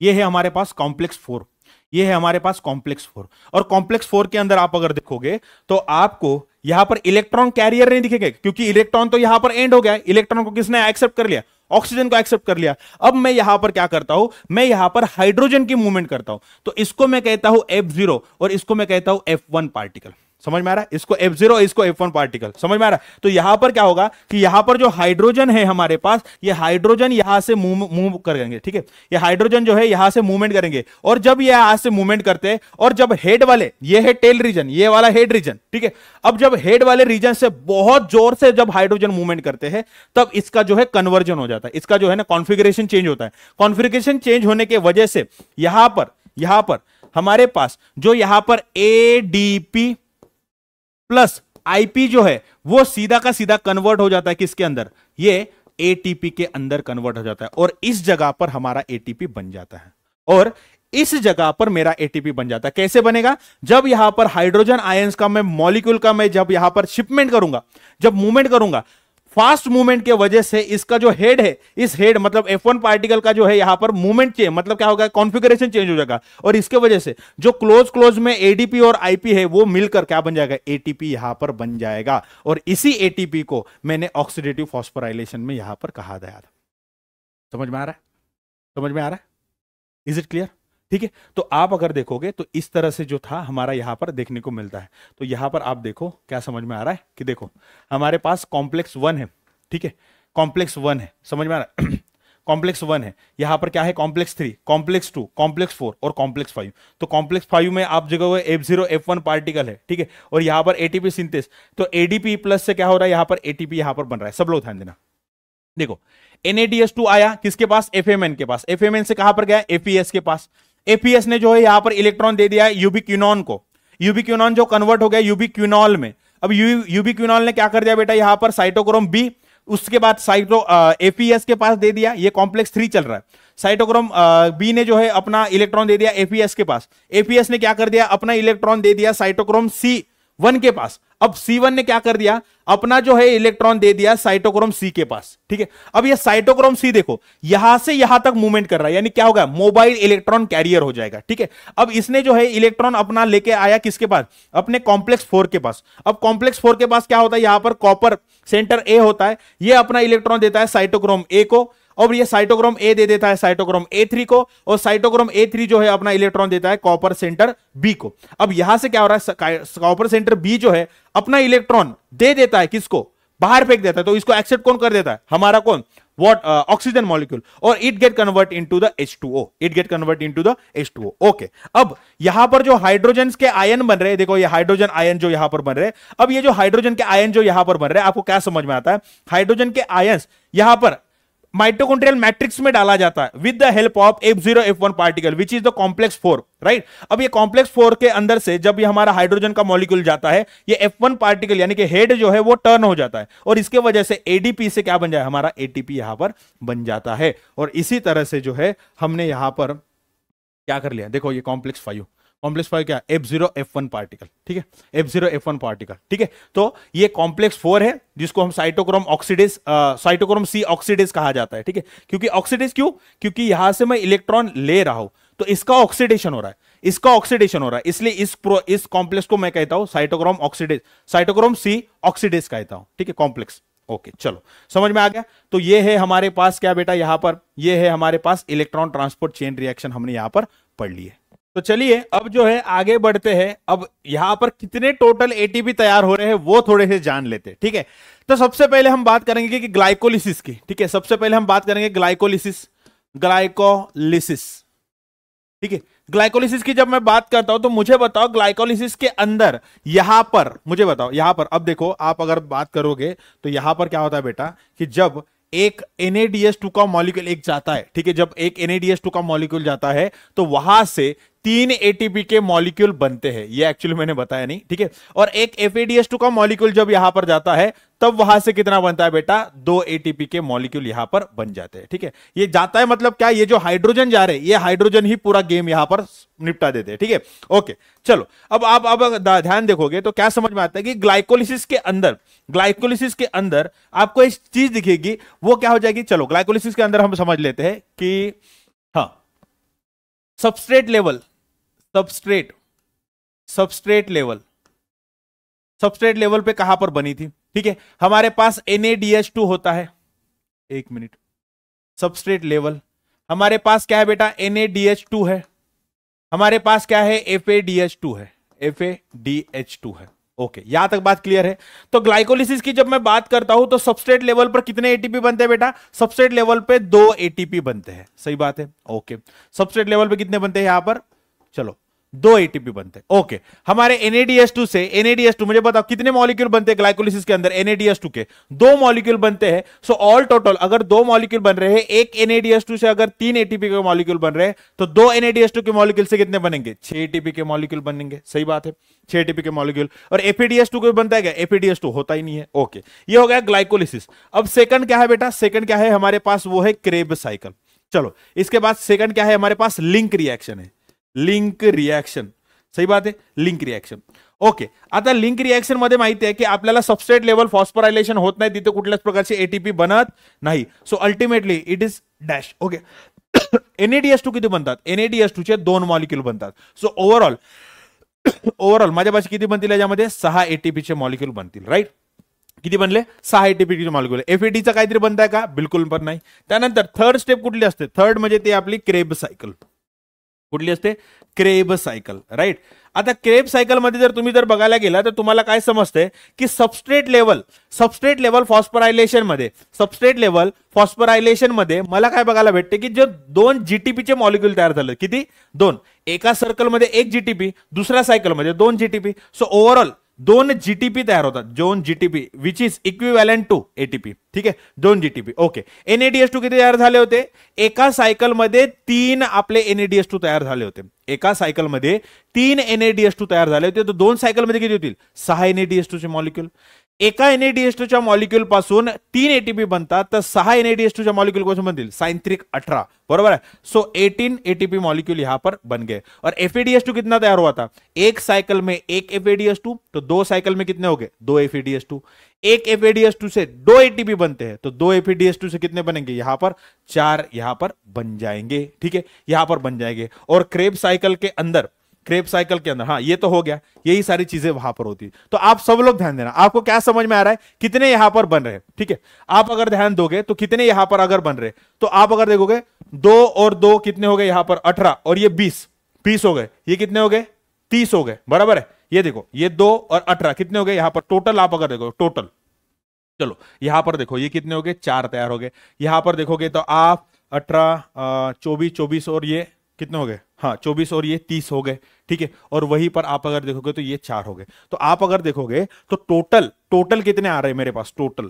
ये है हमारे पास कॉम्प्लेक्स फोर ये है हमारे पास कॉम्प्लेक्स फोर और कॉम्प्लेक्स फोर के अंदर आप अगर देखोगे तो आपको यहां पर इलेक्ट्रॉन कैरियर नहीं दिखेगा क्योंकि इलेक्ट्रॉन तो यहां पर एंड हो गया इलेक्ट्रॉन को किसने एक्सेप्ट कर लिया ऑक्सीजन को एक्सेप्ट कर लिया अब मैं यहां पर क्या करता हूं मैं यहां पर हाइड्रोजन की मूवमेंट करता हूं तो इसको मैं कहता हूं एफ जीरो और इसको मैं कहता हूं एफ वन पार्टिकल समझ में आ रहा है इसको एफ जीरो इसको एफ वन पार्टिकल समझ में आ रहा है तो यहां पर क्या होगा कि यहां पर जो हाइड्रोजन है हमारे पास ये हाइड्रोजन यहां से मूव मूव करेंगे ठीक है ये हाइड्रोजन जो है यहां से मूवमेंट करेंगे और जब ये यहां से मूवमेंट करते हैं और जब हेड वाले ये है टेल रीजन ये वाला हेड रीजन ठीक है अब जब हेड वाले रीजन से बहुत जोर से जब हाइड्रोजन मूवमेंट करते हैं तब इसका जो है कन्वर्जन हो जाता है इसका जो है ना कॉन्फिग्रेशन चेंज होता है कॉन्फिग्रेशन चेंज होने की वजह से यहां पर यहां पर हमारे पास जो यहां पर एडीपी प्लस आईपी जो है वो सीधा का सीधा कन्वर्ट हो जाता है किसके अंदर ये एटीपी के अंदर कन्वर्ट हो जाता है और इस जगह पर हमारा एटीपी बन जाता है और इस जगह पर मेरा एटीपी बन जाता है कैसे बनेगा जब यहां पर हाइड्रोजन आयंस का मैं मॉलिक्यूल का मैं जब यहां पर शिपमेंट करूंगा जब मूवमेंट करूंगा फास्ट मूवमेंट के वजह से इसका जो हेड है इस हेड मतलब F1 पार्टिकल का जो है यहां पर मूवमेंट चेंज मतलब क्या होगा कॉन्फिगरेशन चेंज हो जाएगा और इसके वजह से जो क्लोज क्लोज में एडीपी और आईपी है वो मिलकर क्या बन जाएगा एटीपी यहां पर बन जाएगा और इसी एटीपी को मैंने ऑक्सीडेटिव फॉस्फोराइलेशन में यहां पर कहा गया था समझ में आ रहा है समझ में आ रहा है इज इट क्लियर ठीक है तो आप अगर देखोगे तो इस तरह से जो था हमारा यहां पर देखने को मिलता है तो यहां पर आप देखो क्या समझ में आ रहा है कि देखो हमारे पास कॉम्प्लेक्स वन है ठीक है कॉम्प्लेक्स वन है समझ में आ रहा है कॉम्प्लेक्स *clears throat* वन है यहां पर क्या है complex three complex two complex four और कॉम्प्लेक्स फाइव तो कॉम्प्लेक्स फाइव में आप जगह हुए F zero F one particle है ठीक है और यहां पर एटीपी सिंथेस तो एडीपी प्लस से क्या हो रहा है यहां पर एटीपी यहां पर बन रहा है सब लोग ध्यान देना देखो एनएडीएस टू आया किसके पास एफएमएन के पास एफएमएन से कहां पर गया एपीएस e के पास एपीएस ने जो है यहां पर इलेक्ट्रॉन दे दिया है यूबी क्यूनॉन को यूबी क्यूनॉन जो कन्वर्ट हो गया यूबी क्यूनॉल में अब यूबी क्यूनॉल ने क्या कर दिया बेटा यहां पर साइटोक्रोम बी उसके बाद साइटो एपीएस के पास दे दिया ये कॉम्प्लेक्स थ्री चल रहा है साइटोक्रोम बी ने जो है अपना इलेक्ट्रॉन दे दिया एपीएस के पास एपीएस ने क्या कर दिया अपना इलेक्ट्रॉन दे दिया साइटोक्रोम सी वन के पास अब C1 ने क्या कर दिया अपना जो है इलेक्ट्रॉन दे दिया साइटोक्रोम C के पास ठीक है अब ये साइटोक्रोम C देखो यहां से यहां तक मूवमेंट कर रहा है यानी क्या होगा मोबाइल इलेक्ट्रॉन कैरियर हो जाएगा ठीक है अब इसने जो है इलेक्ट्रॉन अपना लेके आया किसके पास अपने कॉम्प्लेक्स फोर के पास अब कॉम्प्लेक्स फोर के पास क्या होता है यहां पर कॉपर सेंटर ए होता है यह अपना इलेक्ट्रॉन देता है साइटोक्रोम ए को और ये साइटोक्रोम ए दे देता है साइटोक्रोम ए थ्री को और साइटोक्रोम ए थ्री जो है अपना इलेक्ट्रॉन देता है कॉपर सेंटर बी को अब यहां से क्या हो रहा है कॉपर सेंटर बी जो है अपना इलेक्ट्रॉन दे देता है किसको बाहर फेंक देता है तो इसको एक्सेप्ट कौन कर देता है हमारा कौन what uh, oxygen molecule or it get convert into the H2O it get the into to H2O okay अब यहां पर जो हाइड्रोजन के आयन बन रहे देखो ये हाइड्रोजन आयन जो यहां पर बन रहे अब ये जो हाइड्रोजन के आयन जो यहां पर बन रहे आपको क्या समझ में आता है हाइड्रोजन के आयन यहां पर माइटोकॉन्ड्रियल मैट्रिक्स में डाला जाता है with the help of F zero F one particle which is the complex four right अब ये कॉम्प्लेक्स फोर के अंदर से जब ये हमारा हाइड्रोजन का मॉलिक्यूल जाता है ये एफ वन पार्टिकल यानी कि हेड जो है वो टर्न हो जाता है और इसके वजह से एडीपी से क्या बन जाए हमारा एटीपी यहां पर बन जाता है और इसी तरह से जो है हमने यहां पर क्या कर लिया देखो ये कॉम्प्लेक्स फाइव कॉम्प्लेक्स फाइव क्या F zero F one particle ठीक है F zero F one particle ठीक है तो ये कॉम्प्लेक्स फोर है जिसको हम cytochrome oxidase cytochrome C oxidase कहा जाता है ठीक है क्योंकि ऑक्सीडेज क्यों क्योंकि यहां से मैं इलेक्ट्रॉन ले रहा हूं तो इसका ऑक्सीडेशन हो रहा है इसका ऑक्सीडेशन हो रहा है इसलिए इस प्रो, इस कॉम्प्लेक्स को मैं कहता हूं cytochrome oxidase cytochrome C oxidase कहता हूं ठीक है कॉम्प्लेक्स ओके okay, चलो समझ में आ गया तो ये है हमारे पास क्या बेटा यहां पर ये है हमारे पास इलेक्ट्रॉन ट्रांसपोर्ट चेन रिएक्शन हमने यहां पर पढ़ ली है तो चलिए अब जो है आगे बढ़ते हैं अब यहां पर कितने टोटल एटीपी तैयार हो रहे हैं वो थोड़े से जान लेते हैं ठीक है तो सबसे पहले हम बात करेंगे कि ग्लाइकोलिसिस की ठीक है सबसे पहले हम बात करेंगे ग्लाइकोलिसिस ग्लाइकोलिसिस ठीक है ग्लाइकोलिसिस की जब मैं बात करता हूं तो मुझे बताओ ग्लाइकोलिसिस के अंदर यहां पर मुझे बताओ यहां पर अब देखो आप अगर बात करोगे तो यहां पर क्या होता है बेटा कि जब एक NADH2 का मॉलिक्यूल एक जाता है ठीक है जब एक NADH2 का मॉलिक्यूल जाता है तो वहां से तीन एटीपी के मॉलिक्यूल बनते हैं ये एक्चुअली मैंने बताया नहीं ठीक है और एक एफ का मॉलिक्यूल जब यहां पर जाता है तब वहां से कितना बनता है बेटा दो एटीपी के मॉलिक्यूल यहां पर बन जाते हैं ठीक है ये जाता है मतलब क्या ये जो हाइड्रोजन जा रहे ये हाइड्रोजन ही पूरा गेम यहां पर निपटा देते हैं ठीक है ओके चलो अब आप अब ध्यान देखोगे तो क्या समझ में आता है कि ग्लाइकोलिसिस के अंदर ग्लाइकोलिसिस के अंदर आपको एक चीज दिखेगी वो क्या हो जाएगी चलो ग्लाइकोलिसिस के अंदर हम समझ लेते हैं कि हाँ substrate level substrate substrate level substrate level पे कहां पर बनी थी ठीक है हमारे पास NaDH2 होता है एक मिनट सबस्ट्रेट लेवल हमारे पास क्या है बेटा NaDH2 है हमारे पास क्या है FaDH2 है FaDH2 है ओके यहां तक बात क्लियर है तो ग्लाइकोलिसिस की जब मैं बात करता हूं तो सबस्ट्रेट लेवल पर कितने एटीपी बनते हैं बेटा सबस्ट्रेट लेवल पे दो एटीपी बनते हैं सही बात है ओके सबस्ट्रेट लेवल पे कितने बनते हैं यहां पर चलो दो एटीपी बनते हैं ओके हमारे टू से टू मुझे बताओ कितने मॉलिक्यूल बनते हैं ग्लाइकोलिसिस के अंदर टू के दो मॉलिक्यूल बनते हैं सो ऑल टोटल अगर दो मॉलिक्यूल बन रहे हैं एक टू से अगर तीन एटीपी के मॉलिक्यूल बन रहे हैं तो दो टू के मॉलिक्यूल से कितने बनेंगे छह एटीपी के मॉलिक्यूल बनेंगे सही बात है छह एटीपी के मॉलिक्यूल और एपीडीएस टू बनता है क्या एपीडीएस टू होता ही नहीं है ओके ये हो गया ग्लाइकोलिसिस अब सेकंड क्या है बेटा सेकंड क्या है हमारे पास वो है क्रेब साइकिल चलो इसके बाद सेकंड क्या है हमारे पास लिंक रिएक्शन है लिंक रिॲक्शन सही बात आहे लिंक रिॲक्शन ओके आता लिंक रिॲक्शन मध्ये माहिती आहे की आपल्याला सबस्टेट लेवल फॉस्फोरायलेशन होत नाही तिथे कुठल्याच प्रकारचे एटीपी बनत नाही so ultimately it is dash okay NADS two किती बनतात एनएडीएस टू चे दोन मॉलिक्युल बनतात सो ओव्हरऑल ओव्हरऑल माझ्या पाशी किती बनतील याच्यामध्ये सहा एटीपीचे मॉलिक्युल बनतील राईट किती बनले सहा एटीपीचे मॉलिक्युल एफएटीचं काहीतरी बनताय का बिलकुल पण नाही त्यानंतर थर्ड स्टेप कुठली असते थर्ड म्हणजे ते आपली क्रेब सायकल कुठली असते क्रेब सायकल राईट आता क्रेब सायकलमध्ये जर तुम्ही जर बघायला गेला तर तुम्हाला काय समजते की सबस्ट्रेट लेवल सबस्ट्रेट लेवल फॉस्परायलेशनमध्ये सबस्ट्रेट लेवल फॉस्परायलेशनमध्ये मला काय बघायला भेटते की जे दोन जीटीपीचे मॉलिक्युल तयार झाले किती दोन एका सर्कलमध्ये एक जीटीपी दुसऱ्या सायकलमध्ये दोन जीटीपी सो ओव्हरऑल दोन जीटीपी तयार होतात दोन GTP which is equivalent to ATP ठीक आहे दोन जीटीपी ओके एनएडीएस टू किती तयार झाले होते एका सायकलमध्ये तीन आपले एनएडीएस टू तयार झाले होते एका सायकलमध्ये तीन एनएडीएस टू तयार झाले होते तर दोन सायकलमध्ये किती होतील सहा एनएडीएस टू चे मॉलिक्युल एका एनएडीएस या मॉलिक्यूल पास तीन एटीपी बनता तो सहा एनएडीएस या मॉलिक्यूल पासून बनतील साइंत्रिक अठारह बरबर है सो एटीन एटीपी मॉलिक्यूल यहां पर बन गए और एफएडीएस टू कितना तैयार हुआ था एक साइकिल में एक एफएडीएस टू तो दो साइकिल में कितने हो गए दो एफएडीएस टू एक एफएडीएस टू से दो एटीपी बनते हैं तो दो एफएडीएस टू से कितने बनेंगे यहां पर चार यहां पर बन जाएंगे ठीक है यहां पर बन जाएंगे और क्रेब साइकिल के अंदर क्रेप साइकिल के अंदर हाँ ये तो हो गया यही सारी चीजें वहां पर होती तो आप सब लोग ध्यान देना आपको क्या समझ में आ रहा है कितने यहां पर बन रहे हैं ठीक है आप अगर ध्यान दोगे तो कितने यहां पर अगर बन रहे तो आप अगर देखोगे दो और दो कितने हो गए यहां पर अठारह और ये बीस बीस हो गए ये कितने हो गए तीस हो गए बराबर है ये देखो ये दो और अठारह कितने हो गए यहां पर टोटल आप अगर देखो टोटल चलो यहां पर देखो ये कितने हो गए चार तैयार हो गए यहां पर देखोगे तो आप अठारह चौबीस चौबीस और ये कितने हो गए हाँ चौबीस और ये तीस हो गए ठीक है और वहीं पर आप अगर देखोगे तो ये चार हो गए तो आप अगर देखोगे तो टोटल टोटल कितने आ रहे हैं मेरे पास टोटल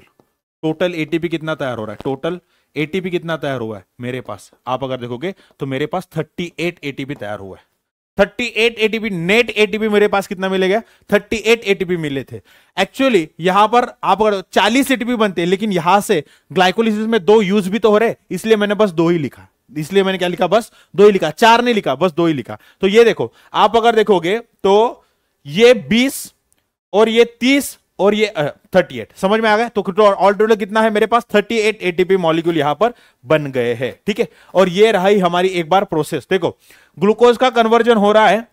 टोटल एटीपी कितना तैयार हो रहा है टोटल एटीपी कितना तैयार हुआ है मेरे पास आप अगर देखोगे तो मेरे पास थर्टी एट एटीपी तैयार हुआ है थर्टी एटीपी नेट एटीपी मेरे पास कितना मिले गया 38 एटीपी मिले थे एक्चुअली यहां पर आप अगर चालीस एटीपी बनते हैं लेकिन यहां से ग्लाइकोलिस में दो यूज भी तो हो रहे इसलिए मैंने बस दो ही लिखा इसलिए मैंने क्या लिखा बस दो ही लिखा चार नहीं लिखा बस दो ही लिखा तो ये देखो आप अगर देखोगे तो ये बीस और ये तीस और ये थर्टी एट समझ में आ गया तो ऑल टोटल कितना है मेरे पास थर्टी एट एटीपी मॉलिक्यूल यहां पर बन गए हैं ठीक है ठीके? और ये रहा ही हमारी एक बार प्रोसेस देखो ग्लूकोज का कन्वर्जन हो रहा है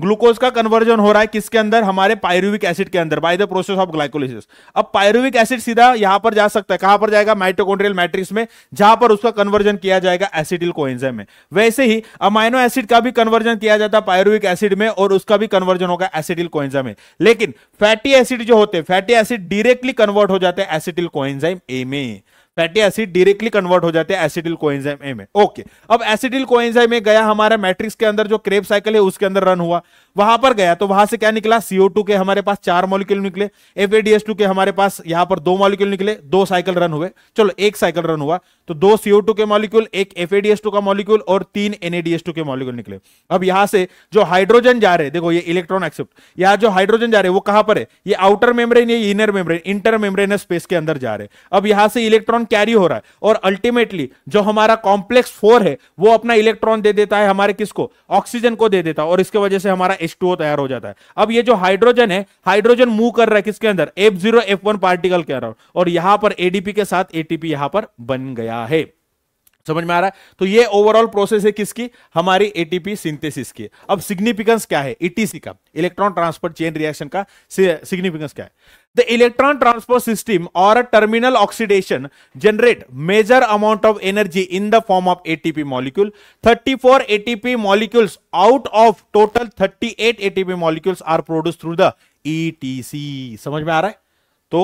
ग्लूकोज का कन्वर्जन हो रहा है किसके अंदर हमारे पायरुविक एसिड के अंदर by the process of glycolysis अब पायरुविक एसिड सीधा यहां पर जा सकता है कहां पर जाएगा माइटोकॉन्ड्रियल मैट्रिक्स में जहां पर उसका कन्वर्जन किया जाएगा एसिडिल कोएंजाइम में वैसे ही अमाइनो एसिड का भी कन्वर्जन किया जाता है पायरुविक एसिड में और उसका भी कन्वर्जन होगा एसिडिल कोएंजाइम में लेकिन फैटी एसिड जो होते हैं फैटी एसिड डायरेक्टली कन्वर्ट हो जाते हैं एसिडिल कोएंजाइम ए में फैटी एसिड डायरेक्टली कन्वर्ट हो जाते हैं एसिडिल कोएंजाइम ए में ओके अब एसिडिल कोएंजाइम ए गया हमारा मैट्रिक्स के अंदर जो क्रेब साइकिल है उसके अंदर रन हुआ वहां पर गया तो वहां से क्या निकला CO2 के हमारे पास चार मॉलिक्यूल निकले FADH2 के हमारे पास यहां पर दो मॉलिक्यूल निकले दो साइकिल रन हुए चलो एक साइकिल रन हुआ तो दो CO2 के मॉलिक्यूल एक FADH2 का मॉलिक्यूल और तीन NADH2 के मॉलिक्यूल निकले अब यहां से जो हाइड्रोजन जा रहे देखो ये इलेक्ट्रॉन एक्सेप्ट यहाँ जो हाइड्रोजन जा रहे वो कहां पर है ये आउटर मेम्ब्रेन ये inner membrane inter membrane space के अंदर जा रहे अब यहां से इलेक्ट्रॉन कैरी हो रहा है और अल्टीमेटली जो हमारा कॉम्प्लेक्स फोर है वो अपना इलेक्ट्रॉन दे देता है हमारे किसको ऑक्सीजन को दे देता है और इसके वजह से हमारा एच तैयार हो जाता है अब ये जो हाइड्रोजन है हाइड्रोजन मूव कर रहा है किसके अंदर F zero F one particle के अंदर और यहां पर एडीपी के साथ एटीपी यहां पर बन गया है समझ में आ रहा है तो ये ओवरऑल प्रोसेस है किसकी हमारी एटीपी सिंथेसिस की अब सिग्निफिकेंस क्या है ईटीसी e का इलेक्ट्रॉन ट्रांसफर चेन रिएक्शन का सिग्निफिकेंस क्या है the electron transport system or a terminal oxidation generate major amount of energy in the form of ATP molecule. 34 ATP molecules out of total 38 ATP molecules are produced through the ETC. समझ में आ रहा है तो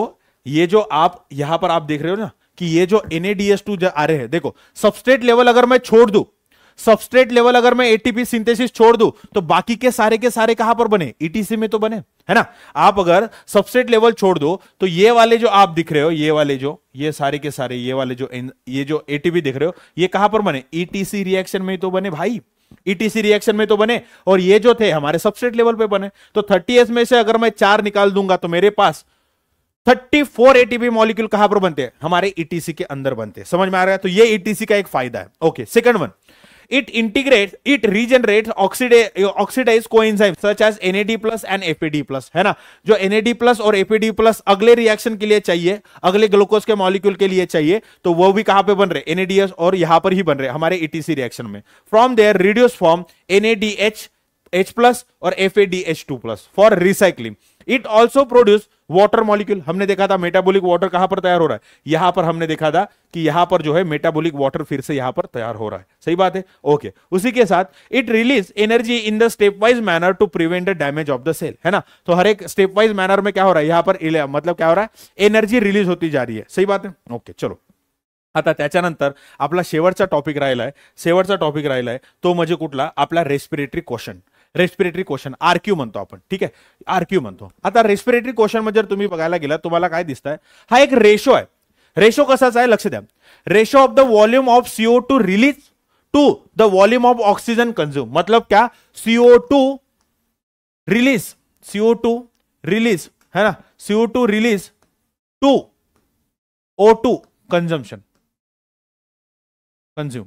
ये जो आप यहां पर आप देख रहे हो ना कि ये जो NADH2 आ रहे हैं देखो सबस्ट्रेट लेवल अगर मैं छोड़ दू सबस्ट्रेट लेवल अगर मैं एटीपी सिंथेसिस छोड़ दू तो बाकी के सारे के सारे कहां पर बने ईटीसी में तो बने है ना आप अगर सबसेट लेवल छोड़ दो तो ये वाले जो आप दिख रहे हो ये वाले जो ये सारे के सारे ये वाले जो ये जो एटीपी दिख रहे हो ये कहां पर बने ईटीसी e रिएक्शन में तो बने भाई ईटीसी e रिएक्शन में तो बने और ये जो थे हमारे सबस्ट्रेट लेवल पे बने तो 30s में से अगर मैं चार निकाल दूंगा तो मेरे पास 34 फोर एटीपी मॉलिक्यूल कहां पर बनते हैं हमारे ईटीसी e के अंदर बनते हैं समझ में आ रहा है तो ये ईटीसी का एक फायदा है okay second one It integrates, it regenerates oxidize oxidize coenzymes such as NAD plus and fad plus hai na jo NAD plus aur fad plus agle reaction ke liye chahiye agle glucose ke molecule ke liye chahiye to wo bhi कहां pe ban rahe NADS aur यहां par hi ban rahe hamare ETC reaction mein from there reduce form NADH H plus और FADH2 plus for recycling it also produce water molecule हमने देखा था metabolic water कहां पर तैयार हो रहा है यहां पर हमने देखा था कि यहां पर जो है मेटाबोलिक वाटर फिर से यहां पर तैयार हो रहा है सही बात है ओके okay. उसी के साथ it release energy in the step wise manner to prevent the damage of the cell है ना तो हर एक स्टेप वाइज मैनर में क्या हो रहा है यहां पर मतलब क्या हो रहा है एनर्जी रिलीज होती जा रही है सही बात है ओके okay, चलो आता त्याच्यानंतर आपला शेवटचा टॉपिक राहिला आहे शेवटचा टॉपिक राहिला है तो मजे कुछ आपला respiratory question respiratory question RQ मन तो आपण ठीक है आरक्यू मन तो आता रेस्पिरेटरी क्वेश्चन में जर तुम्हें बघायला गेला तुम्हारा का दिता है हा एक रेशो है रेशो कसाच है लक्ष दया ratio of the volume of CO two release to the volume of oxygen consume मतलब क्या CO two release CO two release है ना CO two release to O two consumption consume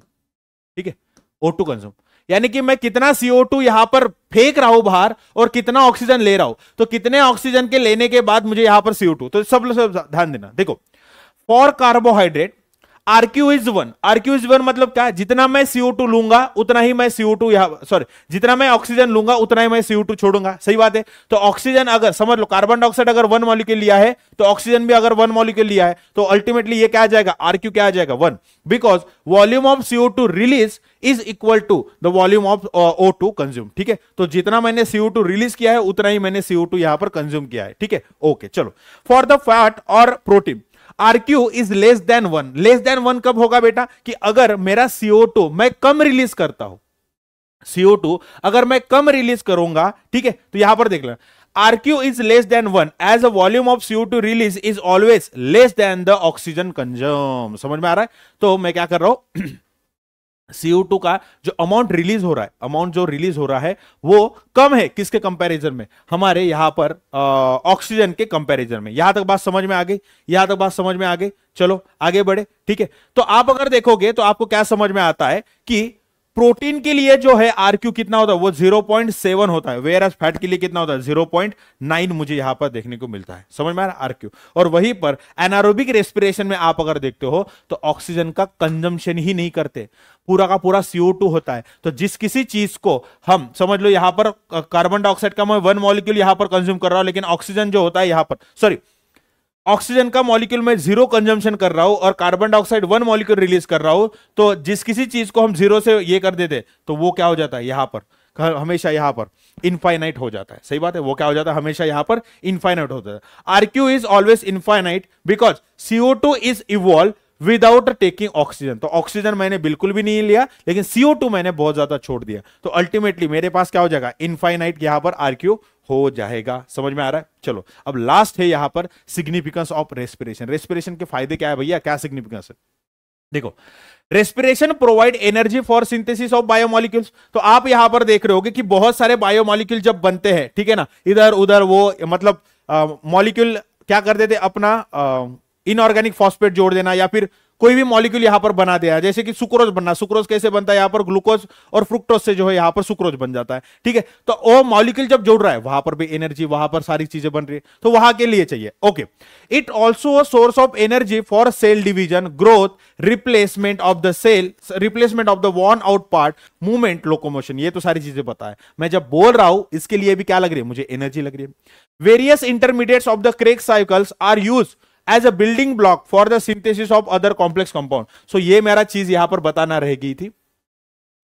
ठीक है ओ टू कंज्यूम यानी कि मैं कितना सीओ टू यहां पर फेंक रहा हूं बाहर और कितना ऑक्सीजन ले रहा हूं तो कितने ऑक्सीजन के लेने के बाद मुझे यहां पर सीओ टू तो सब लोग ध्यान देना देखो for carbohydrate RQ is one RQ is one मतलब क्या है जितना मैं सीओ टू लूंगा उतना ही मैं सीओ टू यहां सॉरी जितना मैं ऑक्सीजन लूंगा उतना ही मैं सीओ टू छोड़ूंगा सही बात है तो ऑक्सीजन अगर समझ लो कार्बन डाइऑक्साइड अगर वन मॉलिक्यूल लिया है तो ऑक्सीजन भी अगर वन मॉलिक्यूल लिया है तो अल्टीमेटली ये क्या आ जाएगा आरक्यू क्या आ जाएगा one because volume of CO two release is equal to the volume of O two consume ठीक है तो जितना मैंने सीओ टू रिलीज किया है उतना ही मैंने सीओ टू यहां पर कंज्यूम किया है ठीक है ओके चलो फॉर द फैट और protein R Q is less than one less than one कब होगा बेटा कि अगर मेरा सीओ टू मैं कम रिलीज करता हूं सीओ टू अगर मैं कम रिलीज करूंगा ठीक है तो यहां पर देख लेना RQ is less than 1 as a volume of CO2 release is always less than the oxygen consumed समझ में आ रहा है तो मैं क्या कर रहा हूं *clears throat* CO2 का जो अमाउंट रिलीज हो रहा है अमाउंट जो रिलीज हो रहा है वो कम है किसके कंपैरिजन में हमारे यहां पर ऑक्सीजन के कंपैरिजन में यहां तक बात समझ में आ गई यहां तक बात समझ में आ गई चलो आगे बढ़े ठीक है तो आप अगर देखोगे तो आपको क्या समझ में आता है कि प्रोटीन के लिए जो है आरक्यू कितना होता है वो जीरो पॉइंट सेवन होता है वेयर एज फैट के लिए कितना होता है जीरो पॉइंट नाइन मुझे यहां पर देखने को मिलता है समझ में आ रहा है आरक्यू और वहीं पर एनारोबिक रेस्पिरेशन में आप अगर देखते हो तो ऑक्सीजन का कंजम्पशन ही नहीं करते पूरा का पूरा CO2 होता है तो जिस किसी चीज को हम समझ लो यहां पर कार्बन डाइऑक्साइड का मैं वन मॉलिक्यूल यहां पर कंज्यूम कर रहा हूं लेकिन ऑक्सीजन जो होता है यहां पर सॉरी ऑक्सीजन का मॉलिक्यूल में जीरो कंजम्पशन कर रहा हूं और carbon dioxide one molecule release कर रहा हूं तो जिस किसी चीज को हम जीरो से ये कर देते तो वो क्या हो जाता है यहां पर हमेशा यहां पर इनफाइनाइट हो जाता है सही बात है वो क्या हो जाता है हमेशा यहां पर इनफाइनाइट होता है RQ is always infinite because CO two is evolve without taking oxygen तो ऑक्सीजन मैंने बिल्कुल भी नहीं लिया लेकिन सीओ टू मैंने बहुत ज्यादा छोड़ दिया तो अल्टीमेटली मेरे पास क्या हो जाएगा इनफाइनाइट यहां पर आरक्यू हो जाएगा समझ में आ रहा है चलो अब लास्ट है यहां पर सिग्निफिकेंस ऑफ रेस्पिरेशन रेस्पिरेशन के फायदे क्या है भैया क्या सिग्निफिकेंस है देखो respiration provide energy for synthesis of biomolecules तो आप यहां पर देख रहे होगे कि बहुत सारे बायोमोलिक्यूल जब बनते हैं ठीक है ना इधर उधर वो मतलब मॉलिक्यूल क्या कर देते अपना इनऑर्गेनिक फॉस्फेट जोड़ देना या फिर कोई भी मॉलिक्यूल यहां पर बना दिया जैसे कि सुक्रोज बनना सुक्रोज कैसे बनता है यहां पर ग्लूकोज और फ्रुक्टोज से जो है यहां पर सुक्रोज बन जाता है ठीक है तो वो मॉलिक्यूल जब जोड़ रहा है वहां पर भी एनर्जी वहां पर सारी चीजें बन रही है तो वहां के लिए चाहिए okay it also source of energy for cell division growth replacement of the cell replacement of the worn out part movement locomotion ये तो सारी चीजें पता है मैं जब बोल रहा हूं इसके लिए भी क्या लग रही है मुझे एनर्जी लग रही है various intermediates of the Krebs cycles are use as a building block for the synthesis of other complex compound so ये मेरा चीज यहां पर बताना रह गई थी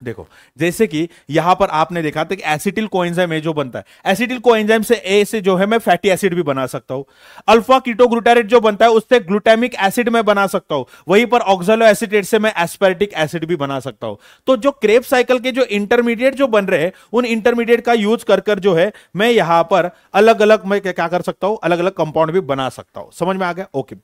देखो जैसे कि यहां पर आपने देखा था कि एसिटिल कोएंजाइम ए जो बनता है एसिटिल कोएंजाइम से ए से जो है मैं फैटी एसिड भी बना सकता हूं अल्फा कीटो ग्लूटारेट जो बनता है उससे ग्लूटामिक एसिड मैं बना सकता हूं वहीं पर ऑक्सलो एसिटेट से मैं एस्पेरेटिक एसिड भी बना सकता हूं तो जो क्रेप साइकिल के जो इंटरमीडिएट जो बन रहे हैं उन इंटरमीडिएट का यूज कर कर जो है मैं यहां पर अलग अलग मैं क्या कर सकता हूं अलग अलग कंपाउंड भी बना सकता हूं समझ में आ गया okay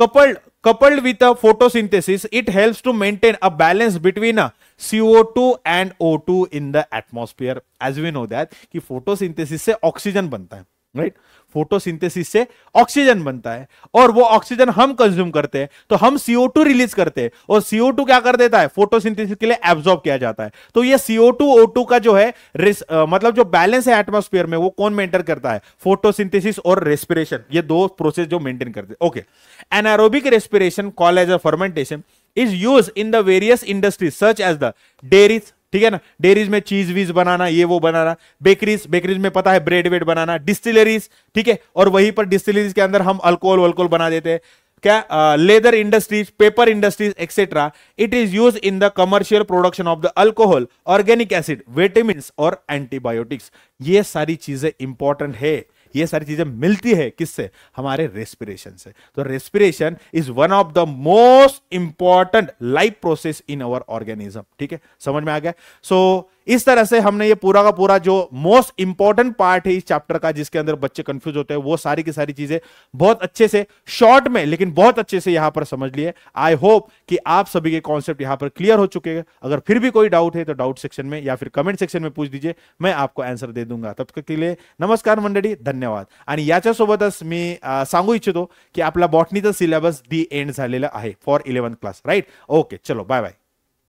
coupled coupled with a photosynthesis it helps to maintain a balance between a CO2 and O2 in the atmosphere as we know that कि photosynthesis से oxygen बनता है राइट फोटोसिंथेसिस से ऑक्सीजन बनता है और वो ऑक्सीजन हम कंज्यूम करते हैं तो हम सीओ टू रिलीज करते हैं और सीओ टू क्या कर देता है फोटोसिंथेसिस के लिए एब्जॉर्ब किया जाता है तो ये ओ टू का जो है आ, मतलब जो बैलेंस है एटमोस्फेयर में वो कौन मेंटेन करता है फोटोसिंथेसिस और रेस्पिरेशन ये दो प्रोसेस जो मेंटेन करते हैं okay anaerobic respiration call as a fermentation is use in the various industries such as the dairies ठीक है ना डेयरीज में चीज वीज बनाना ये वो बनाना बेकरीज बेकरीज में पता है ब्रेड वेड बनाना डिस्टिलरीज ठीक है और वहीं पर डिस्टिलरीज के अंदर हम अल्कोहल वल्कोहल बना देते हैं क्या leather industries paper industries etcetera it is use in the commercial production of the alcohol organic acid vitamin और एंटीबायोटिक्स ये सारी चीजें इंपॉर्टेंट है ये सारी चीजें मिलती है किससे हमारे रेस्पिरेशन से तो respiration is one of the most important life process in our organism ठीक है समझ में आ गया सो so, इस तरह से हमने ये पूरा का पूरा जो मोस्ट इंपॉर्टेंट पार्ट है इस चैप्टर का जिसके अंदर बच्चे कंफ्यूज होते हैं वो सारी की सारी चीजें बहुत अच्छे से शॉर्ट में लेकिन बहुत अच्छे से यहां पर समझ लिए आई होप कि आप सभी के कॉन्सेप्ट यहां पर क्लियर हो चुके हैं अगर फिर भी कोई डाउट है तो डाउट सेक्शन में या फिर कमेंट सेक्शन में पूछ दीजिए मैं आपको आंसर दे दूंगा तब तक के लिए नमस्कार मंडळी धन्यवाद आणि याच्यासोबतच मी सांगू इच्छितो की आपला बॉटनीचा सिलेबस दी एंड झालेला आहे for eleventh class right okay चलो बाय बाय